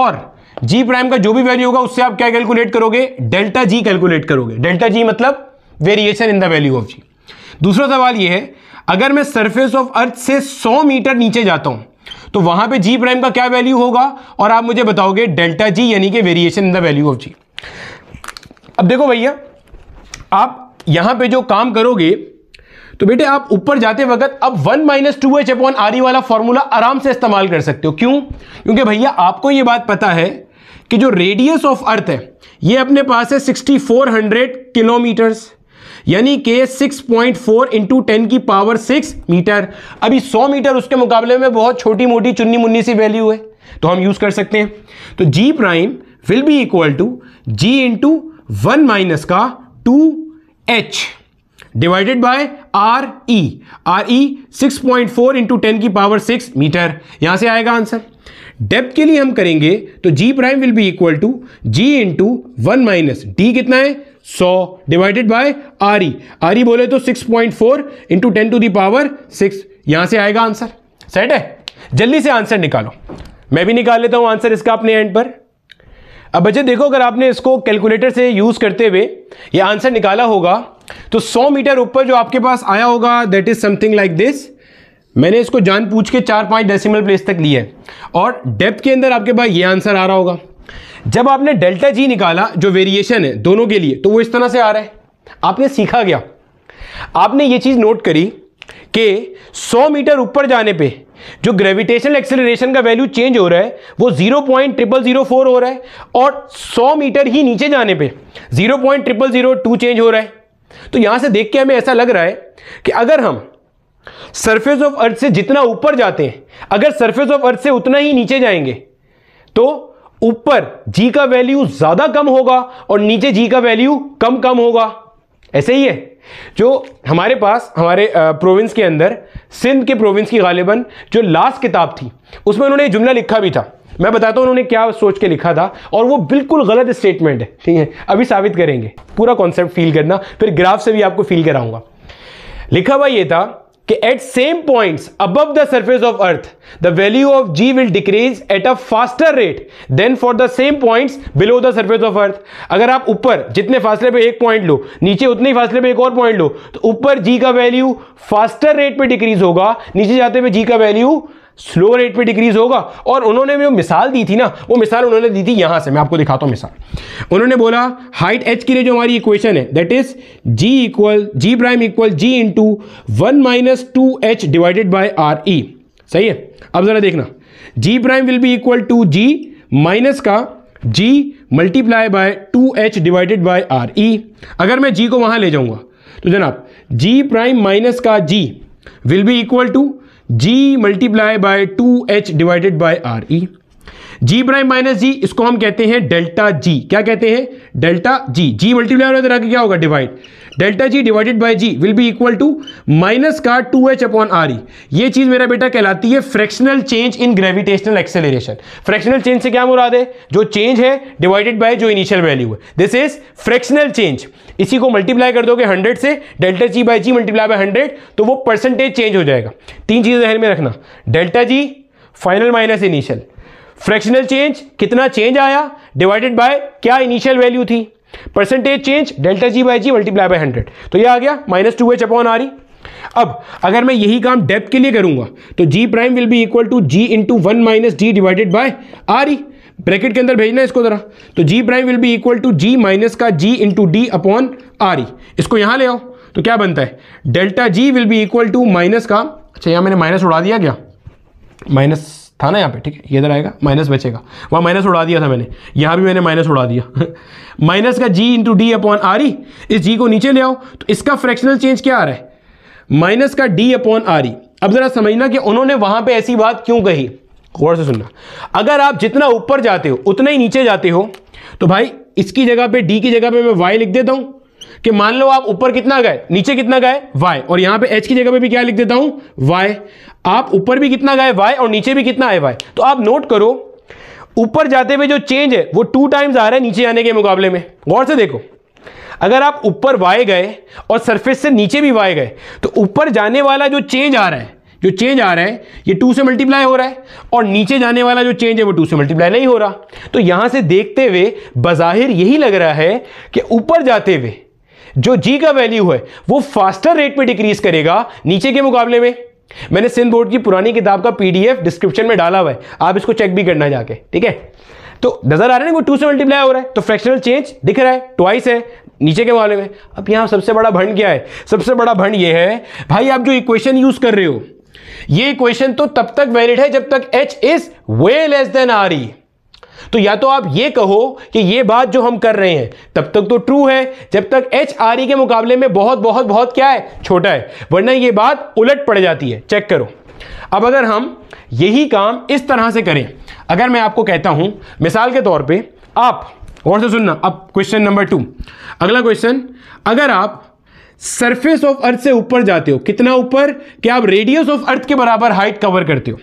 और जी प्राइम का जो भी वैल्यू होगा उससे आप क्या कैलकुलेट करोगे डेल्टा जी कैलकुलेट करोगे डेल्टा जी मतलब variation in the value of g दूसरा सवाल यह है अगर मैं सरफेस ऑफ अर्थ से 100 मीटर नीचे जाता हूं तो वहां पे जी प्राइम का क्या वैल्यू होगा और आप मुझे बताओगे डेल्टा जी यानी कि variation in the value of जी अब देखो भैया आप यहां पे जो काम करोगे तो बेटे आप ऊपर जाते वक्त अब one minus two H upon R वाला फॉर्मूला आराम से इस्तेमाल कर सकते हो क्यों क्योंकि भैया आपको यह बात पता है कि जो रेडियस ऑफ अर्थ है ये अपने पास है 6400 किलोमीटर्स यानी कि 6.4 पॉइंट फोर इंटू टेन की पावर 6 मीटर अभी 100 मीटर उसके मुकाबले में बहुत छोटी मोटी चुन्नी मुन्नी सी वैल्यू है तो हम यूज कर सकते हैं तो g prime will be equal to g into one minus का two h divided by R E R E six point four into ten की पावर सिक्स मीटर यहां से आएगा आंसर डेप्थ के लिए हम करेंगे तो g prime will be equal to g into one minus d कितना है so divided by R E R E बोले तो six point four into ten to the power six यहां से आएगा आंसर सेट है जल्दी से आंसर निकालो मैं भी निकाल लेता हूं आंसर इसका अपने एंड पर अब बच्चे देखो अगर आपने इसको कैलकुलेटर से यूज करते हुए ये आंसर निकाला होगा तो 100 मीटर ऊपर जो आपके पास आया होगा that is something like this मैंने इसको जान पूछ के चार पाँच डेसिमल प्लेस तक लिया है और डेप्थ के अंदर आपके पास ये आंसर आ रहा होगा जब आपने डेल्टा जी निकाला जो वेरिएशन है दोनों के लिए तो वो इस तरह से आ रहा है आपने सीखा गया आपने ये चीज़ नोट करी कि 100 मीटर ऊपर जाने पे जो ग्रेविटेशनल एक्सेलरेशन का वैल्यू चेंज हो रहा है वो zero point triple zero four हो रहा है और 100 मीटर ही नीचे जाने पे zero point triple zero two change हो रहा है तो यहां से देख के हमें ऐसा लग रहा है कि अगर हम सरफेस ऑफ अर्थ से जितना ऊपर जाते हैं अगर सरफेस ऑफ अर्थ से उतना ही नीचे जाएंगे तो ऊपर जी का वैल्यू ज्यादा कम होगा और नीचे जी का वैल्यू कम कम होगा ऐसे ही है जो हमारे पास हमारे प्रोविंस के अंदर सिंध के प्रोविंस की गालिबन जो लास्ट किताब थी उसमें उन्होंने जुमला लिखा भी था मैं बताता हूं उन्होंने क्या सोच के लिखा था और वो बिल्कुल गलत स्टेटमेंट है ठीक है अभी साबित करेंगे पूरा कॉन्सेप्ट फील करना फिर ग्राफ से भी आपको फील कराऊंगा लिखा हुआ ये था कि at same points above the surface of earth the value of ji will decrease at a faster rate than for the same points below the surface of earth अगर आप ऊपर जितने फासले पे एक पॉइंट लो नीचे उतने ही फासले पे एक और पॉइंट लो तो ऊपर जी का वैल्यू फास्टर रेट पे डिक्रीज होगा नीचे जाते हुए जी का वैल्यू स्लो रेट पे डिक्रीज होगा और उन्होंने जो मिसाल दी थी ना वो मिसाल उन्होंने दी थी यहां से मैं आपको दिखाता हूं मिसाल उन्होंने बोला हाइट एच के लिए जो हमारी इक्वेशन है that is g equal g prime equal ji into one minus two h divided by R E सही है अब ज़रा देखना g prime will be equal to g minus का g multiply by two h divided by R E अगर मैं जी को वहां ले जाऊंगा तो जनाब जी प्राइम माइनस का g will be equal to ji multiply by two h divided by R E g prime minus g इसको हम कहते हैं डेल्टा जी क्या कहते हैं डेल्टा जी जी मल्टीप्लाई क्या होगा divide delta g divided by ji will be equal to minus का two H upon R E ये चीज़ मेरा बेटा कहलाती है fractional change in gravitational acceleration fractional change से क्या मुराद है जो चेंज है डिवाइडेड बाय जो इनिशियल वैल्यू है दिस इज फ्रैक्शनल चेंज इसी को मल्टीप्लाई कर दोगे हंड्रेड से delta g by g multiply by hundred तो वो परसेंटेज चेंज हो जाएगा तीन चीज़ें ध्यान में रखना delta g final minus initial fractional change कितना चेंज आया डिवाइडेड बाय क्या इनिशियल वैल्यू थी percentage change delta g by g multiply by hundred तो ये आ गया minus two H upon R ई अब अगर मैं यही काम डेप्थ के लिए करूंगा तो g prime will be equal to g into one minus g divided by R E bracket के अंदर भेजना इसको जरा तो g prime will be equal to g minus का जी into D upon R E इसको यहां ले आओ तो क्या बनता है delta g will be equal to minus का अच्छा यहां मैंने माइनस उड़ा दिया क्या माइनस था ना यहाँ पे ठीक है ये इधर आएगा माइनस बचेगा वहाँ माइनस उड़ा दिया था मैंने यहाँ भी मैंने माइनस उड़ा दिया माइनस *laughs* का जी into D upon R E इस जी को नीचे ले आओ तो इसका फ्रैक्शनल चेंज क्या आ रहा है माइनस का डी अपॉन आर ई अब ज़रा समझना कि उन्होंने वहाँ पे ऐसी बात क्यों कही गौर से सुनना अगर आप जितना ऊपर जाते हो उतना ही नीचे जाते हो तो भाई इसकी जगह पर डी की जगह पर मैं वाई लिख देता हूँ कि मान लो आप ऊपर कितना गए नीचे कितना गए वाई और यहां पे एच की जगह पे भी क्या लिख देता हूं वाई आप ऊपर भी कितना गए वाई और नीचे भी कितना है वाई तो आप नोट करो ऊपर जाते हुए जो चेंज है वो टू टाइम्स आ रहा है नीचे आने के मुकाबले में गौर से देखो अगर आप ऊपर वाई गए और सरफेस से नीचे भी वाई गए तो ऊपर जाने वाला जो चेंज आ रहा है जो चेंज आ रहा है ये टू से मल्टीप्लाई हो रहा है और नीचे जाने वाला जो चेंज है वो टू से मल्टीप्लाई नहीं हो रहा तो यहां से देखते हुए बज़ाहिर यही लग रहा है कि ऊपर जाते हुए जो जी का वैल्यू है वो फास्टर रेट में डिक्रीज करेगा नीचे के मुकाबले में मैंने सिंध बोर्ड की पुरानी किताब का पीडीएफ डिस्क्रिप्शन में डाला हुआ है आप इसको चेक भी करना जाके ठीक है तो नजर आ रहा है ना वो टू से मल्टीप्लाई हो रहा है तो फ्रैक्शनल चेंज दिख रहा है ट्वाइस है नीचे के मामले में अब यहां सबसे बड़ा भंड क्या है सबसे बड़ा भंड यह है भाई आप जो इक्वेशन यूज कर रहे हो ये इक्वेशन तो तब तक वैलिड है जब तक h is way less than R E तो या तो आप ये कहो कि ये बात जो हम कर रहे हैं तब तक तो ट्रू है जब तक एच आर ई के मुकाबले में बहुत बहुत बहुत क्या है छोटा है वरना ये बात उलट पड़ जाती है चेक करो अब अगर हम यही काम इस तरह से करें अगर मैं आपको कहता हूं मिसाल के तौर पे आप और से सुनना अब क्वेश्चन नंबर टू अगला क्वेश्चन अगर आप सरफेस ऑफ अर्थ से ऊपर जाते हो कितना ऊपर कि आप रेडियस ऑफ अर्थ के बराबर हाइट कवर करते हो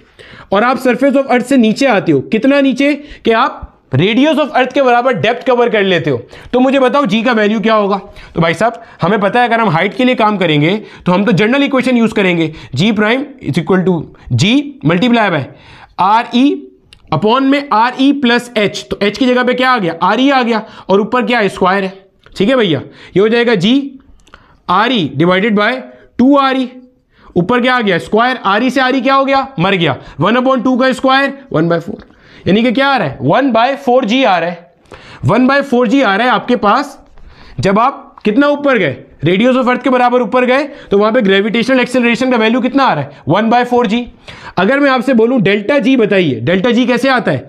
और आप सरफेस ऑफ अर्थ से नीचे आते हो कितना नीचे कि आप रेडियस ऑफ अर्थ के बराबर डेप्थ कवर कर लेते हो तो मुझे बताओ जी का वैल्यू क्या होगा तो भाई साहब हमें पता है अगर हम हाइट के लिए काम करेंगे तो हम तो जनरल इक्वेशन यूज करेंगे g prime is equal to ji multiply by R E upon में आर ई प्लस एच तो एच की जगह पे क्या आ गया आर ई e आ गया और ऊपर क्या स्क्वायर है ठीक है भैया ये हो जाएगा g R E divided by two R E ऊपर क्या आ गया स्क्वायर आरी से आरी क्या हो गया मर गया वन अपॉन टू का स्क्वायर वन बाय फोर यानी कि क्या आ रहा है वन बाय फोर जी आ रहा है वन बाय फोर जी आ रहा है आपके पास जब आप कितना ऊपर गए रेडियस ऑफ अर्थ के बराबर ऊपर गए तो वहां पे ग्रेविटेशनल एक्सेलरेशन का वैल्यू कितना आ रहा है वन बाय फोर जी अगर मैं आपसे बोलूं डेल्टा जी बताइए डेल्टा जी कैसे आता है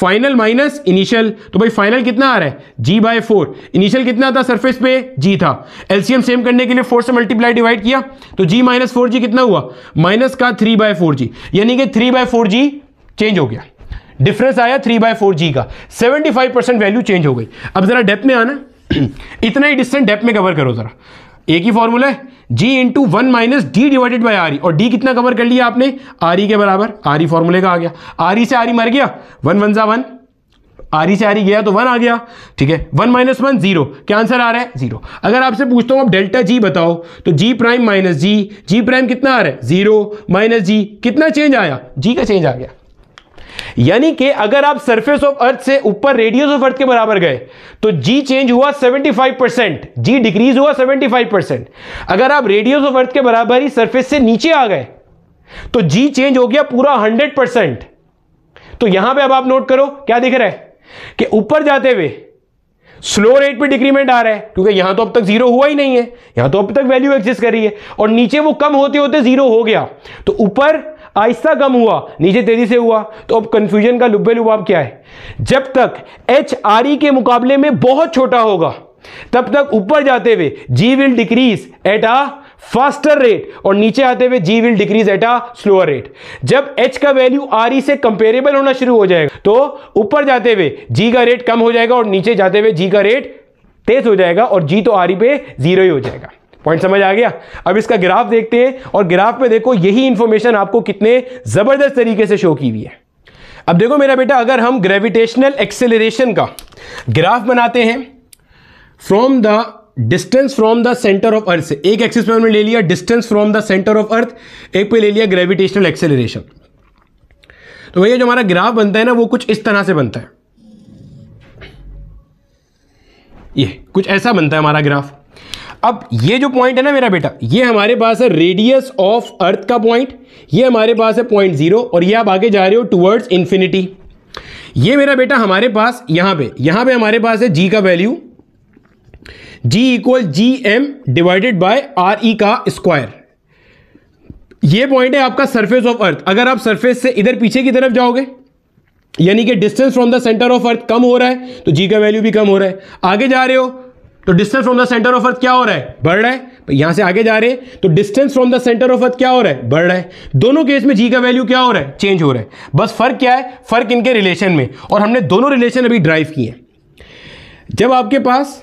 फाइनल माइनस इनिशियल तो भाई फाइनल कितना आ रहा है जी बाय फोर इनिशियल कितना था सरफेस पे जी था एलसीएम सेम करने के लिए फोर से मल्टीप्लाई डिवाइड किया तो जी माइनस फोर जी कितना हुआ माइनस का थ्री बाय फोर जी यानी कि three by four g change हो गया डिफरेंस आया थ्री बाय फोर जी का seventy five percent value change हो गई अब जरा डेप्थ में आना *clears throat* इतना ही डिस्टेंस डेप में कवर करो जरा एक ही फॉर्मूला है g into one minus d divided by R और डी कितना कवर कर लिया आपने आर e के बराबर आर ई फॉर्मूले का आ गया आर e से आर e मर गया वन वन जा वन आर से आर गया तो वन आ गया ठीक है वन माइनस वन जीरो क्या आंसर आ रहा है जीरो अगर आपसे पूछता हूं आप डेल्टा जी बताओ तो g prime minus g g prime कितना आ रहा है जीरो माइनस जी कितना चेंज आया जी का चेंज आ गया यानी कि अगर आप सरफेस ऑफ अर्थ से ऊपर रेडियस ऑफ अर्थ के बराबर गए तो जी चेंज हुआ 75 परसेंट जी डिक्रीज हुआ 75 परसेंट अगर आप रेडियस ऑफ अर्थ के बराबर ही सरफेस से नीचे आ गए तो जी चेंज हो गया पूरा 100 परसेंट तो यहां पे अब आप नोट करो क्या दिख रहा है कि ऊपर जाते हुए स्लो रेट पे डिक्रीमेंट आ रहा है क्योंकि यहां तो अब तक जीरो हुआ ही नहीं है यहां तो अब तक वैल्यू एग्जिस्ट कर रही है और नीचे वो कम होते होते जीरो हो गया तो ऊपर आहिस्ता कम हुआ नीचे तेजी से हुआ तो अब कंफ्यूजन का लुब्बे लुबाब क्या है जब तक एच आर ई के मुकाबले में बहुत छोटा होगा तब तक ऊपर जाते हुए g will decrease at a faster rate और नीचे आते हुए g will decrease at a slower rate जब एच का वैल्यू आर ई से कंपेरेबल होना शुरू हो जाएगा तो ऊपर जाते हुए जी का रेट कम हो जाएगा और नीचे जाते हुए जी का रेट तेज हो जाएगा और जी तो आर ई e पे जीरो ही हो जाएगा पॉइंट समझ आ गया अब इसका ग्राफ देखते हैं और ग्राफ में देखो यही इंफॉर्मेशन आपको कितने ज़बरदस्त तरीके से शो की हुई है अब देखो मेरा बेटा अगर हम ग्रेविटेशनल एक्सेलरेशन का ग्राफ बनाते हैं from the distance from the centre of earth से एक एक्सिस पे ले लिया distance from the centre of earth एक पे ले लिया ग्रेविटेशनल एक्सेलरेशन तो भैया जो हमारा ग्राफ बनता है ना वो कुछ इस तरह से बनता है ये कुछ ऐसा बनता है हमारा ग्राफ अब ये जो पॉइंट है ना मेरा बेटा ये हमारे पास है रेडियस ऑफ अर्थ का पॉइंट ये हमारे पास है पॉइंट जीरो और ये आप आगे जा रहे हो टूवर्ड्स इंफिनिटी ये मेरा बेटा हमारे पास यहां पे यहां पे हमारे पास है जी का value G equal G M divided by R ई का स्क्वायर ये पॉइंट है आपका सरफेस ऑफ अर्थ अगर आप सरफेस से इधर पीछे की तरफ जाओगे यानी कि distance from the centre of earth कम हो रहा है तो जी का वैल्यू भी कम हो रहा है आगे जा रहे हो तो distance from the centre of earth क्या हो रहा है बढ़ रहा है यहां से आगे जा रहे हैं तो distance from the centre of earth क्या हो रहा है बढ़ रहा है दोनों केस में जी का वैल्यू क्या हो रहा है चेंज हो रहा है बस फर्क क्या है फर्क इनके रिलेशन में और हमने दोनों रिलेशन अभी ड्राइव किए जब आपके पास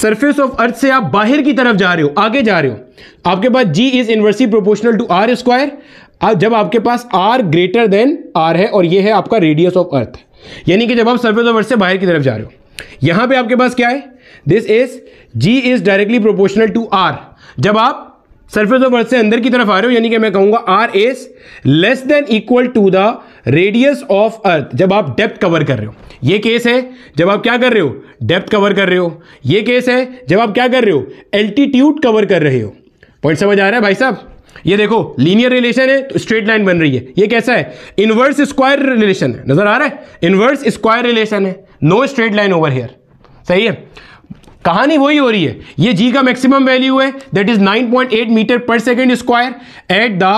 सरफेस ऑफ अर्थ से आप बाहर की तरफ जा रहे हो आगे जा रहे हो आपके पास g is inversely proportional to R square जब आपके पास आर ग्रेटर देन आर है और यह है आपका रेडियस ऑफ अर्थ यानी कि जब आप सरफेस ऑफ अर्थ से बाहर की तरफ जा रहे हो यहां पे आपके पास क्या है this is g is directly proportional to R जब आप सरफेस ऑफ अर्थ से अंदर की तरफ आ रहे हो यानी कि मैं कहूंगा R is less than equal to the radius of earth जब आप डेप्थ कवर कर रहे हो ये केस है जब आप क्या कर रहे हो डेप्थ कवर कर रहे हो ये केस है जब आप क्या कर रहे हो एल्टीट्यूड कवर कर रहे हो पॉइंट समझ आ रहा है भाई साहब ये देखो लीनियर रिलेशन है तो स्ट्रेट लाइन बन रही है ये कैसा है इनवर्स स्क्वायर रिलेशन है नजर आ रहा है इनवर्स स्क्वायर रिलेशन है no straight line over here सही है कहानी वही हो रही है ये जी का मैक्सिमम वैल्यू है दैट इज 9.8 मीटर पर second square at the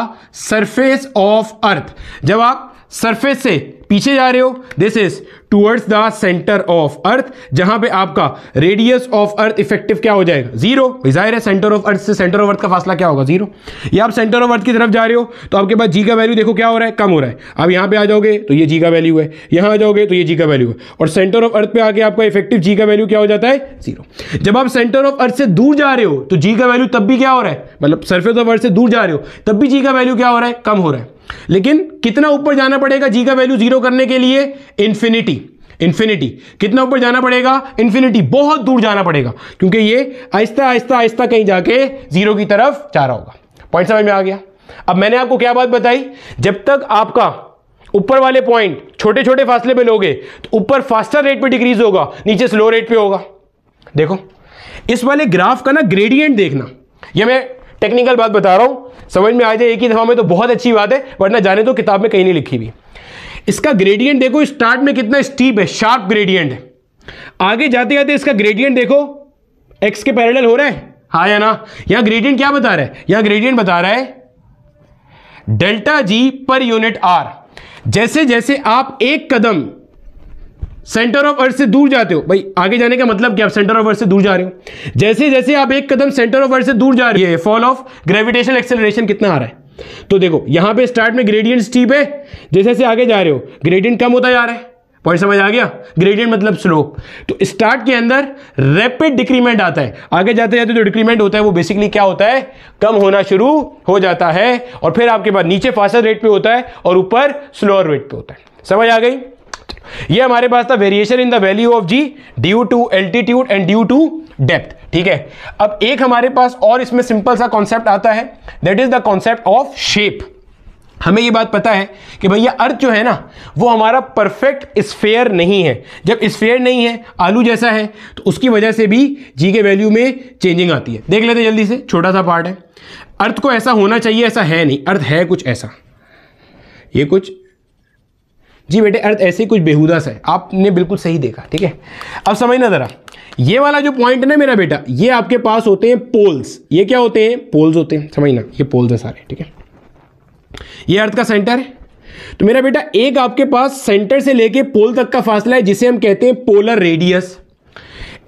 surface of earth जब आप सरफेस से पीछे जा रहे हो this is towards the centre of earth जहां पे आपका रेडियस ऑफ अर्थ इफेक्टिव क्या हो जाएगा जीरो जाहिर है सेंटर ऑफ अर्थ से सेंटर ऑफ अर्थ का फासला क्या होगा जीरो या आप सेंटर ऑफ अर्थ की तरफ जा रहे हो तो आपके पास जी का वैल्यू देखो क्या हो रहा है कम हो रहा है आप यहां पे आ जाओगे तो ये जी का वैल्यू है यहां आ जाओगे तो ये जी का वैल्यू है और सेंटर ऑफ अर्थ पे आके आपका इफेक्टिव जी का वैल्यू क्या हो जाता है जीरो जब आप सेंटर ऑफ अर्थ से दूर जा रहे हो तो जी का वैल्यू तब भी क्या हो रहा है मतलब सर्फेस ऑफ अर्थ से दूर जा रहे हो तब भी जी का वैल्यू क्या हो रहा है कम हो रहा है लेकिन कितना ऊपर जाना पड़ेगा जी का वैल्यू जीरो करने के लिए इंफिनिटी इंफिनिटी कितना ऊपर जाना पड़ेगा इन्फिनिटी बहुत दूर जाना पड़ेगा क्योंकि ये आहिस्ता आहिस्ता आहिस्ता कहीं जाके जीरो की तरफ जा रहा होगा पॉइंट समझ में आ गया अब मैंने आपको क्या बात बताई जब तक आपका ऊपर वाले पॉइंट छोटे छोटे फासले पे लोगे तो ऊपर फास्टर रेट पे डिक्रीज होगा नीचे स्लो रेट पे होगा देखो इस वाले ग्राफ का ना ग्रेडियंट देखना ये मैं टेक्निकल बात बता रहा हूं समझ में आ जाए एक ही दफ़ा में तो बहुत अच्छी बात है वरना जाने तो किताब में कहीं नहीं लिखी हुई इसका ग्रेडियंट देखो स्टार्ट में कितना स्टीप है शार्प ग्रेडियंट है आगे जाते जाते इसका ग्रेडियंट देखो एक्स के पैरेलल हो रहा है हाँ या ना यहां ग्रेडियंट क्या बता रहा है यहां ग्रेडियंट बता रहा है delta ji per unit are जैसे जैसे आप एक कदम सेंटर ऑफ अर्थ से दूर जाते हो भाई आगे जाने का मतलब क्या आप सेंटर ऑफ अर्थ से दूर जा रहे हो जैसे जैसे आप एक कदम सेंटर ऑफ अर्थ से दूर जा रही है फॉल ऑफ ग्रेविटेशन एक्सेलरेशन कितना आ रहा है तो देखो यहां पे स्टार्ट में ग्रेडियंट स्टीप है जैसे जैसे आगे जा रहे हो ग्रेडियंट कम होता जा रहा है पॉइंट समझ आ गया ग्रेडियंट मतलब स्लोप तो स्टार्ट के अंदर रैपिड डिक्रीमेंट आता है आगे जाते जाते जो तो डिक्रीमेंट होता है वो बेसिकली क्या होता है कम होना शुरू हो जाता है और फिर आपके पास नीचे फास्टर रेट पे होता है और ऊपर स्लोअर रेट पे होता है समझ आ गई ये हमारे पास था variation in the value of G due to altitude and due to depth ठीक है अब एक हमारे पास और इसमें सिंपल सा कॉन्सेप्ट आता है that is the concept of shape हमें ये बात पता है कि भैया अर्थ जो है ना वो हमारा परफेक्ट स्फेयर नहीं है जब स्फेयर नहीं है आलू जैसा है तो उसकी वजह से भी जी के वैल्यू में चेंजिंग आती है देख लेते जल्दी से छोटा सा पार्ट है अर्थ को ऐसा होना चाहिए ऐसा है नहीं अर्थ है कुछ ऐसा ये कुछ जी बेटे अर्थ ऐसे ही कुछ बेहूदा सा है आपने बिल्कुल सही देखा ठीक है अब समझना ज़रा ये वाला जो पॉइंट है ना मेरा बेटा ये आपके पास होते हैं पोल्स ये क्या होते हैं पोल्स होते हैं समझना ये पोल्स है सारे ठीक है ये अर्थ का सेंटर है तो मेरा बेटा एक आपके पास सेंटर से लेके पोल तक का फासला है जिसे हम कहते हैं पोलर रेडियस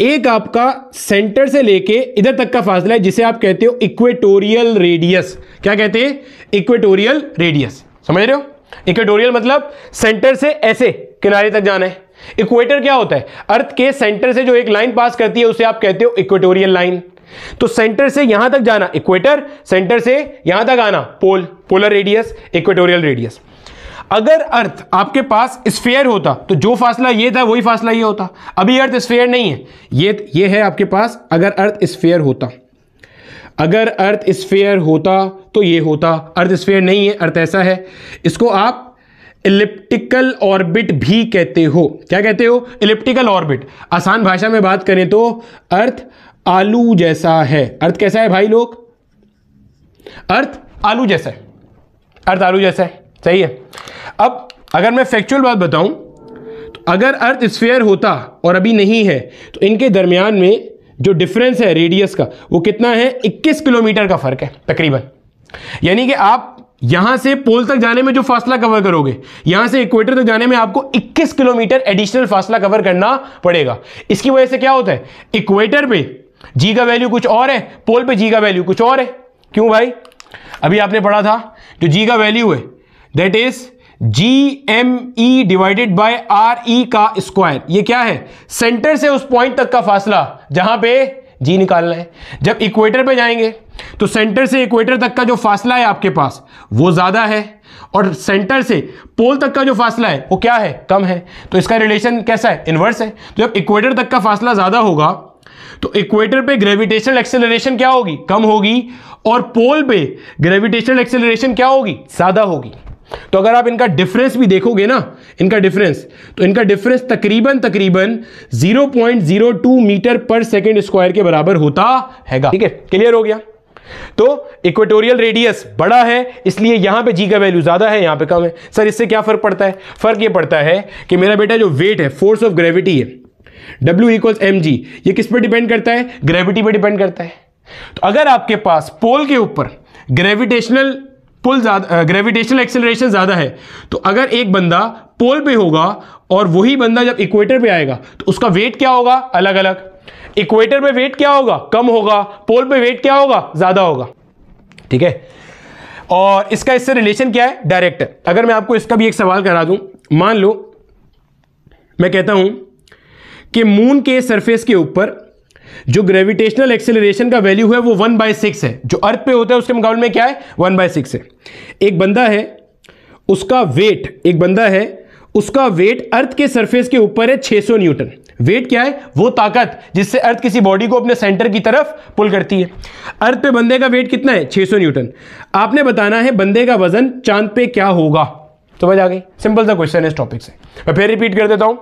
एक आपका सेंटर से लेके इधर तक का फासला है जिसे आप कहते हो इक्वेटोरियल रेडियस क्या कहते हैं इक्वेटोरियल रेडियस समझ रहे हो इक्वेटोरियल मतलब सेंटर से ऐसे किनारे तक जाना है इक्वेटर क्या होता है अर्थ के सेंटर से जो एक लाइन पास करती है उसे आप कहते हो इक्वेटोरियल लाइन तो सेंटर से यहां तक जाना इक्वेटर सेंटर से यहां तक आना pole polar radius equatorial radius अगर अर्थ आपके पास स्फेयर होता तो जो फासला ये था वही फासला ये होता अभी अर्थ स्फेयर नहीं है ये ये है आपके पास अगर अर्थ स्फेयर होता अगर अर्थ स्फेयर होता तो ये होता अर्थ स्फेयर नहीं है अर्थ ऐसा है इसको आप इलिप्टिकल ऑर्बिट भी कहते हो क्या कहते हो इलिप्टिकल ऑर्बिट आसान भाषा में बात करें तो अर्थ आलू जैसा है अर्थ कैसा है भाई लोग अर्थ आलू जैसा है अर्थ आलू जैसा है सही है अब अगर मैं फैक्चुअल बात बताऊं तो अगर अर्थ स्फेयर होता और अभी नहीं है तो इनके दरमियान में जो डिफरेंस है रेडियस का वो कितना है 21 किलोमीटर का फर्क है तकरीबन यानी कि आप यहां से पोल तक जाने में जो फासला कवर करोगे यहां से इक्वेटर तक जाने में आपको 21 किलोमीटर एडिशनल फासला कवर करना पड़ेगा इसकी वजह से क्या होता है इक्वेटर पे जी का वैल्यू कुछ और है पोल पे जी का वैल्यू कुछ और है क्यों भाई अभी आपने पढ़ा था जो जी का वैल्यू है that is G M E divided by R ई का स्क्वायर ये क्या है सेंटर से उस पॉइंट तक का फासला जहां पे जी निकालना है जब इक्वेटर पे जाएंगे तो सेंटर से इक्वेटर तक का जो फासला है आपके पास वो ज़्यादा है और सेंटर से पोल तक का जो फासला है वो क्या है कम है तो इसका रिलेशन कैसा है इन्वर्स है तो जब इक्वेटर तक का फासला ज़्यादा होगा तो इक्वेटर पे ग्रेविटेशनल एक्सेलरेशन क्या होगी कम होगी और पोल पे ग्रेविटेशनल एक्सेलरेशन क्या होगी ज़्यादा होगी तो अगर आप इनका डिफरेंस भी देखोगे ना इनका डिफरेंस तो इनका डिफरेंस तकरीबन तकरीबन 0.02 मीटर पर सेकेंड स्क्वायर के बराबर होता हैगा ठीक है क्लियर हो गया तो इक्वेटोरियल रेडियस बड़ा है इसलिए यहां पे जी का वैल्यू ज्यादा है यहां पे कम है सर इससे क्या फर्क पड़ता है फर्क ये पड़ता है कि मेरा बेटा जो वेट है फोर्स ऑफ ग्रेविटी है डब्ल्यू इक्वल्स एम जी ये किस पर डिपेंड करता है ग्रेविटी पर डिपेंड करता है तो अगर आपके पास पोल के ऊपर ग्रेविटेशनल पुल ज़्यादा ग्रेविटेशनल एक्सेलरेशन ज़्यादा है तो अगर एक बंदा पोल पे होगा और वही बंदा जब इक्वेटर पे आएगा तो उसका वेट क्या होगा अलग अलग इक्वेटर पे वेट क्या होगा कम होगा पोल पे वेट क्या होगा ज़्यादा होगा ठीक है और इसका इससे रिलेशन क्या है डायरेक्ट अगर मैं आपको इसका भी एक सवाल करा दूं मान लो मैं कहता हूं कि मून के सरफेस के ऊपर जो ग्रेविटेशनल एक्सेलरेशन का वैल्यू है वो वन बाय सिक्स है जो अर्थ पे होता है उसके मुकाबले में क्या है वन बाय सिक्स है एक बंदा है उसका वेट एक बंदा है उसका वेट अर्थ के सरफेस के ऊपर है 600 न्यूटन वेट क्या है वो ताकत जिससे अर्थ किसी बॉडी को अपने सेंटर की तरफ पुल करती है अर्थ पे बंदे का वेट कितना है 600 न्यूटन आपने बताना है बंदे का वजन चांद पे क्या होगा तो समझ आ गई सिंपल सा क्वेश्चन है इस टॉपिक से मैं फिर रिपीट कर देता हूं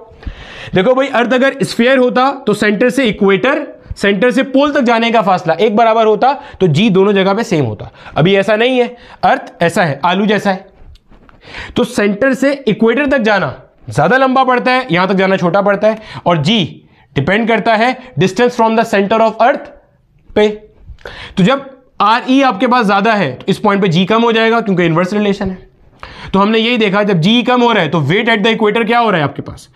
देखो भाई अर्थ अगर स्फेयर होता तो सेंटर से इक्वेटर सेंटर से पोल तक जाने का फासला एक बराबर होता तो जी दोनों जगह पे सेम होता अभी ऐसा नहीं है अर्थ ऐसा है आलू जैसा है तो सेंटर से इक्वेटर तक जाना ज़्यादा लंबा पड़ता है यहां तक जाना छोटा पड़ता है और जी डिपेंड करता है distance from the centre of earth पे तो जब आर ई e आपके पास ज़्यादा है तो इस पॉइंट पे जी कम हो जाएगा क्योंकि इन्वर्स रिलेशन है तो हमने यही देखा जब जी e कम हो रहा है तो वेट एट द इक्वेटर क्या हो रहा है आपके पास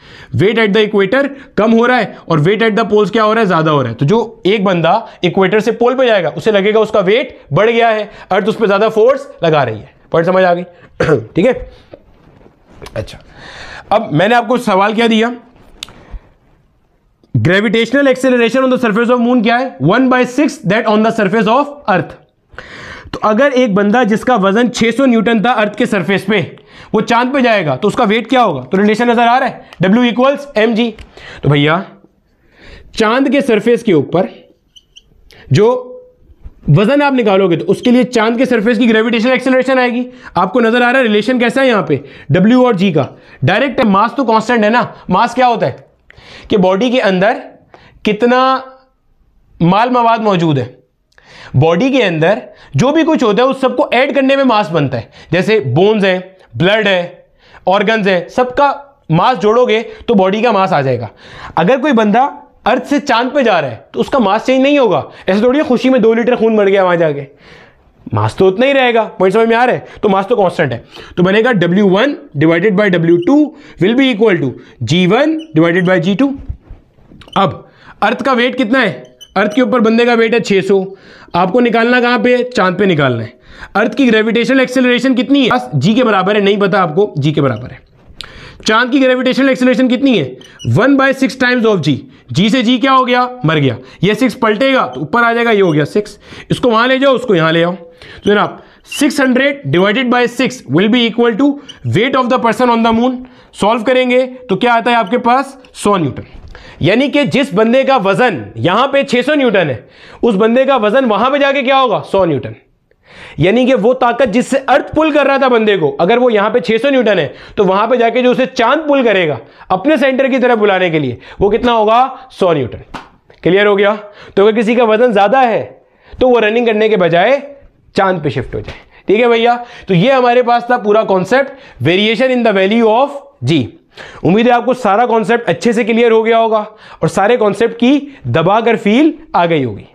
वेट एट द इक्वेटर कम हो रहा है और वेट एट द पोल्स क्या हो रहा है ज्यादा हो रहा है तो जो एक बंदा इक्वेटर से पोल पर जाएगा उसे लगेगा उसका वेट बढ़ गया है अर्थ उस पर ज्यादा फोर्स लगा रही है पॉइंट समझ आ गई *clears throat* ठीक है अच्छा अब मैंने आपको सवाल क्या दिया gravitational acceleration on the surface of moon क्या है one by six that on the surface of earth तो अगर एक बंदा जिसका वजन 600 न्यूटन था अर्थ के सरफेस पे वो चांद पे जाएगा तो उसका वेट क्या होगा तो रिलेशन नजर आ रहा है डब्ल्यू इक्वल्स एम जी तो भैया चांद के सरफेस के ऊपर जो वजन आप निकालोगे तो उसके लिए चांद के सरफेस की ग्रेविटेशन एक्सेलरेशन आएगी आपको नजर आ रहा है रिलेशन कैसा है यहां पे डब्ल्यू और जी का डायरेक्ट मास तो कांस्टेंट है ना मास क्या होता है कि बॉडी के अंदर कितना माल मवाद मौजूद है बॉडी के अंदर जो भी कुछ होता है उस सबको ऐड करने में मास बनता है जैसे बोन्स हैं ब्लड है ऑर्गन्स हैं सबका मास जोड़ोगे तो बॉडी का मास आ जाएगा अगर कोई बंदा अर्थ से चांद पे जा रहा है तो उसका मास चेंज नहीं होगा ऐसे थोड़ी खुशी में दो लीटर खून बढ़ गया वहां जाके मास तो उतना ही रहेगा पॉइंट समझ में आ रहा है तो मास तो कांस्टेंट है तो बनेगा W one divided by W two will be equal to G one divided by G two अब अर्थ का वेट कितना है अर्थ के ऊपर बंदे का वेट है 600 आपको निकालना कहाँ पे चांद पे निकालना है अर्थ की ग्रेविटेशनल एक्सेलरेशन कितनी है जी के बराबर है नहीं पता आपको जी के बराबर है चांद की ग्रेविटेशनल एक्सेलरेशन कितनी है one by six times of G G से जी क्या हो गया मर गया ये सिक्स पलटेगा तो ऊपर आ जाएगा ये हो गया सिक्स इसको वहां ले जाओ उसको यहां ले आओ तो जनाब six hundred divided by six will be equal to weight of the person on the moon solve करेंगे तो क्या आता है आपके पास सौ न्यूटन यानी कि जिस बंदे का वजन यहां पे 600 न्यूटन है उस बंदे का वजन वहां पे जाके क्या होगा 100 न्यूटन यानी कि वो ताकत जिससे अर्थ पुल कर रहा था बंदे को अगर वो यहां पे 600 न्यूटन है तो वहां पे जाके जो उसे चांद पुल करेगा अपने सेंटर की तरफ बुलाने के लिए वो कितना होगा सौ न्यूटन क्लियर हो गया तो अगर किसी का वजन ज्यादा है तो वह रनिंग करने के बजाय चांद पे शिफ्ट हो जाए ठीक है भैया तो यह हमारे पास था पूरा concept variation in the value of G उम्मीद है आपको सारा कॉन्सेप्ट अच्छे से क्लियर हो गया होगा और सारे कॉन्सेप्ट की दबाकर फील आ गई होगी